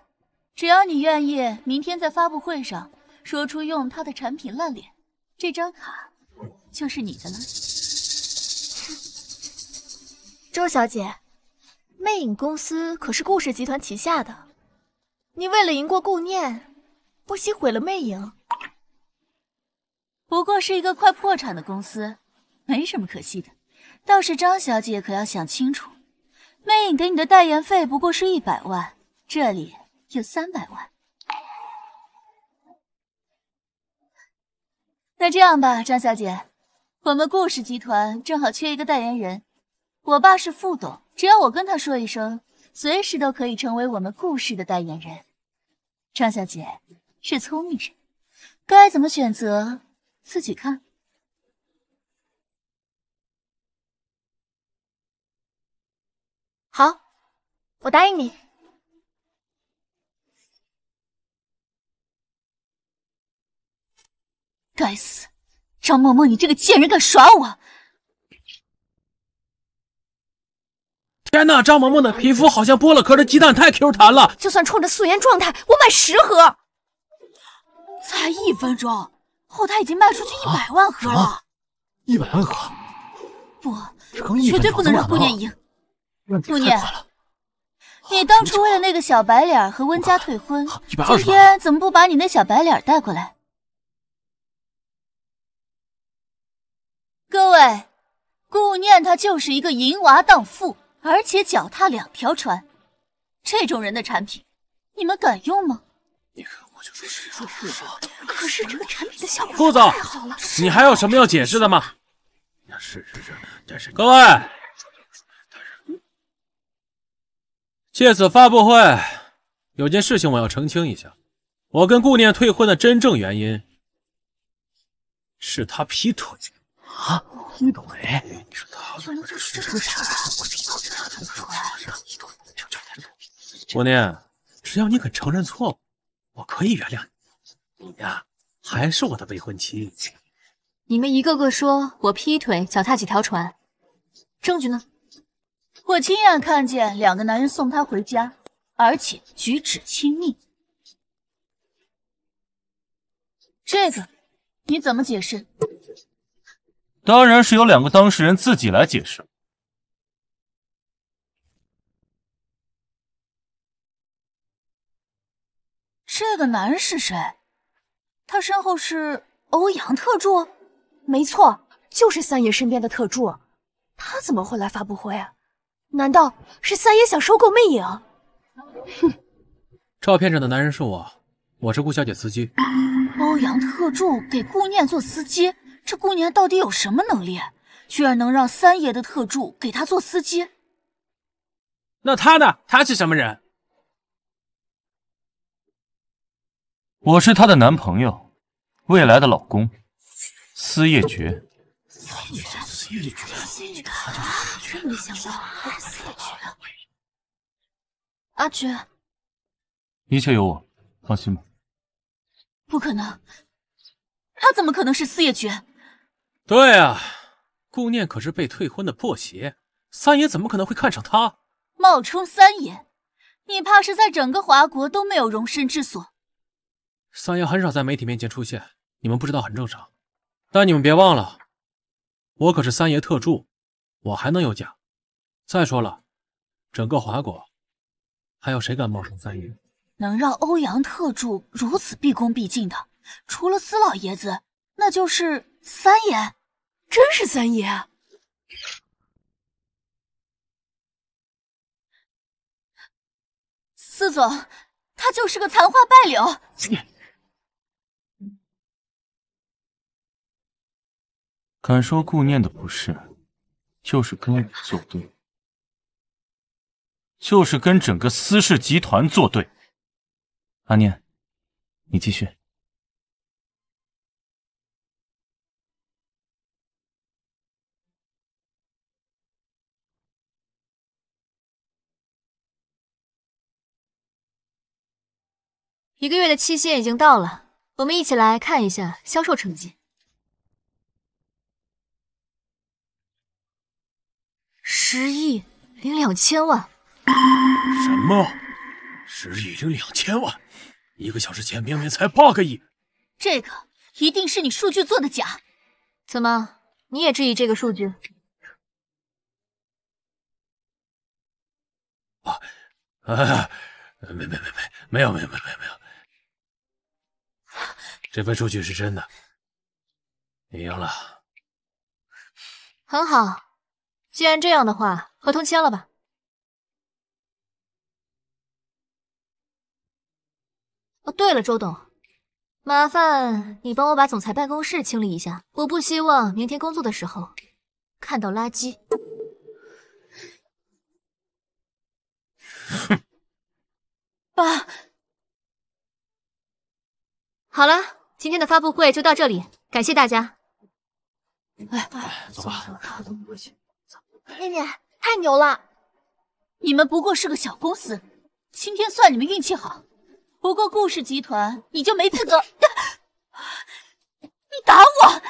只要你愿意，明天在发布会上说出用他的产品烂脸，这张卡就是你的了。周小姐，魅影公司可是顾氏集团旗下的，你为了赢过顾念，不惜毁了魅影，不过是一个快破产的公司，没什么可惜的。倒是张小姐可要想清楚，魅影给你的代言费不过是一百万。这里有三百万。那这样吧，张小姐，我们顾氏集团正好缺一个代言人。我爸是副董，只要我跟他说一声，随时都可以成为我们顾氏的代言人。张小姐是聪明人，该怎么选择自己看。好，我答应你。该死，张萌萌，你这个贱人敢耍我！天哪，张萌萌的皮肤好像剥了壳的鸡蛋，太 Q 弹了！就算冲着素颜状态，我买十盒。才一分钟，后台已经卖出去一百万盒了！一百万盒！不，绝对不能让顾念赢！顾念，你当初为了那个小白脸和温家退婚，今天怎么不把你那小白脸带过来？各位，顾念她就是一个淫娃荡妇，而且脚踏两条船，这种人的产品，你们敢用吗？可是这个产品的效果太好了，总，你还有什么要解释的吗？各位，借此发布会，有件事情我要澄清一下，我跟顾念退婚的真正原因，是他劈腿。啊，劈腿？你说他这是为啥？郭念，只要你肯承认错误，我可以原谅你。你呀，还是我的未婚妻。你们一个个说我劈腿，脚踏几条船，证据呢？我亲眼看见两个男人送她回家，而且举止亲密。这个你怎么解释？当然是由两个当事人自己来解释这个男人是谁？他身后是欧阳特助，没错，就是三爷身边的特助。他怎么会来发布会？难道是三爷想收购魅影？哼，照片上的男人是我，我是顾小姐司机。欧阳特助给顾念做司机。这姑娘到底有什么能力，居然能让三爷的特助给她做司机？那他呢？他是什么人？我是她的男朋友，未来的老公，司叶爵。司就是司叶珏，真没想到他是司叶爵。阿爵，一切有我，放心吧。不可能，他怎么可能是司叶爵？对啊，顾念可是被退婚的破鞋，三爷怎么可能会看上他？冒充三爷，你怕是在整个华国都没有容身之所。三爷很少在媒体面前出现，你们不知道很正常。但你们别忘了，我可是三爷特助，我还能有假？再说了，整个华国还有谁敢冒充三爷？能让欧阳特助如此毕恭毕敬的，除了司老爷子，那就是三爷。真是三爷，司总，他就是个残花败柳。敢说顾念的不是，就是跟我作对，就是跟整个司氏集团作对。阿念，你继续。一个月的期限已经到了，我们一起来看一下销售成绩。十亿零两千万。什么？十亿零两千万？一个小时前明明才八个亿。这个一定是你数据做的假。怎么？你也质疑这个数据？啊！啊，没没没没，没有没有没有没有。这份数据是真的，你赢了，很好。既然这样的话，合同签了吧。哦，对了，周董，麻烦你帮我把总裁办公室清理一下，我不希望明天工作的时候看到垃圾。哼，爸，好了。今天的发布会就到这里，感谢大家。哎，走吧。走。念念，太牛了！你们不过是个小公司，今天算你们运气好。不过顾氏集团，你就没资格。你打我！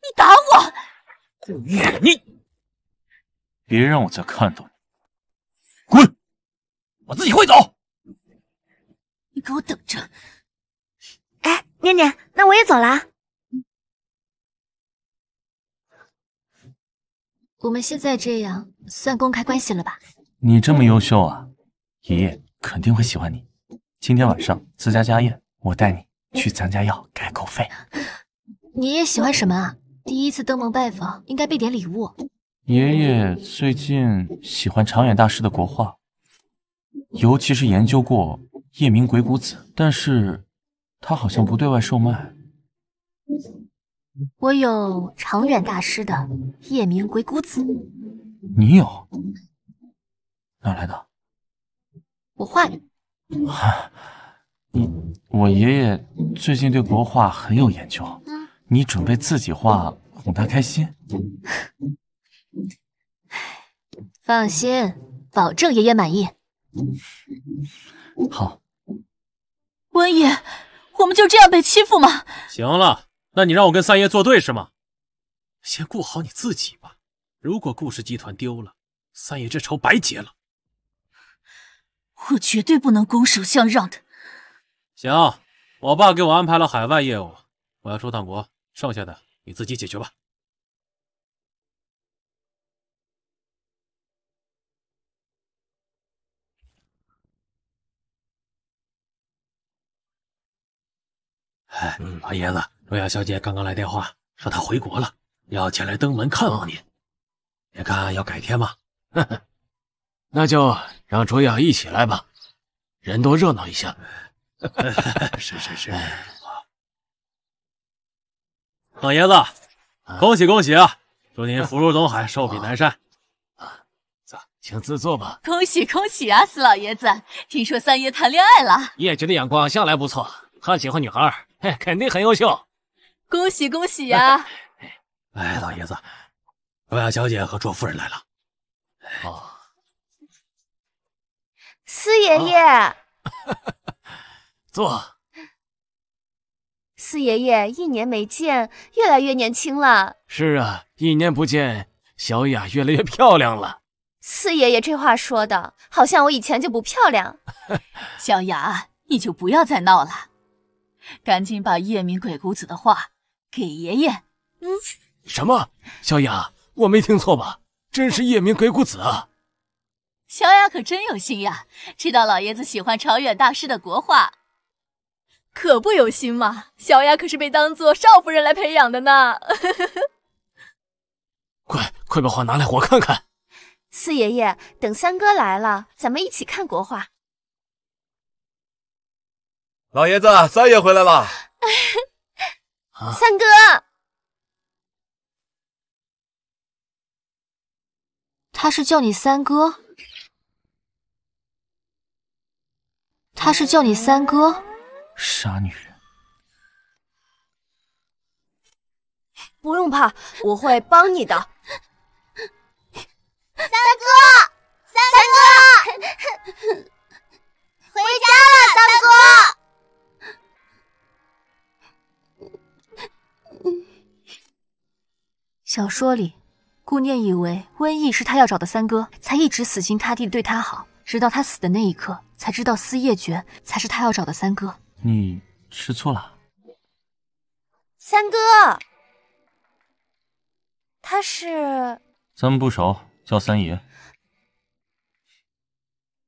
你打我！顾念，你别让我再看到你！滚！我自己会走。给我等着！哎，念念，那我也走了。我们现在这样算公开关系了吧？你这么优秀啊，爷爷肯定会喜欢你。今天晚上自家家宴，我带你去咱家要改口费。爷爷喜欢什么啊？第一次登门拜访，应该备点礼物。爷爷最近喜欢长远大师的国画，尤其是研究过。夜明鬼谷子，但是他好像不对外售卖。我有长远大师的夜明鬼谷子。你有？哪来的？我画的。你，我爷爷最近对国画很有研究。你准备自己画哄他开心？放心，保证爷爷满意。好。温爷，我们就这样被欺负吗？行了，那你让我跟三爷作对是吗？先顾好你自己吧。如果顾氏集团丢了，三爷这仇白结了。我绝对不能拱手相让的。行，我爸给我安排了海外业务，我要出趟国，剩下的你自己解决吧。老爷子，卓雅小姐刚刚来电话，说她回国了，要前来登门看望您。你看要改天吗？那就让卓雅一起来吧，人多热闹一下。是是是。老爷子，恭喜恭喜啊！祝您福如东海，寿比南山。啊，走，请自坐吧。恭喜恭喜啊，四老爷子！听说三爷谈恋爱了？叶直的眼光向来不错。他喜欢女孩，哎，肯定很优秀。恭喜恭喜呀！哎，老爷子，欧雅小姐和卓夫人来了。哦，四爷爷。坐。四爷爷，一年没见，越来越年轻了。是啊，一年不见，小雅越来越漂亮了。四爷爷这话说的，好像我以前就不漂亮。小雅，你就不要再闹了。赶紧把夜明鬼谷子的画给爷爷。嗯，什么？小雅，我没听错吧？真是夜明鬼谷子啊！小雅可真有心呀，知道老爷子喜欢朝远大师的国画，可不有心嘛。小雅可是被当做少夫人来培养的呢。快快把画拿来，我看看。四爷爷，等三哥来了，咱们一起看国画。老爷子，三爷回来了。三哥，他是叫你三哥？他是叫你三哥？傻女人，不用怕，我会帮你的。三哥，三哥，回家了，三哥。小说里，顾念以为瘟疫是他要找的三哥，才一直死心塌地对他好，直到他死的那一刻，才知道司夜绝才是他要找的三哥。你吃醋了？三哥，他是？咱们不熟，叫三爷。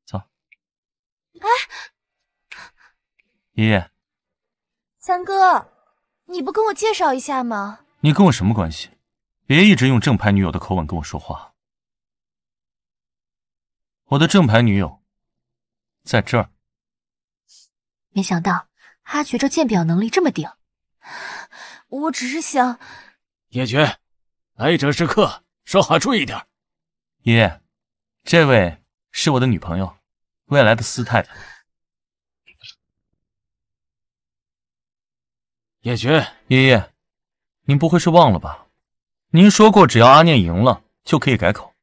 走。哎，爷爷。三哥，你不跟我介绍一下吗？你跟我什么关系？别一直用正牌女友的口吻跟我说话。我的正牌女友，在这儿。没想到阿珏这鉴表能力这么顶。我只是想，叶爵，来者是客，说话注意点。爷爷，这位是我的女朋友，未来的司太太。叶爵，爷爷，您不会是忘了吧？您说过，只要阿念赢了就可以改口，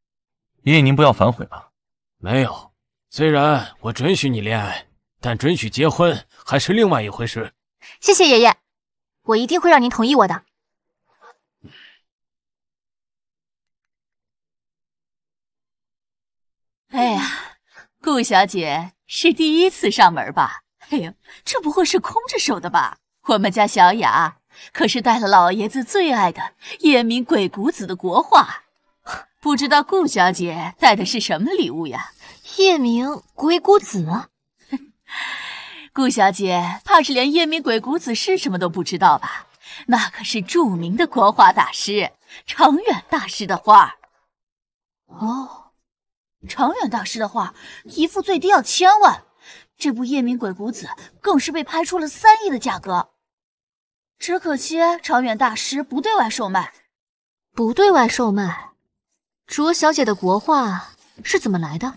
爷爷您不要反悔吧。没有，虽然我准许你恋爱，但准许结婚还是另外一回事。谢谢爷爷，我一定会让您同意我的。哎呀，顾小姐是第一次上门吧？哎呦，这不会是空着手的吧？我们家小雅。可是带了老爷子最爱的夜明鬼谷子的国画，不知道顾小姐带的是什么礼物呀？夜明鬼谷子？顾小姐怕是连夜明鬼谷子是什么都不知道吧？那可是著名的国画大师长远大师的画哦，长远大师的画，一幅最低要千万，这部夜明鬼谷子更是被拍出了三亿的价格。只可惜，长远大师不对外售卖。不对外售卖，卓小姐的国画是怎么来的？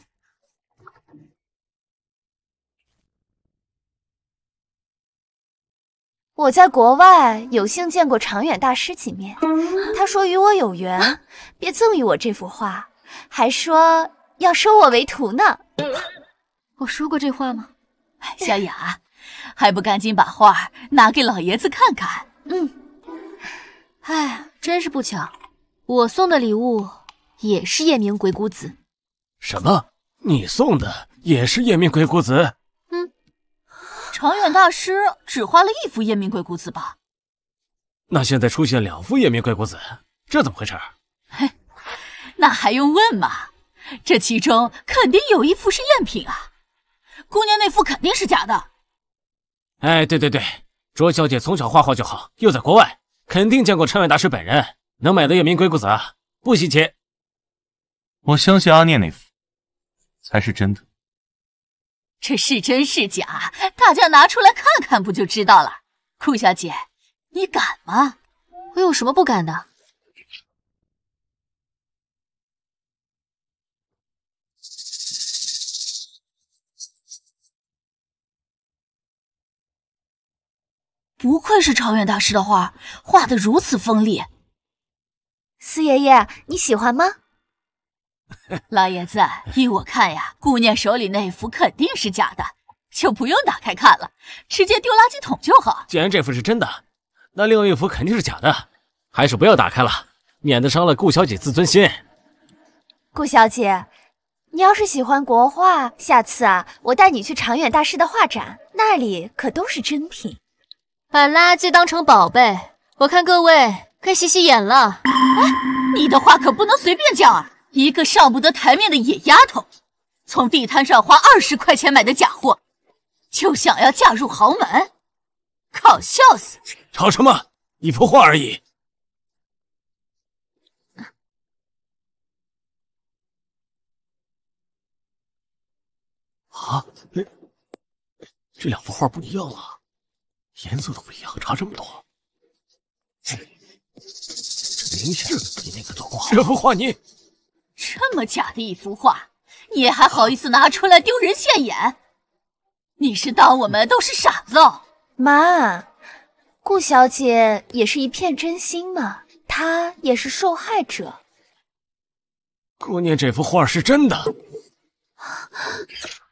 我在国外有幸见过长远大师几面，他说与我有缘，便赠予我这幅画，还说要收我为徒呢。我说过这话吗？小雅。还不赶紧把画拿给老爷子看看！嗯，哎，真是不巧，我送的礼物也是夜明鬼谷子。什么？你送的也是夜明鬼谷子？嗯，长远大师只画了一幅夜明鬼谷子吧？那现在出现两幅夜明鬼谷子，这怎么回事？嘿，那还用问吗？这其中肯定有一幅是赝品啊！姑娘那幅肯定是假的。哎，对对对，卓小姐从小画画就好，又在国外，肯定见过川外大师本人，能买到一明鬼谷子》啊，不稀奇。我相信阿念那幅才是真的。这是真是假，大家拿出来看看不就知道了？顾小姐，你敢吗？我有什么不敢的？不愧是长远大师的画，画的如此锋利。四爷爷，你喜欢吗？老爷子，依我看呀，姑娘手里那幅肯定是假的，就不用打开看了，直接丢垃圾桶就好。既然这幅是真的，那另一幅肯定是假的，还是不要打开了，免得伤了顾小姐自尊心。顾小姐，你要是喜欢国画，下次啊，我带你去长远大师的画展，那里可都是珍品。把垃圾当成宝贝，我看各位该洗洗眼了。哎，你的话可不能随便讲。一个上不得台面的野丫头，从地摊上花二十块钱买的假货，就想要嫁入豪门，搞笑死！吵什么？一幅画而已。啊，这两幅画不一样啊。颜色都不一样，差这么多，这明显你那个做工好。这幅画你这么假的一幅画，你还好意思拿出来丢人现眼？你是当我们都是傻子？妈，顾小姐也是一片真心嘛，她也是受害者。姑娘，这幅画是真的。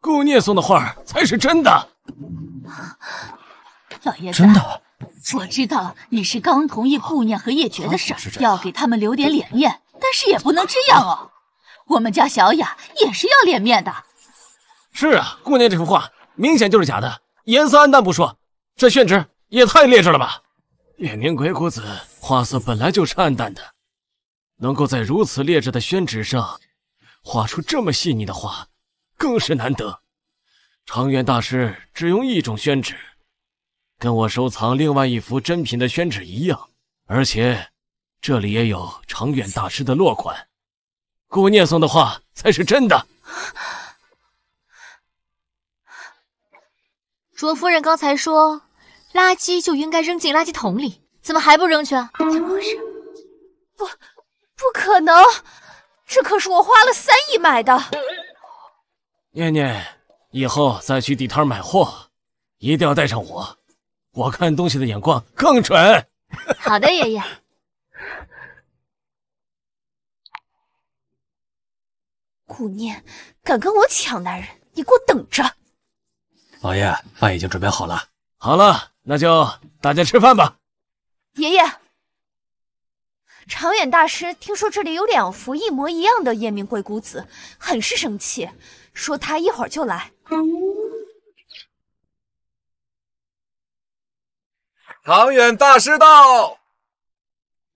顾念送的画才是真的，老爷子，真的，我知道你是刚同意顾念和叶绝的事，要给他们留点脸面，但是也不能这样哦。我们家小雅也是要脸面的。是啊，顾念这幅画明显就是假的，颜色暗淡不说，这宣纸也太劣质了吧。夜明鬼谷子画色本来就是暗淡的，能够在如此劣质的宣纸上画出这么细腻的画。更是难得，长远大师只用一种宣纸，跟我收藏另外一幅珍品的宣纸一样，而且这里也有长远大师的落款，顾念送的话才是真的。卓夫人刚才说，垃圾就应该扔进垃圾桶里，怎么还不扔去？怎么回事？不，不可能，这可是我花了三亿买的。念念，以后再去地摊买货，一定要带上我。我看东西的眼光更准。好的，爷爷。顾念，敢跟我抢男人，你给我等着！老爷，饭已经准备好了。好了，那就大家吃饭吧。爷爷，长远大师听说这里有两幅一模一样的夜明鬼谷子，很是生气。说他一会儿就来。长远大师到，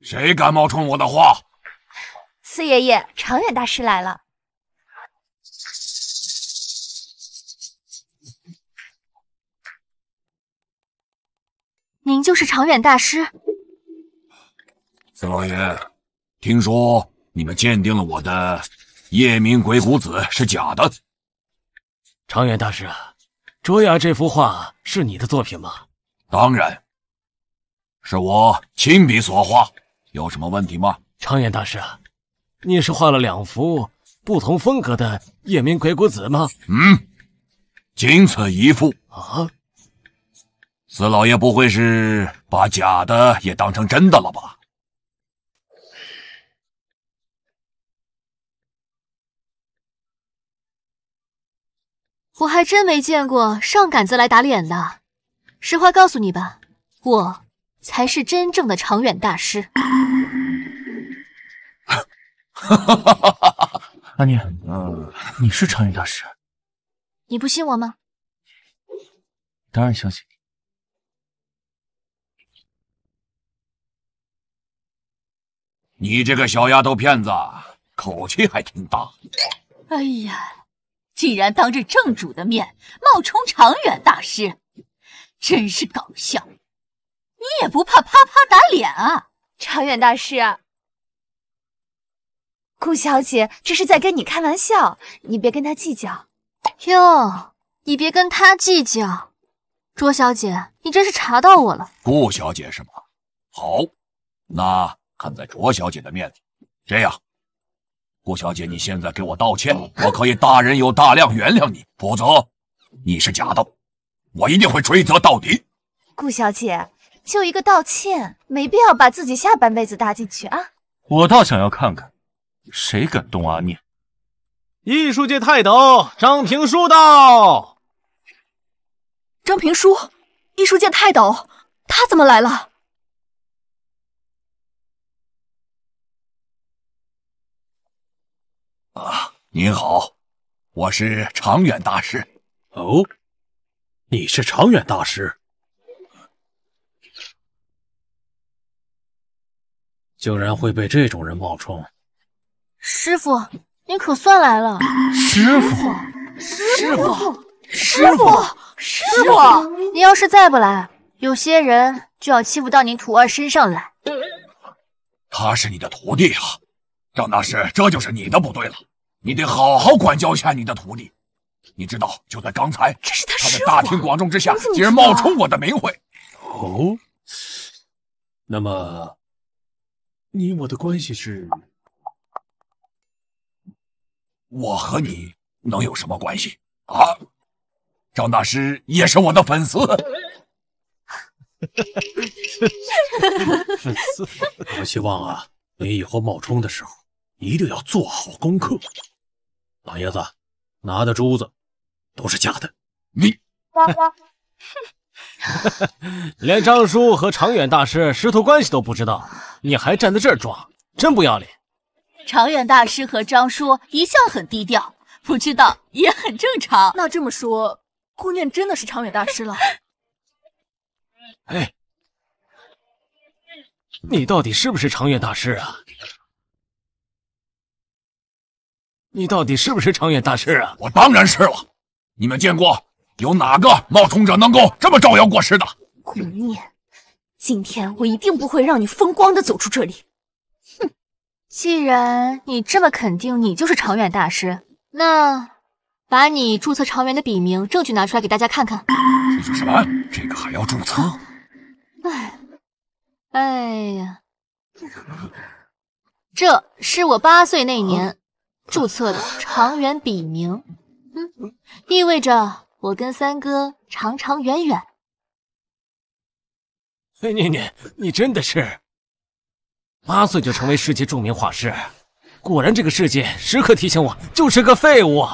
谁敢冒充我的话？四爷爷，长远大师来了。您就是长远大师。四老爷，听说你们鉴定了我的夜明鬼谷子是假的。长远大师，卓雅这幅画是你的作品吗？当然，是我亲笔所画，有什么问题吗？长远大师，你是画了两幅不同风格的夜明鬼谷子吗？嗯，仅此一幅啊，四老爷不会是把假的也当成真的了吧？我还真没见过上杆子来打脸的。实话告诉你吧，我才是真正的长远大师。哈，阿念，你是长远大师？你不信我吗？当然相信你。你这个小丫头片子，口气还挺大。哎呀。竟然当着正主的面冒充长远大师，真是搞笑！你也不怕啪啪打脸啊，长远大师，顾小姐这是在跟你开玩笑，你别跟他计较。哟，你别跟他计较，卓小姐，你真是查到我了，顾小姐是吗？好，那看在卓小姐的面子，这样。顾小姐，你现在给我道歉，我可以大人有大量原谅你；否则，你是假的，我一定会追责到底。顾小姐，就一个道歉，没必要把自己下半辈子搭进去啊！我倒想要看看，谁敢动阿念？艺术界泰斗张平叔到。张平叔，艺术界泰斗，他怎么来了？啊，您好，我是长远大师。哦，你是长远大师，竟然会被这种人冒充。师傅，您可算来了。师傅，师傅，师傅，师傅，你要是再不来，有些人就要欺负到您徒儿身上来。他是你的徒弟啊。张大师，这就是你的不对了，你得好好管教一下你的徒弟。你知道，就在刚才，这是他师他，在大庭广众之下，竟然冒充我的名讳。哦，那么你我的关系是？我和你能有什么关系啊？张大师也是我的粉丝，哈哈哈！粉丝，我希望啊，你以后冒充的时候。一定要做好功课。老爷子拿的珠子都是假的。你 连张叔和长远大师师徒关系都不知道，你还站在这儿装，真不要脸。长远大师和张叔一向很低调，不知道也很正常。那这么说，姑娘真的是长远大师了？哎，你到底是不是长远大师啊？你到底是不是长远大师啊？我当然是了。你们见过有哪个冒充者能够这么招摇过市的？顾念，今天我一定不会让你风光的走出这里。哼，既然你这么肯定你就是长远大师，那把你注册长远的笔名证据拿出来给大家看看。注册什么？这个还要注册？哎，哎呀，这是我八岁那年。注册的长远笔名，嗯，意味着我跟三哥长长远远。哎，妮妮，你真的是八岁就成为世界著名画师，果然这个世界时刻提醒我，就是个废物。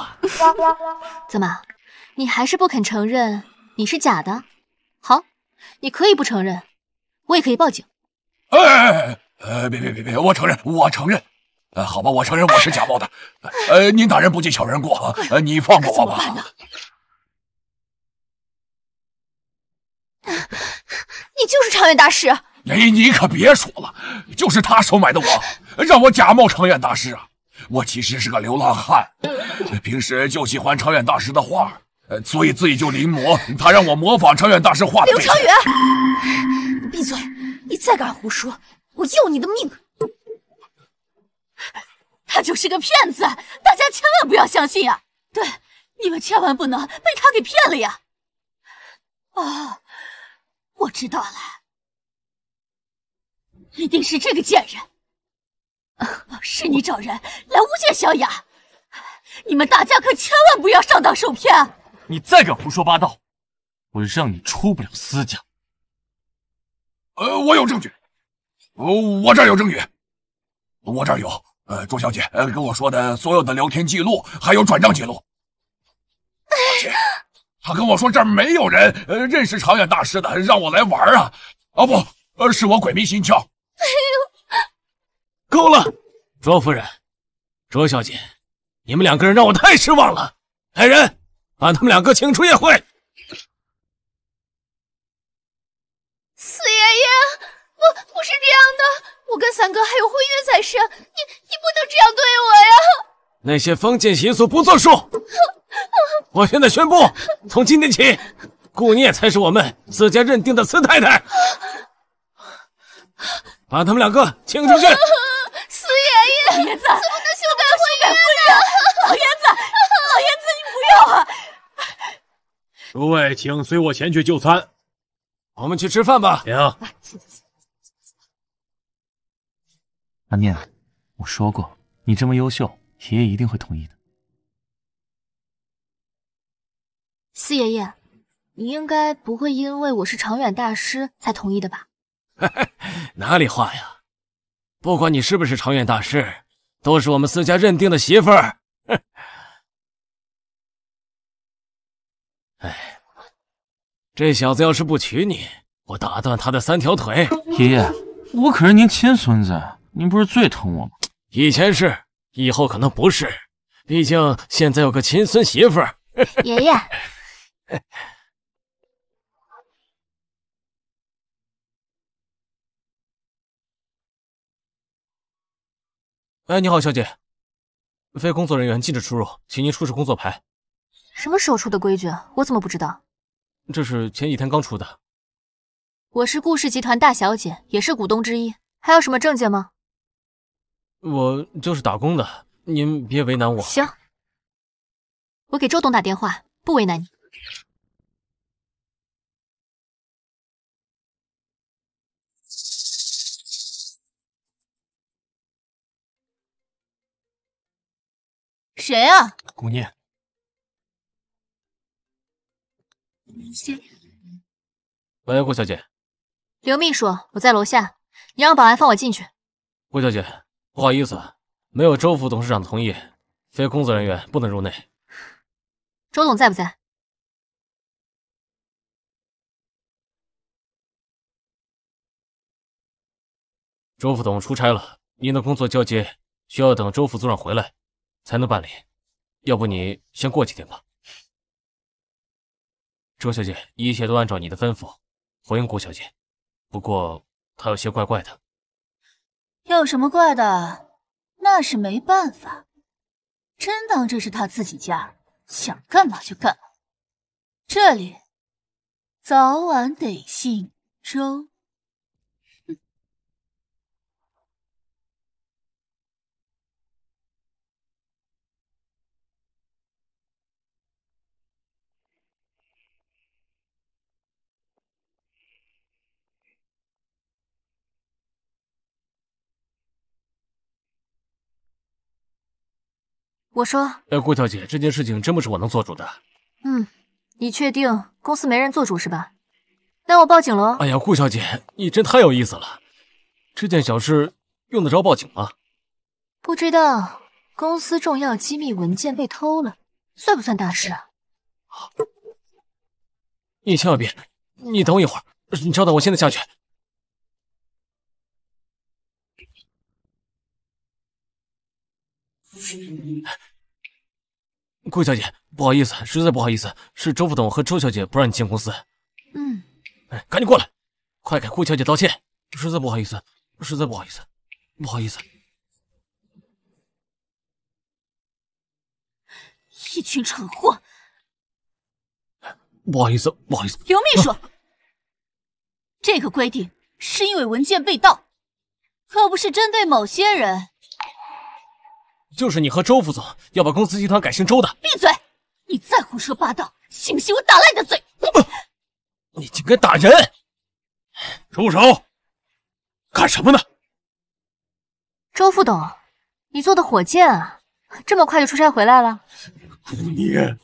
怎么，你还是不肯承认你是假的？好，你可以不承认，我也可以报警。哎哎哎哎，别别别别，我承认，我承认。呃，好吧，我承认我是假冒的。呃，您大人不计小人过，呃，你放过我吧。你就是长远大师？哎，你可别说了，就是他收买的我，让我假冒长远大师啊！我其实是个流浪汉，平时就喜欢长远大师的画，所以自己就临摹。他让我模仿长远大师画。刘长远，你闭嘴！你再敢胡说，我要你的命！他就是个骗子，大家千万不要相信啊！对，你们千万不能被他给骗了呀！哦，我知道了，一定是这个贱人，是你找人来诬陷小雅。你们大家可千万不要上当受骗！你再敢胡说八道，我让你出不了司家！呃，我有证据，我这儿有证据，我这儿有。呃，卓小姐，呃，跟我说的所有的聊天记录，还有转账记录。他跟我说这儿没有人，呃，认识长远大师的，让我来玩啊！啊，不，呃，是我鬼迷心窍。哎呦，够了！卓夫人，卓小姐，你们两个人让我太失望了。来人，把他们两个请出宴会。不，不是这样的。我跟三哥还有婚约在身，你你不能这样对我呀！那些封建习俗不作数。我现在宣布，从今天起，顾念才是我们自家认定的四太太。把他们两个请出去。四爷爷，老爷子，怎么能修改婚约呢？老爷子，老爷子，你不要啊！诸位，请随我前去就餐。我们去吃饭吧。行。阿念，我说过，你这么优秀，爷爷一定会同意的。四爷爷，你应该不会因为我是长远大师才同意的吧？哪里话呀！不管你是不是长远大师，都是我们四家认定的媳妇儿。哎，这小子要是不娶你，我打断他的三条腿！爷爷，我可是您亲孙子。您不是最疼我吗？以前是，以后可能不是，毕竟现在有个亲孙媳妇儿。爷爷。哎，你好，小姐，非工作人员禁止出入，请您出示工作牌。什么时候出的规矩？我怎么不知道？这是前几天刚出的。我是顾氏集团大小姐，也是股东之一，还有什么证件吗？我就是打工的，您别为难我。行，我给周董打电话，不为难你。谁啊？顾念。喂，顾小姐。刘秘书，我在楼下，你让保安放我进去。顾小姐。不好意思，没有周副董事长的同意，非工作人员不能入内。周总在不在？周副总出差了，您的工作交接需要等周副组长回来才能办理，要不你先过几天吧。周小姐，一切都按照你的吩咐回应顾小姐，不过她有些怪怪的。有什么怪的？那是没办法，真当这是他自己家，想干嘛就干嘛。这里早晚得姓周。我说，哎，顾小姐，这件事情真不是我能做主的。嗯，你确定公司没人做主是吧？那我报警喽。哎呀，顾小姐，你真太有意思了，这件小事用得着报警吗？不知道，公司重要机密文件被偷了，算不算大事啊？你千万别，你等我一会儿，你稍等，我现在下去。顾小姐，不好意思，实在不好意思，是周副总和周小姐不让你进公司。嗯，赶紧过来，快给顾小姐道歉，实在不好意思，实在不好意思，不好意思，一群蠢货！不好意思，不好意思，刘秘书，这个规定是因为文件被盗，可不是针对某些人。就是你和周副总要把公司集团改姓周的，闭嘴！你再胡说八道，信不信我打烂你的嘴？你你竟敢打人！住手！干什么呢？周副总，你坐的火箭啊，这么快就出差回来了？姑娘，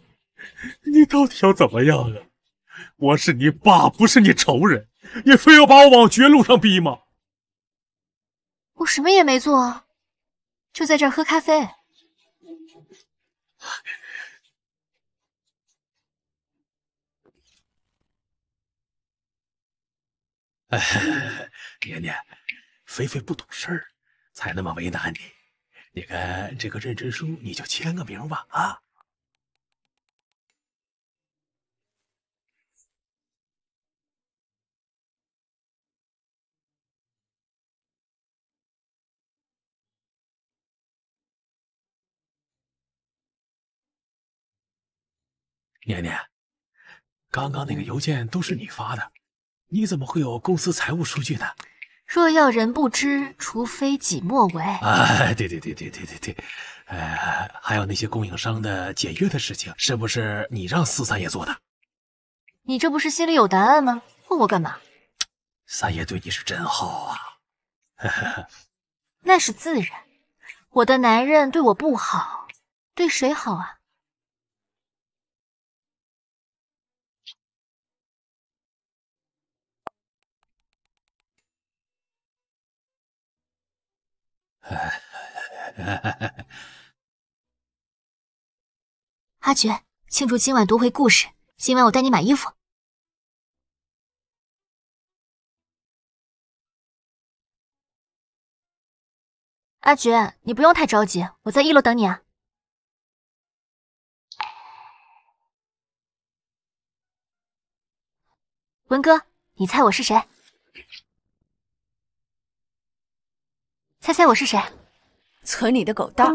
你到底要怎么样啊？我是你爸，不是你仇人，你非要把我往绝路上逼吗？我什么也没做啊。就在这儿喝咖啡。哎，年年，菲菲不懂事儿，才那么为难你。你看这个认真书，你就签个名吧啊。念念，刚刚那个邮件都是你发的，你怎么会有公司财务数据呢？若要人不知，除非己莫为。哎，对对对对对对对，还有那些供应商的解约的事情，是不是你让四三爷做的？你这不是心里有答案吗？问我干嘛？三爷对你是真好啊，那是自然，我的男人对我不好，对谁好啊？阿珏，庆祝今晚夺回故事，今晚我带你买衣服。阿珏，你不用太着急，我在一楼等你啊。文哥，你猜我是谁？猜猜我是谁？村里的狗蛋，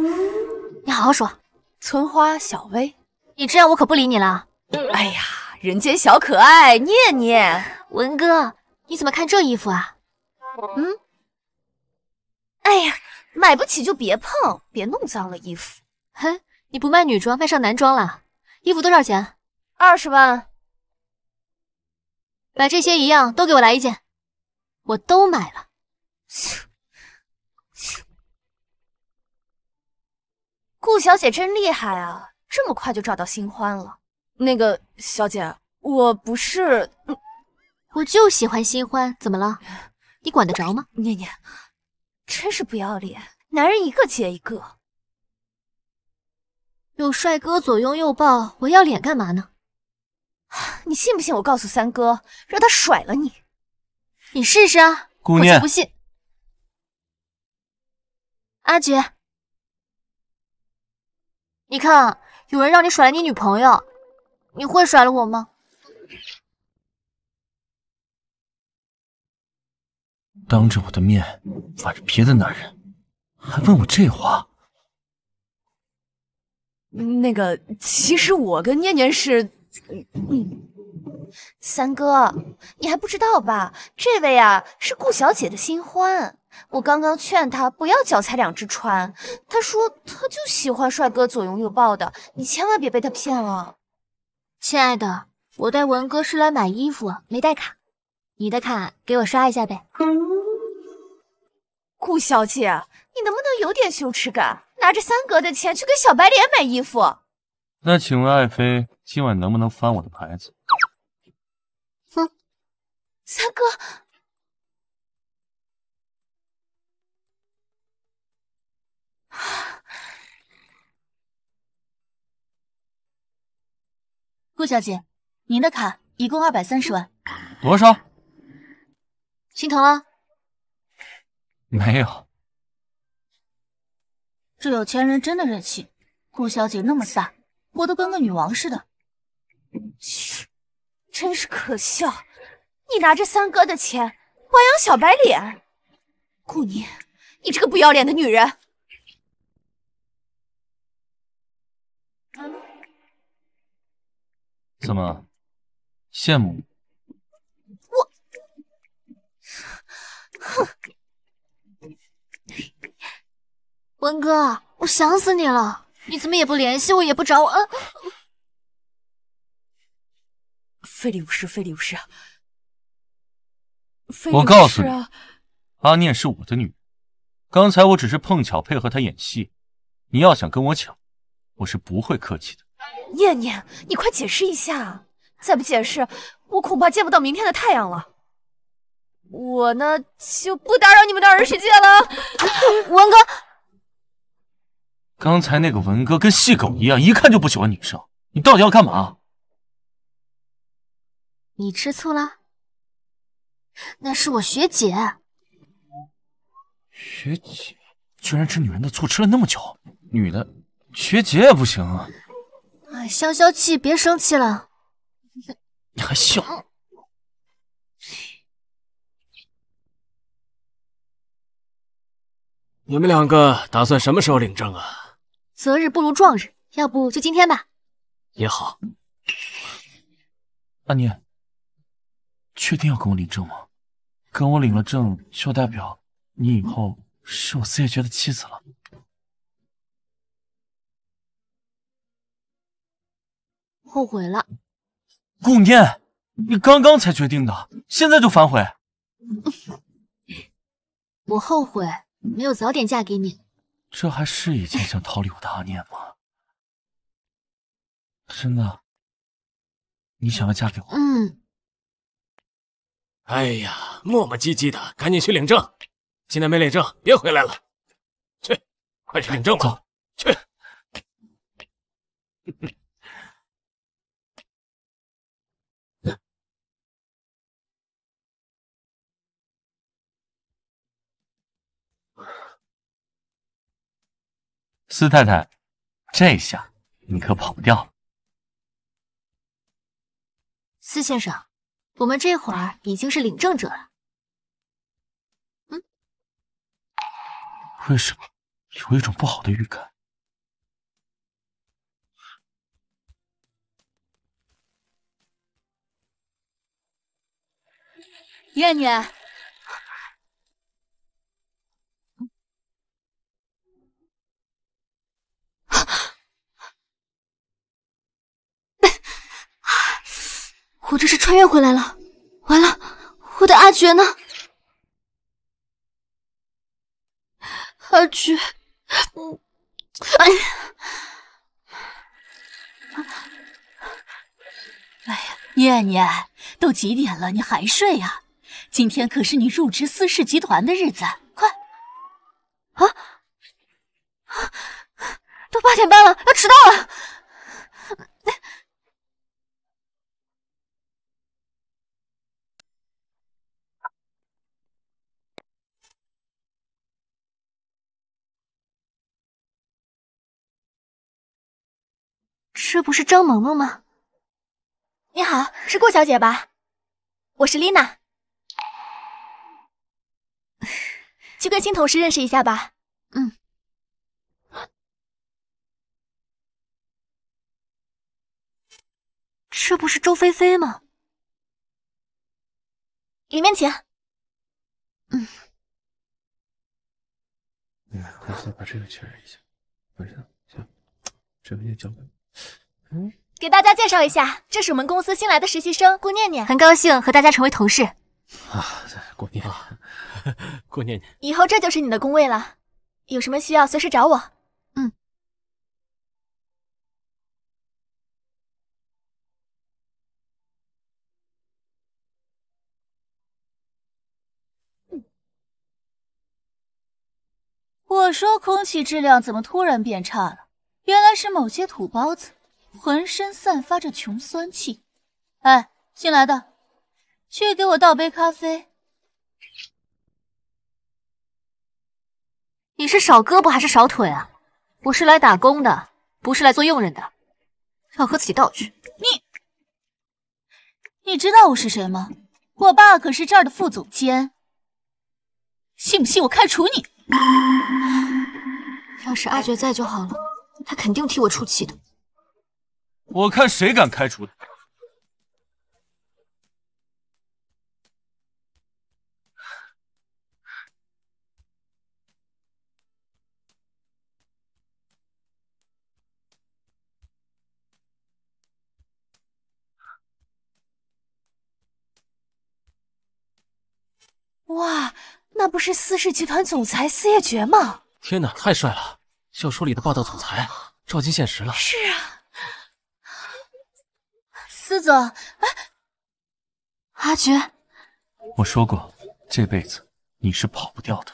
你好好说。村花小薇，你这样我可不理你了。哎呀，人间小可爱念念，文哥你怎么看这衣服啊？嗯，哎呀，买不起就别碰，别弄脏了衣服。哼，你不卖女装，卖上男装了？衣服多少钱？二十万。把这些一样都给我来一件，我都买了。顾小姐真厉害啊，这么快就找到新欢了。那个小姐，我不是，我就喜欢新欢，怎么了？你管得着吗？念念，真是不要脸，男人一个接一个，有帅哥左拥右抱，我要脸干嘛呢？你信不信我告诉三哥，让他甩了你？你试试啊！我就不信。阿珏。你看，有人让你甩了你女朋友，你会甩了我吗？当着我的面挽着别的男人，还问我这话？那个，其实我跟念念是……三哥，你还不知道吧？这位啊，是顾小姐的新欢。我刚刚劝他不要脚踩两只船，他说他就喜欢帅哥左拥右抱的，你千万别被他骗了。亲爱的，我带文哥是来买衣服，没带卡，你的卡给我刷一下呗。顾小姐，你能不能有点羞耻感，拿着三哥的钱去给小白脸买衣服？那请问爱妃今晚能不能翻我的牌子？哼，三哥。顾小姐，您的卡一共二百三十万。多少？心疼了？没有。这有钱人真的任性。顾小姐那么飒，活得跟个女王似的。嘘，真是可笑！你拿着三哥的钱，花养小白脸。顾念，你这个不要脸的女人！怎么，羡慕我？哼！文哥，我想死你了，你怎么也不联系我，也不找我，嗯？非礼勿视，非礼勿视我告诉你阿念是我的女人，刚才我只是碰巧配合她演戏，你要想跟我抢，我是不会客气的。念念，你快解释一下！再不解释，我恐怕见不到明天的太阳了。我呢，就不打扰你们二人世界了。文哥，刚才那个文哥跟细狗一样，一看就不喜欢女生。你到底要干嘛？你吃醋了？那是我学姐。学姐居然吃女人的醋，吃了那么久，女的学姐也不行啊。消消气，别生气了。你 还笑？你们两个打算什么时候领证啊？择日不如撞日，要不就今天吧。也好。阿念，确定要跟我领证吗？跟我领了证，就代表你以后是我四叶爵的妻子了。后悔了，顾念，你刚刚才决定的，现在就反悔？我后悔没有早点嫁给你。这还是以前想逃离我的阿念吗？真的，你想要嫁给我？嗯。哎呀，磨磨唧唧的，赶紧去领证。今天没领证，别回来了。去，快去领证吧。走，去。司太太，这下你可跑不掉了。司先生，我们这会儿已经是领证者了。嗯？为什么？有一种不好的预感。燕燕，我这是穿越回来了，完了，我的阿珏呢？阿珏，哎呀，哎呀，念念，都几点了？你还睡呀？今天可是你入职四氏集团的日子，快！啊啊，都八点半了，要迟到了。哎这不是张萌萌吗？你好，是顾小姐吧？我是丽娜，去跟新同事认识一下吧。嗯，这不是周菲菲吗？里面请。嗯，嗯，我是把这个确认一下。不知行，这文件交给你。给大家介绍一下，这是我们公司新来的实习生顾念念，很高兴和大家成为同事。啊，顾念念，顾念念，以后这就是你的工位了，有什么需要随时找我。嗯。我说空气质量怎么突然变差了？原来是某些土包子。浑身散发着穷酸气。哎，新来的，去给我倒杯咖啡。你是少胳膊还是少腿啊？我是来打工的，不是来做佣人的。要喝自己倒去。你，你知道我是谁吗？我爸可是这儿的副总监。信不信我开除你？要是阿珏在就好了，他肯定替我出气的。我看谁敢开除他！哇，那不是四氏集团总裁司叶爵吗？天哪，太帅了！小说里的霸道总裁照进现实了。是啊。司总，阿珏，我说过，这辈子你是跑不掉的。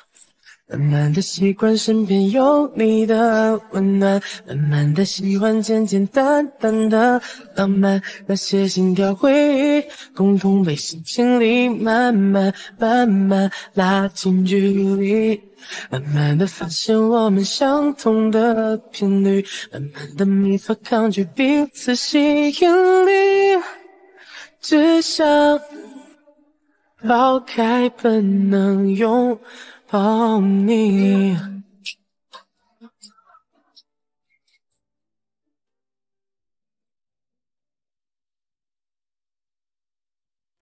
慢慢的习惯身边有你的温暖，慢慢的习惯简简单单的浪漫，那些心跳回忆，共同被心情里慢慢慢慢拉近距离。慢慢的发现我们相同的频率，慢慢的没法抗拒彼此吸引力，只想抛开本能拥。抱你。